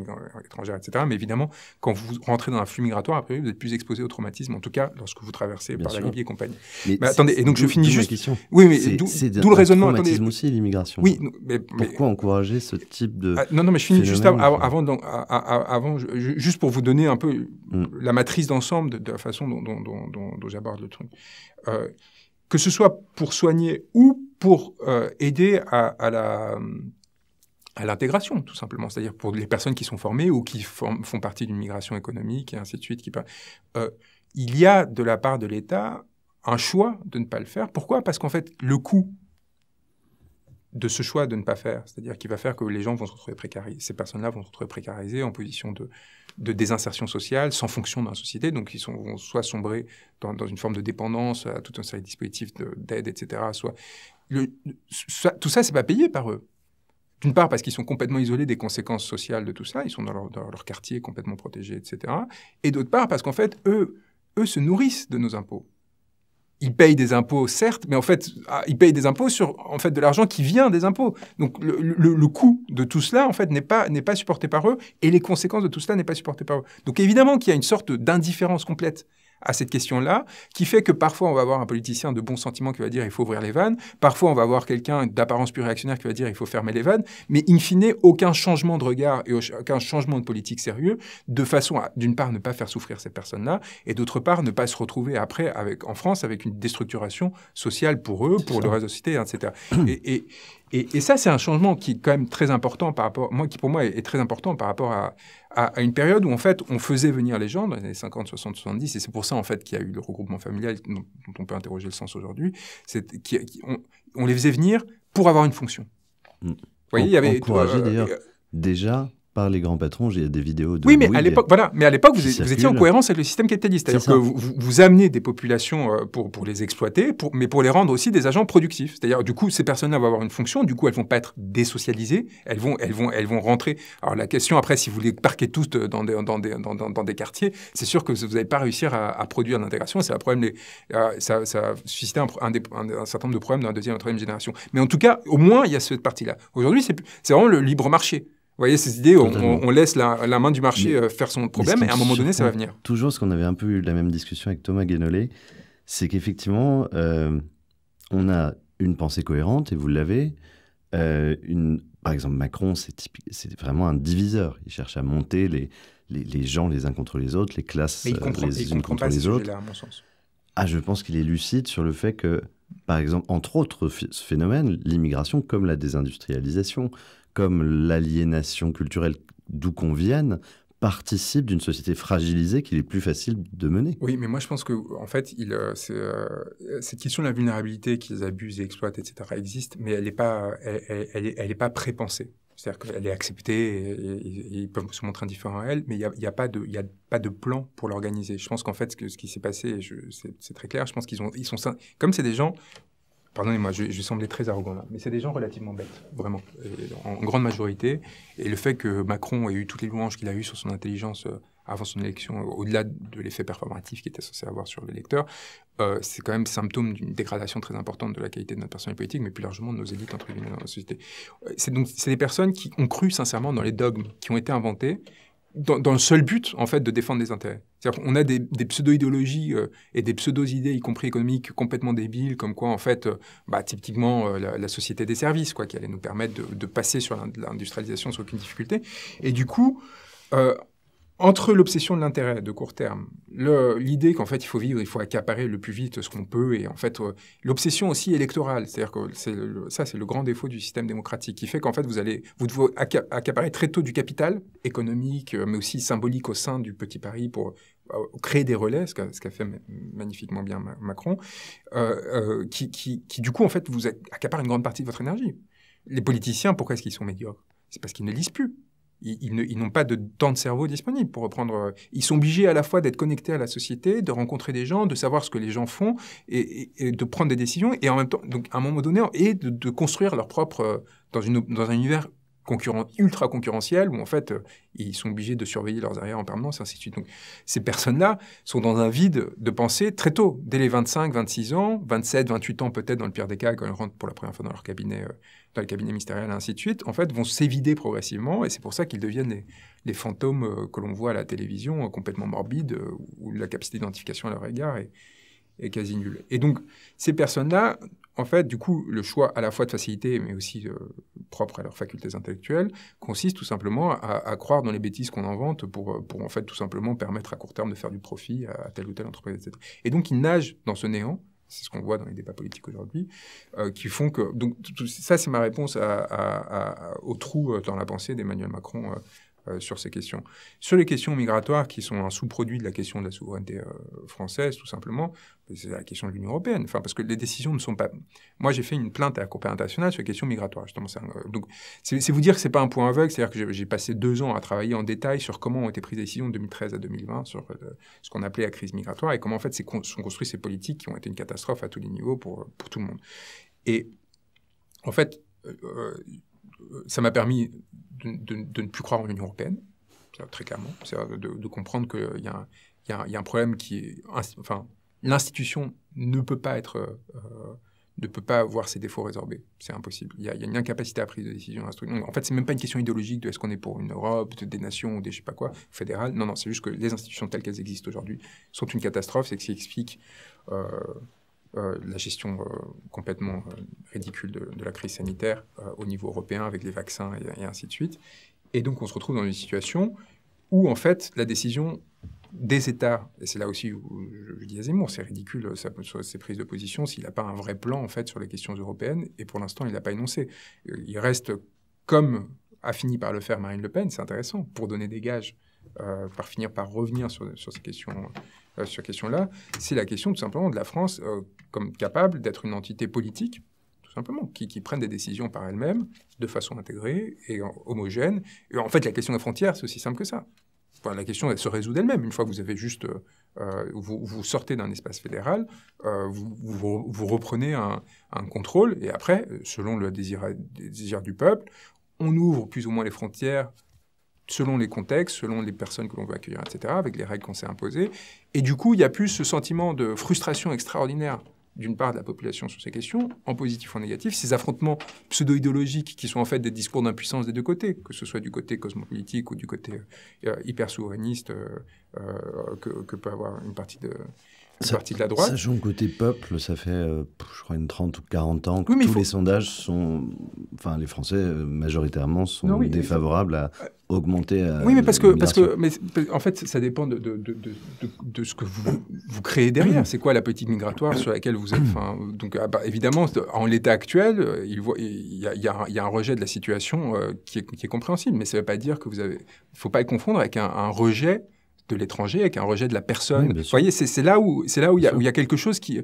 étrangères, etc. Mais évidemment, quand vous rentrez dans un flux migratoire, après, vous êtes plus exposé au traumatisme, en tout cas lorsque vous traversez par la Libye et compagnie. Mais, attendez, et donc je finis juste. Oui, mais d'où le raisonnement. aussi l'immigration. Oui, mais, pourquoi encourager ce type de. Ah, non, non, mais je finis juste avant, avant, juste pour vous donner un peu hmm. la matrice d'ensemble de, la façon dont, dont, dont, j'aborde le truc. Euh, que ce soit pour soigner ou pour euh, aider à, la à l'intégration, tout simplement, c'est-à-dire pour les personnes qui sont formées ou qui font partie d'une migration économique et ainsi de suite. Qui, euh, il y a de la part de l'État un choix de ne pas le faire. Pourquoi Parce qu'en fait, le coût de ce choix de ne pas faire, c'est-à-dire qu'il va faire que les gens vont se retrouver précarisés, ces personnes-là vont se retrouver précarisées en position de, désinsertion sociale, sans fonction dans la société, donc ils vont soit sombrer dans, une forme de dépendance à tout un série de dispositifs d'aide, etc., soit, tout ça, c'est pas payé par eux. D'une part parce qu'ils sont complètement isolés des conséquences sociales de tout ça, ils sont dans leur, dans leur quartier complètement protégés, etc. Et d'autre part parce qu'en fait, eux, eux se nourrissent de nos impôts ils payent des impôts, certes, mais en fait, ah, ils payent des impôts sur en fait de l'argent qui vient des impôts. Donc le, coût de tout cela en fait n'est pas n'est pas supporté par eux et les conséquences de tout cela n'est pas supporté par eux. Donc évidemment qu'il y a une sorte d'indifférence complète à cette question-là, qui fait que parfois on va avoir un politicien de bon sentiment qui va dire il faut ouvrir les vannes, parfois on va avoir quelqu'un d'apparence plus réactionnaire qui va dire il faut fermer les vannes, mais in fine, aucun changement de regard et aucun changement de politique sérieux, de façon à, d'une part, ne pas faire souffrir cette personne là et d'autre part, ne pas se retrouver après avec, en France avec une déstructuration sociale pour eux, pour le reste de la société, etc. et Et, ça, c'est un changement qui est quand même très important par rapport, moi, qui pour moi est, très important par rapport à, une période où en fait on faisait venir les gens dans les années 50, 60, 70, et c'est pour ça en fait qu'il y a eu le regroupement familial dont, on peut interroger le sens aujourd'hui. C'est on, les faisait venir pour avoir une fonction. Mm. Vous voyez, il y avait euh, euh, déjà par les grands patrons. J'ai des vidéos de. Oui, mais à l'époque, voilà. Mais à l'époque, vous, étiez en cohérence avec le système capitaliste. C'est-à-dire que vous, vous, amenez des populations euh, pour, pour les exploiter, pour, mais pour les rendre aussi des agents productifs. C'est-à-dire, du coup, ces personnes-là vont avoir une fonction. Du coup, elles vont pas être désocialisées. Elles vont, elles vont, elles vont rentrer. Alors la question après, si vous les parquez tous dans des, dans des, dans, des quartiers, c'est sûr que vous n'allez pas réussir à, produire l'intégration. C'est un problème. Les, euh, ça, ça a suscité un, un, certain nombre de problèmes dans la deuxième et la troisième génération. Mais en tout cas, au moins, il y a cette partie-là. Aujourd'hui, c'est vraiment le libre marché. Vous voyez, ces idées, on, laisse la, main du marché euh, faire son problème et à un moment donné, ça va venir. Toujours ce qu'on avait un peu eu la même discussion avec Thomas Guénolé, c'est qu'effectivement, euh, on a une pensée cohérente, et vous l'avez. Euh, une... Par exemple, Macron, c'est vraiment un diviseur. Il cherche à monter les, les, gens les uns contre les autres, les classes les unes contre les autres. Ah, je pense qu'il est lucide sur le fait que, par exemple, entre autres phénomènes, l'immigration comme la désindustrialisation, comme l'aliénation culturelle d'où qu'on vienne, participe d'une société fragilisée qu'il est plus facile de mener. Oui, mais moi je pense que en fait, il, euh, euh, cette question de la vulnérabilité qu'ils abusent et exploitent, etc., existe, mais elle n'est pas, elle, elle, est, pas prépensée. C'est-à-dire qu'elle est acceptée et, ils peuvent se montrer indifférents à elle, mais il n'y a, pas de, a pas de plan pour l'organiser. Je pense qu'en fait, ce, ce qui s'est passé, c'est très clair, je pense qu'ils ils sont, comme c'est des gens pardonnez-moi, je, je, vais très arrogant là, mais c'est des gens relativement bêtes, vraiment, euh, en, grande majorité. Et le fait que Macron ait eu toutes les louanges qu'il a eues sur son intelligence euh, avant son élection, euh, au-delà de l'effet performatif qu'il était censé avoir sur l'électeur, c'est quand même symptôme d'une dégradation très importante de la qualité de notre personnel politique, mais plus largement de nos élites, entre guillemets, dans la société. C'est donc c'est des personnes qui ont cru sincèrement dans les dogmes qui ont été inventés dans, dans le seul but, en fait, de défendre des intérêts. On a des, pseudo-idéologies euh, et des pseudo-idées, y compris économiques, complètement débiles, comme quoi, en fait, euh, bah, typiquement, euh, la, société des services, quoi, qui allait nous permettre de, passer sur l'industrialisation sans aucune difficulté. Et du coup, entre l'obsession de l'intérêt de court terme, l'idée qu'en fait il faut vivre, il faut accaparer le plus vite ce qu'on peut, et en fait l'obsession aussi électorale, c'est-à-dire que ça c'est le grand défaut du système démocratique qui fait qu'en fait vous allez vous devez accaparer très tôt du capital économique, mais aussi symbolique au sein du petit Paris pour euh, créer des relais, ce qu'a fait magnifiquement bien Macron, euh, euh, qui, du coup en fait vous accapare une grande partie de votre énergie. Les politiciens, pourquoi est-ce qu'ils sont médiocres C'est parce qu'ils ne lisent plus. Ils, n'ont pas de temps de cerveau disponible pour reprendre. Ils sont obligés à la fois d'être connectés à la société, de rencontrer des gens, de savoir ce que les gens font et, de prendre des décisions et en même temps, donc à un moment donné, et de, construire leur propre dans, une, dans un univers concurrents ultra concurrentiels, où en fait euh, ils sont obligés de surveiller leurs arrières en permanence, ainsi de suite. Donc ces personnes-là sont dans un vide de pensée très tôt, dès les 25, 26 ans, 27, 28 ans peut-être dans le pire des cas quand ils rentrent pour la première fois dans leur cabinet, euh, dans le cabinet mystériel, ainsi de suite. En fait, vont s'évider progressivement et c'est pour ça qu'ils deviennent les, fantômes euh, que l'on voit à la télévision, complètement morbides, où la capacité d'identification à leur égard est quasi nulle. Et donc ces personnes-là en fait, du coup, le choix à la fois de facilité, mais aussi euh, propre à leurs facultés intellectuelles, consiste tout simplement à, croire dans les bêtises qu'on invente pour, euh, pour, en fait, tout simplement permettre à court terme de faire du profit à, telle ou telle entreprise, etc. Et donc, ils nagent dans ce néant, c'est ce qu'on voit dans les débats politiques aujourd'hui, euh, qui font que... Donc, ça, c'est ma réponse au trou dans la pensée d'Emmanuel Macron euh, sur ces questions. Sur les questions migratoires, qui sont un sous-produit de la question de la souveraineté euh, française, tout simplement, c'est la question de l'Union européenne. Enfin, parce que les décisions ne sont pas. Moi, j'ai fait une plainte à la Cour internationale sur les questions migratoires. Justement, euh, donc, c'est vous dire que c'est pas un point aveugle. C'est-à-dire que j'ai passé deux ans à travailler en détail sur comment ont été prises les décisions de 2013 à 2020 sur ce qu'on appelait la crise migratoire et comment en fait sont construites ces politiques qui ont été une catastrophe à tous les niveaux pour pour tout le monde. Et en fait ça m'a permis de, ne plus croire en l'Union européenne, très clairement, de, de, comprendre qu'il y, y, y, a un problème qui est, enfin, l'institution ne peut pas être, euh, euh, ne peut pas avoir ses défauts résorbés, c'est impossible. Il y, a, une incapacité à prise de décision. en fait, c'est même pas une question idéologique de est-ce qu'on est pour une Europe, des nations ou des je sais pas quoi fédérales. Non, non, c'est juste que les institutions telles qu'elles existent aujourd'hui sont une catastrophe, c'est ce qui explique. Euh, euh, la gestion euh, complètement euh, ridicule de, la crise sanitaire au niveau européen avec les vaccins et, ainsi de suite. Et donc on se retrouve dans une situation où en fait la décision des États, et c'est là aussi où je, dis dis Zemmour, c'est ridicule ça, ses prises de position s'il n'a pas un vrai plan en fait sur les questions européennes, et pour l'instant il l'a pas énoncé. Il reste comme a fini par le faire Marine Le Pen, c'est intéressant, pour donner des gages euh, par finir par revenir sur, sur ces questions, euh, question-là, c'est la question tout simplement de la France euh, comme capable d'être une entité politique, tout simplement, qui, qui prenne des décisions par elle-même, de façon intégrée et homogène. Et en fait, la question des frontières, c'est aussi simple que ça. la question, elle se résout d'elle-même. Une fois que vous avez juste, vous, vous, sortez d'un espace fédéral, vous, vous, reprenez un, contrôle, et après, selon le désir du peuple, on ouvre plus ou moins les frontières selon les contextes, selon les personnes que l'on veut accueillir, etc., avec les règles qu'on s'est imposées. Et du coup, il y a plus ce sentiment de frustration extraordinaire d'une part de la population sur ces questions, en positif ou en négatif, ces affrontements pseudo-idéologiques qui sont en fait des discours d'impuissance des deux côtés, que ce soit du côté cosmopolitique ou du côté euh, hyper-souverainiste euh, euh, que, peut avoir une partie de, ça, partie de la droite. Sachant côté peuple, ça fait, euh, je crois, une 30 ou 40 ans que tous les sondages sont. Enfin, les Français, euh, majoritairement, sont défavorables à euh, augmenter. oui, mais parce que, parce que mais, en fait, ça dépend de, de, ce que vous, vous créez derrière. C'est quoi la politique migratoire sur laquelle vous êtes Donc, ah, bah, évidemment, en l'état actuel, il, y a, un rejet de la situation qui, est, compréhensible, mais ça ne veut pas dire que vous avez. Il ne faut pas le confondre avec un rejet de l'étranger, avec un rejet de la personne. Vous voyez, c'est là où c'est là où il y, a quelque chose qui.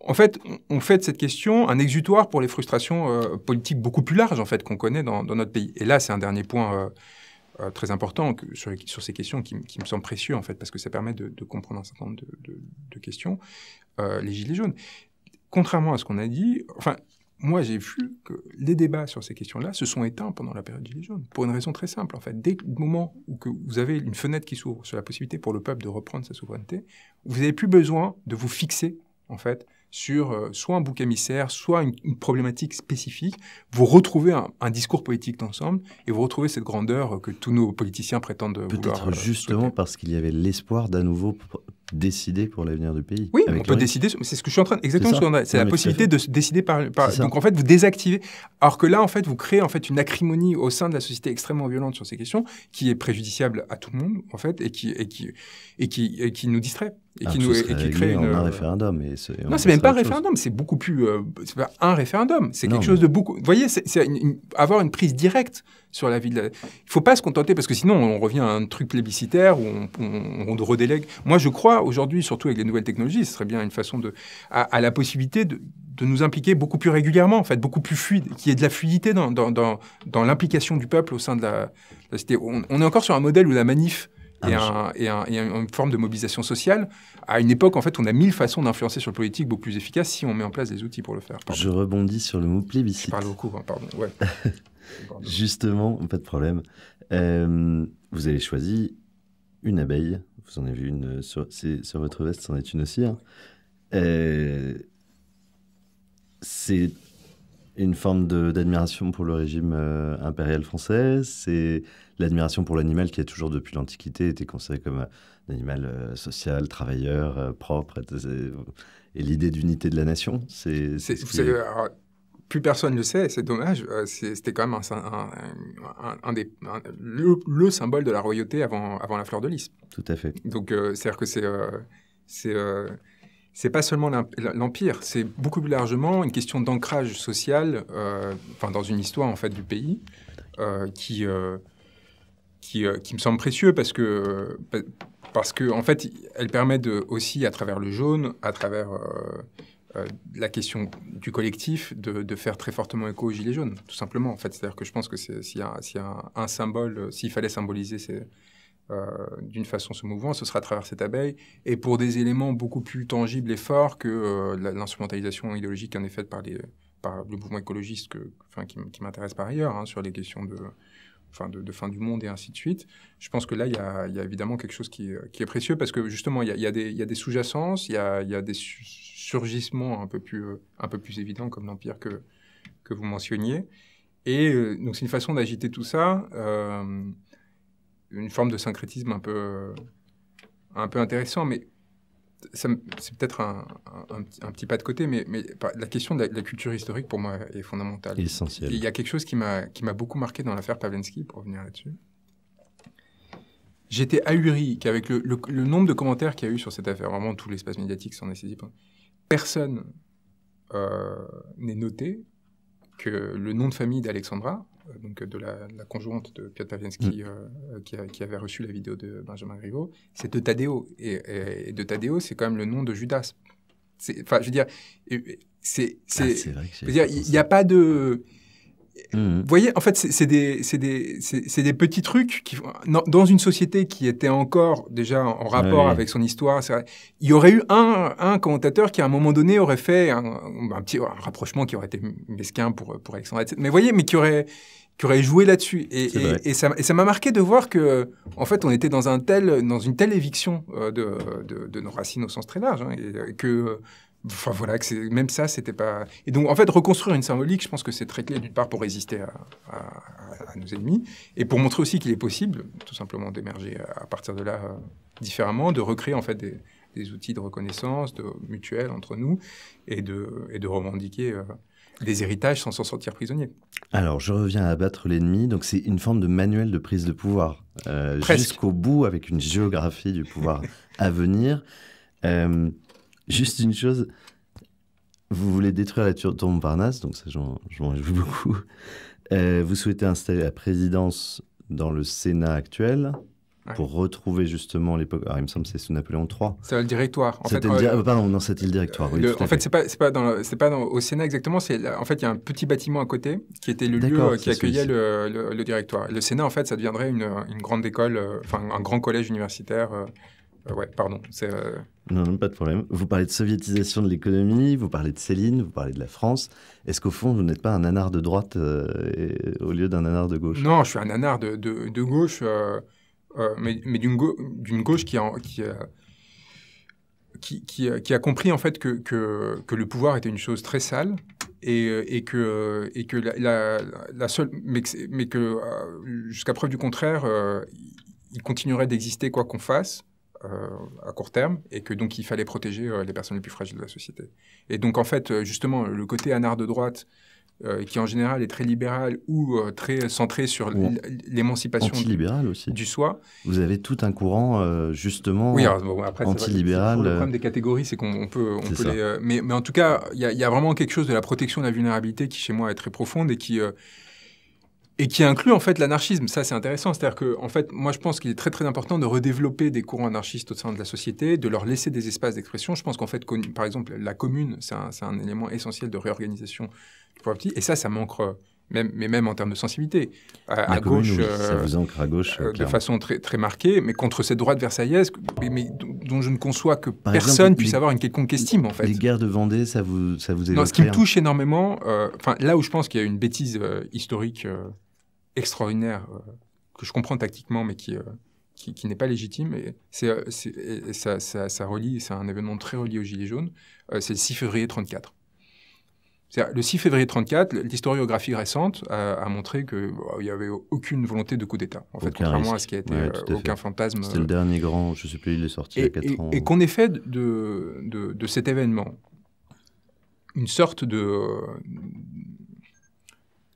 en fait, on, fait de cette question un exutoire pour les frustrations euh, politiques beaucoup plus larges en fait qu'on connaît dans, notre pays. Et là, c'est un dernier point. Euh, euh, très important sur, sur, ces questions qui, me semblent précieux en fait parce que ça permet de, comprendre un certain nombre de, de questions. les gilets jaunes, contrairement à ce qu'on a dit, enfin moi, j'ai vu que les débats sur ces questions-là se sont éteints pendant la période des jaunes, pour une raison très simple, en fait. Dès le moment où que vous avez une fenêtre qui s'ouvre sur la possibilité pour le peuple de reprendre sa souveraineté, vous n'avez plus besoin de vous fixer, en fait, sur euh, soit un bouc émissaire, soit une, problématique spécifique. Vous retrouvez un, discours politique d'ensemble et vous retrouvez cette grandeur euh, que tous nos politiciens prétendent peut Peut-être euh, justement parce qu'il y avait l'espoir d'un nouveau décider pour l'avenir du pays. Oui, on peut décider, c'est ce que je suis en train, exactement ce c'est la possibilité de se décider par, donc en fait vous désactivez, alors que là en fait vous créez en fait une acrimonie au sein de la société extrêmement violente sur ces questions, qui est préjudiciable à tout le monde en fait et qui et qui et qui, et qui nous distrait. Et ah, qui, nous, et qui crée un référendum. Et non, c'est même pas un référendum, c'est beaucoup plus. Euh, c'est pas un référendum, c'est quelque chose de beaucoup. Vous voyez, c'est avoir une prise directe sur la vie de la... Il faut pas se contenter parce que sinon on revient à un truc plébiscitaire où on, on, on redélègue. Moi, je crois aujourd'hui, surtout avec les nouvelles technologies, ce serait bien une façon de, à, la possibilité de, de, nous impliquer beaucoup plus régulièrement, en fait, beaucoup plus fluide, qu'il y ait de la fluidité dans, dans, dans, l'implication du peuple au sein de la, cité. On, est encore sur un modèle où la manif ah est un, une forme de mobilisation sociale. À une époque, en fait, on a mille façons d'influencer sur le politique beaucoup plus efficaces si on met en place des outils pour le faire. Je rebondis sur le mot plébiscite. Je parle beaucoup, hein, pardon. Justement, pas de problème. Euh, vous avez choisi une abeille vous en avez une euh, sur, votre veste, c'en est une aussi. Hein. Euh, c'est une forme d'admiration pour le régime euh, impérial français, c'est l'admiration pour l'animal qui a toujours depuis l'Antiquité été considéré comme un animal social, travailleur, propre, et, l'idée d'unité de la nation. C'est, vous savez, plus personne ne le sait, c'est dommage. Euh, c'était quand même un, le, symbole de la royauté avant, avant la fleur de lys. Tout à fait. Donc, euh, c'est-à-dire que c'est. Euh, c'est pas seulement l'empire, c'est beaucoup plus largement une question d'ancrage social, enfin dans une histoire en fait du pays, qui qui, me semble précieux parce que parce que en fait elle permet de aussi à travers le jaune, à travers euh, la question du collectif de, faire très fortement écho aux Gilets jaunes, tout simplement. En fait, c'est-à-dire que je pense que s'il y a, un, symbole, euh, s'il fallait symboliser euh, d'une façon ce mouvement, ce sera à travers cette abeille, et pour des éléments beaucoup plus tangibles et forts que l'instrumentalisation idéologique en est faite par, les, par le mouvement écologiste que, enfin, qui, m'intéresse par ailleurs, hein, sur les questions de, enfin, de, fin du monde et ainsi de suite. Je pense que là, il y a, évidemment quelque chose qui, est précieux, parce que justement, il y a, des, sous-jacences, il, il y a, des surgissement un peu plus, euh, un peu plus évident comme l'Empire que, que vous mentionniez. Et euh, donc c'est une façon d'agiter tout ça, euh, une forme de syncrétisme un peu, un peu intéressant, mais c'est peut-être un, petit pas de côté, mais, mais la question de la, culture historique pour moi est fondamentale. Essentielle. Il y a quelque chose qui m'a beaucoup marqué dans l'affaire Pavlensky, pour revenir là-dessus. J'étais ahuri qu'avec le, le, nombre de commentaires qu'il y a eu sur cette affaire, vraiment tout l'espace médiatique s'en est saisi personne euh, n'est noté que le nom de famille d'Alexandra, euh, donc de la, conjointe de Piotr mm. euh, qui, avait reçu la vidéo de Benjamin Griveaux, c'est de Tadeo. Et, de Tadeo, c'est quand même le nom de Judas. Enfin, je veux dire, c'est. Ah, dire, il n'y a pas de. Mmh. Vous voyez, en fait, c'est des, des, petits trucs qui, dans une société qui était encore déjà en rapport avec son histoire, il y aurait eu un, un, commentateur qui, à un moment donné, aurait fait un, petit rapprochement qui aurait été mesquin pour, pour Alexandre, Mais vous voyez, mais qui aurait, qui aurait joué là-dessus. Et, ça m'a marqué de voir que, en fait, on était dans, un tel, dans une telle éviction euh, de, nos racines au sens très large, hein, et euh, que Enfin voilà, que même ça, c'était pas. Et donc en fait, reconstruire une symbolique, je pense que c'est très clé d'une part pour résister à, nos ennemis et pour montrer aussi qu'il est possible, tout simplement, d'émerger à partir de là euh, différemment, de recréer en fait des, outils de reconnaissance, de mutuelle entre nous et de, et de revendiquer. Euh, des héritages sans s'en sortir prisonnier. Alors, je reviens à abattre l'ennemi. Donc, c'est une forme de manuel de prise de pouvoir euh, jusqu'au bout, avec une géographie du pouvoir à venir. Juste une chose, vous voulez détruire la tour de Montparnasse, donc ça, je m'en réjouis beaucoup. Euh, vous souhaitez installer la présidence dans le Sénat actuel pour retrouver justement l'époque. il me semble que c'est sous Napoléon III. C'est le directoire. En fait, le euh, Pardon, non, c'était directoire. en fait, ce c'est pas, dans au Sénat exactement. C'est en fait, il y a un petit bâtiment à côté qui était le lieu euh, qui accueillait le, directoire. Le Sénat, en fait, ça deviendrait une, une grande école, enfin un grand collège universitaire. Euh, ouais, pardon. Euh, non, pas de problème. Vous parlez de soviétisation de l'économie, vous parlez de Céline, vous parlez de la France. Est-ce qu'au fond, vous n'êtes pas un anard de droite euh, au lieu d'un anard de gauche Non, je suis un anard de, gauche, mais, d'une gauche qui, a, compris en fait que, le pouvoir était une chose très sale et, que, la, seule, mais que, jusqu'à preuve du contraire, il continuerait d'exister quoi qu'on fasse. Euh, à court terme et que donc il fallait protéger euh, les personnes les plus fragiles de la société. Et donc en fait, euh, justement, le côté anard de droite qui en général est très libéral ou très centré sur l'émancipation du, soi. Vous avez tout un courant justement anti-libéral. Le problème des catégories, c'est qu'on peut, les, mais, mais, en tout cas, il y, a vraiment quelque chose de la protection de la vulnérabilité qui chez moi est très profonde et qui et qui inclut en fait l'anarchisme. Ça, c'est intéressant. C'est-à-dire que, en fait, moi, je pense qu'il est très très important de redévelopper des courants anarchistes au sein de la société, de leur laisser des espaces d'expression. Je pense qu'en fait, par exemple, la commune, c'est un, élément essentiel de réorganisation du Et ça, ça manque. Euh, même, mais même en termes de sensibilité, à, gauche, ça euh, vous à gauche, euh, de façon très, très marquée, mais contre cette droite versaillaise, mais, dont je ne conçois que personne puisse avoir une quelconque estime en fait. Les guerres de Vendée, ça vous, ça vous Non, ce qui me touche énormément, enfin là où je pense qu'il y a une bêtise historique extraordinaire, euh, que je comprends tactiquement, mais euh, qui, qui, n'est pas légitime. Et, c'est, euh, ça, relie, c'est un événement très relié au Gilet jaune, c'est le 6 février 34. Le 6 février 34, l'historiographie récente a, montré qu'il n'y avait aucune volonté de coup d'État, en fait, contrairement à ce qui a été aucun fantasme. C'était le dernier grand, je ne sais plus, il est sorti et, il y a 4 ans. Et qu'on ait fait de, de, de, cet événement une sorte de,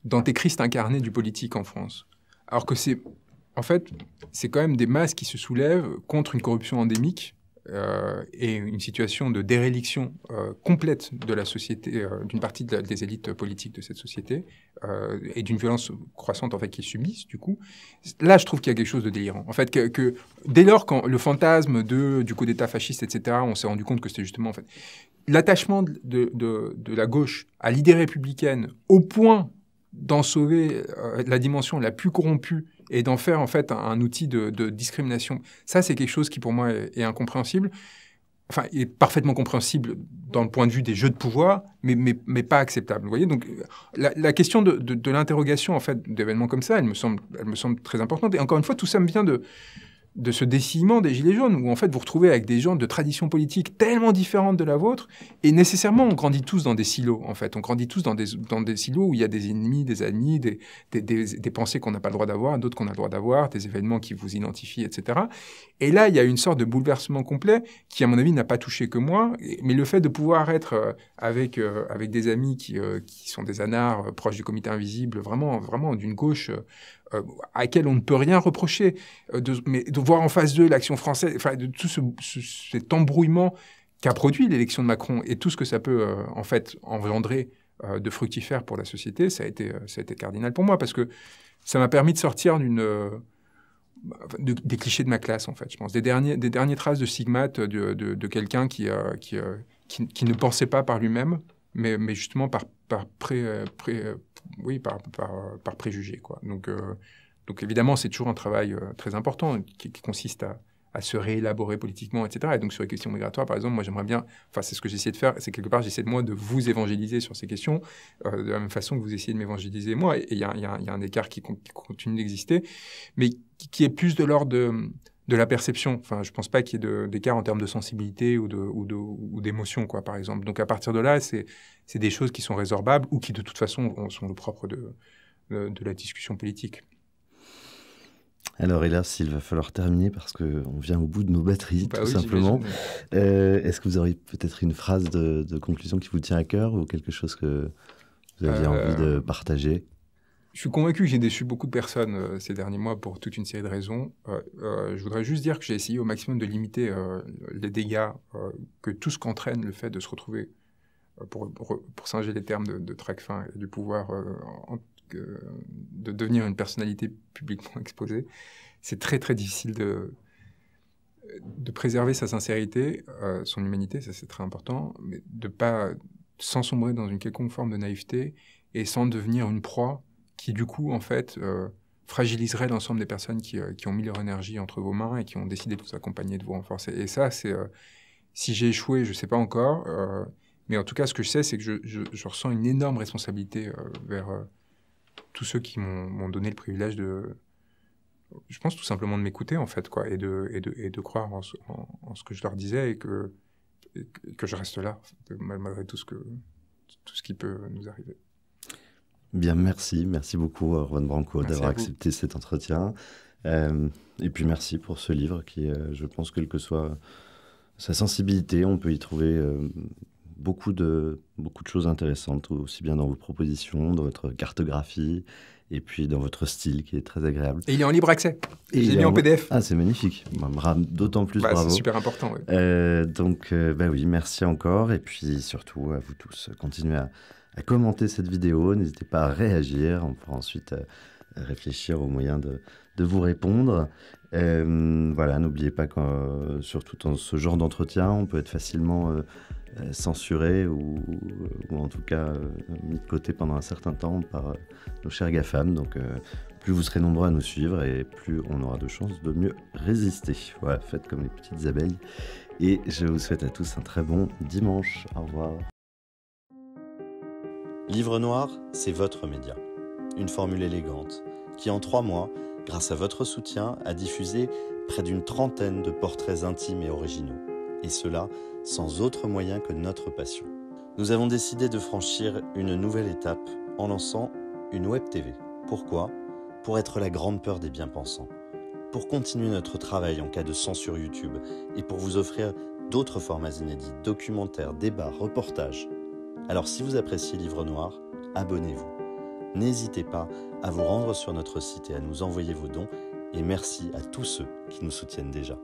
d'antéchrist incarné du politique en France. Alors que c'est, en fait, c'est quand même des masses qui se soulèvent contre une corruption endémique euh, et une situation de déréliction euh, complète de la société, euh, d'une partie des élites politiques de cette société, et d'une violence croissante en fait qu'ils subissent du coup. Là, je trouve qu'il y a quelque chose de délirant. En fait, que, dès lors quand le fantasme de, du coup d'État fasciste, etc., on s'est rendu compte que c'était justement en fait l'attachement de la gauche à l'idée républicaine au point d'en sauver euh, la dimension la plus corrompue et d'en faire en fait un, outil de, discrimination. Ça, c'est quelque chose qui pour moi est, incompréhensible. Enfin, est parfaitement compréhensible dans le point de vue des jeux de pouvoir, mais, mais, pas acceptable. Vous voyez, donc la, question de, de l'interrogation en fait d'événements comme ça, elle me semble, elle me semble très importante. Et encore une fois, tout ça me vient de, de ce décillement des Gilets jaunes, où en fait vous retrouvez avec des gens de tradition politique tellement différentes de la vôtre, et nécessairement on grandit tous dans des silos, en fait. On grandit tous dans des, dans des silos où il y a des ennemis, des amis, des, pensées qu'on n'a pas le droit d'avoir, d'autres qu'on a le droit d'avoir, des événements qui vous identifient, etc. Et là, il y a une sorte de bouleversement complet qui, à mon avis, n'a pas touché que moi, mais le fait de pouvoir être euh, avec, euh, avec des amis qui, euh, sont des anards proches du comité invisible, vraiment, vraiment d'une gauche euh, à laquelle on ne peut rien reprocher, euh, de, mais de voir en face d'eux l'action française, enfin de tout cet embrouillement qu'a produit l'élection de Macron et tout ce que ça peut euh, en fait engendrer de fructifère pour la société, ça a été ça a été cardinal pour moi parce que ça m'a permis de sortir d'une des clichés de ma classe, en fait, je pense. Des, derniers, des dernières traces de stigmates de, quelqu'un qui, ne pensait pas par lui-même, mais justement par, par, pré, euh, euh, oui, par, euh, par, préjugé. Quoi. Donc, donc évidemment, c'est toujours un travail très important qui, consiste à, se réélaborer politiquement, etc. Et donc sur les questions migratoires, par exemple, moi j'aimerais bien, enfin c'est ce que j'essaie de faire, c'est quelque part j'essaie de moi de vous évangéliser sur ces questions, de la même façon que vous essayez de m'évangéliser moi. Et il y, a, un écart qui, continue d'exister, mais qui est plus de l'ordre de de la perception. Enfin, je pense pas qu'il y ait d'écart en termes de sensibilité ou d'émotion, ou quoi, par exemple. Donc, à partir de là, c'est des choses qui sont résorbables ou qui, de toute façon, sont le propre de, de, la discussion politique. Alors hélas, il va falloir terminer parce qu'on vient au bout de nos batteries, bah tout simplement. Euh, est-ce que vous auriez peut-être une phrase de, conclusion qui vous tient à cœur ou quelque chose que vous aviez euh, envie de partager je suis convaincu que j'ai déçu beaucoup de personnes euh, ces derniers mois pour toute une série de raisons. Euh, euh, je voudrais juste dire que j'ai essayé au maximum de limiter les dégâts que tout ce qu'entraîne le fait de se retrouver, pour, singer les termes de, de fin et du pouvoir de devenir une personnalité publiquement exposée, c'est très très difficile de, de préserver sa sincérité, son humanité, ça c'est très important, mais de pas s'ensombrer sombrer dans une quelconque forme de naïveté et sans devenir une proie qui du coup, en fait, euh, fragiliserait l'ensemble des personnes qui, euh, qui, ont mis leur énergie entre vos mains et qui ont décidé de vous accompagner, de vous renforcer. Et ça, c'est... Euh, si j'ai échoué, je ne sais pas encore, mais en tout cas, ce que je sais, c'est que je, je, ressens une énorme responsabilité vers tous ceux qui m'ont donné le privilège de... Je pense tout simplement de m'écouter, en fait, quoi, et de, et de, et de croire en, ce que je leur disais et que, que je reste là, malgré tout ce, que, tout ce qui peut nous arriver. Bien, merci. Merci beaucoup, Juan euh, Branco, d'avoir accepté cet entretien. Euh, et puis merci pour ce livre qui, euh, je pense, quelle que soit sa sensibilité, on peut y trouver beaucoup, de, beaucoup de choses intéressantes, aussi bien dans vos propositions, dans votre cartographie, et puis dans votre style qui est très agréable. Et il est en libre accès. il est en PDF. Ah, c'est magnifique. Bah, d'autant plus bah, bravo. C'est super important. donc, ben oui, merci encore. Et puis surtout à vous tous, continuez à à commenter cette vidéo. N'hésitez pas à réagir. On pourra ensuite euh, réfléchir aux moyens de, vous répondre. Euh, voilà, n'oubliez pas que euh, surtout dans ce genre d'entretien, on peut être facilement censuré ou, ou, en tout cas mis de côté pendant un certain temps par nos chers GAFAM. Donc plus vous serez nombreux à nous suivre et plus on aura de chances de mieux résister. Voilà, faites comme les petites abeilles. Et je vous souhaite à tous un très bon dimanche. Au revoir. Livre Noir, c'est votre média. Une formule élégante qui, en trois mois, grâce à votre soutien, a diffusé près d'une trentaine de portraits intimes et originaux. Et cela sans autre moyen que notre passion. Nous avons décidé de franchir une nouvelle étape en lançant une Web TV. Pourquoi Pour être la grande peur des bien-pensants. Pour continuer notre travail en cas de censure YouTube et pour vous offrir d'autres formats inédits, documentaires, débats, reportages. Alors si vous appréciez Livre Noir, abonnez-vous. N'hésitez pas à vous rendre sur notre site et à nous envoyer vos dons. Et merci à tous ceux qui nous soutiennent déjà.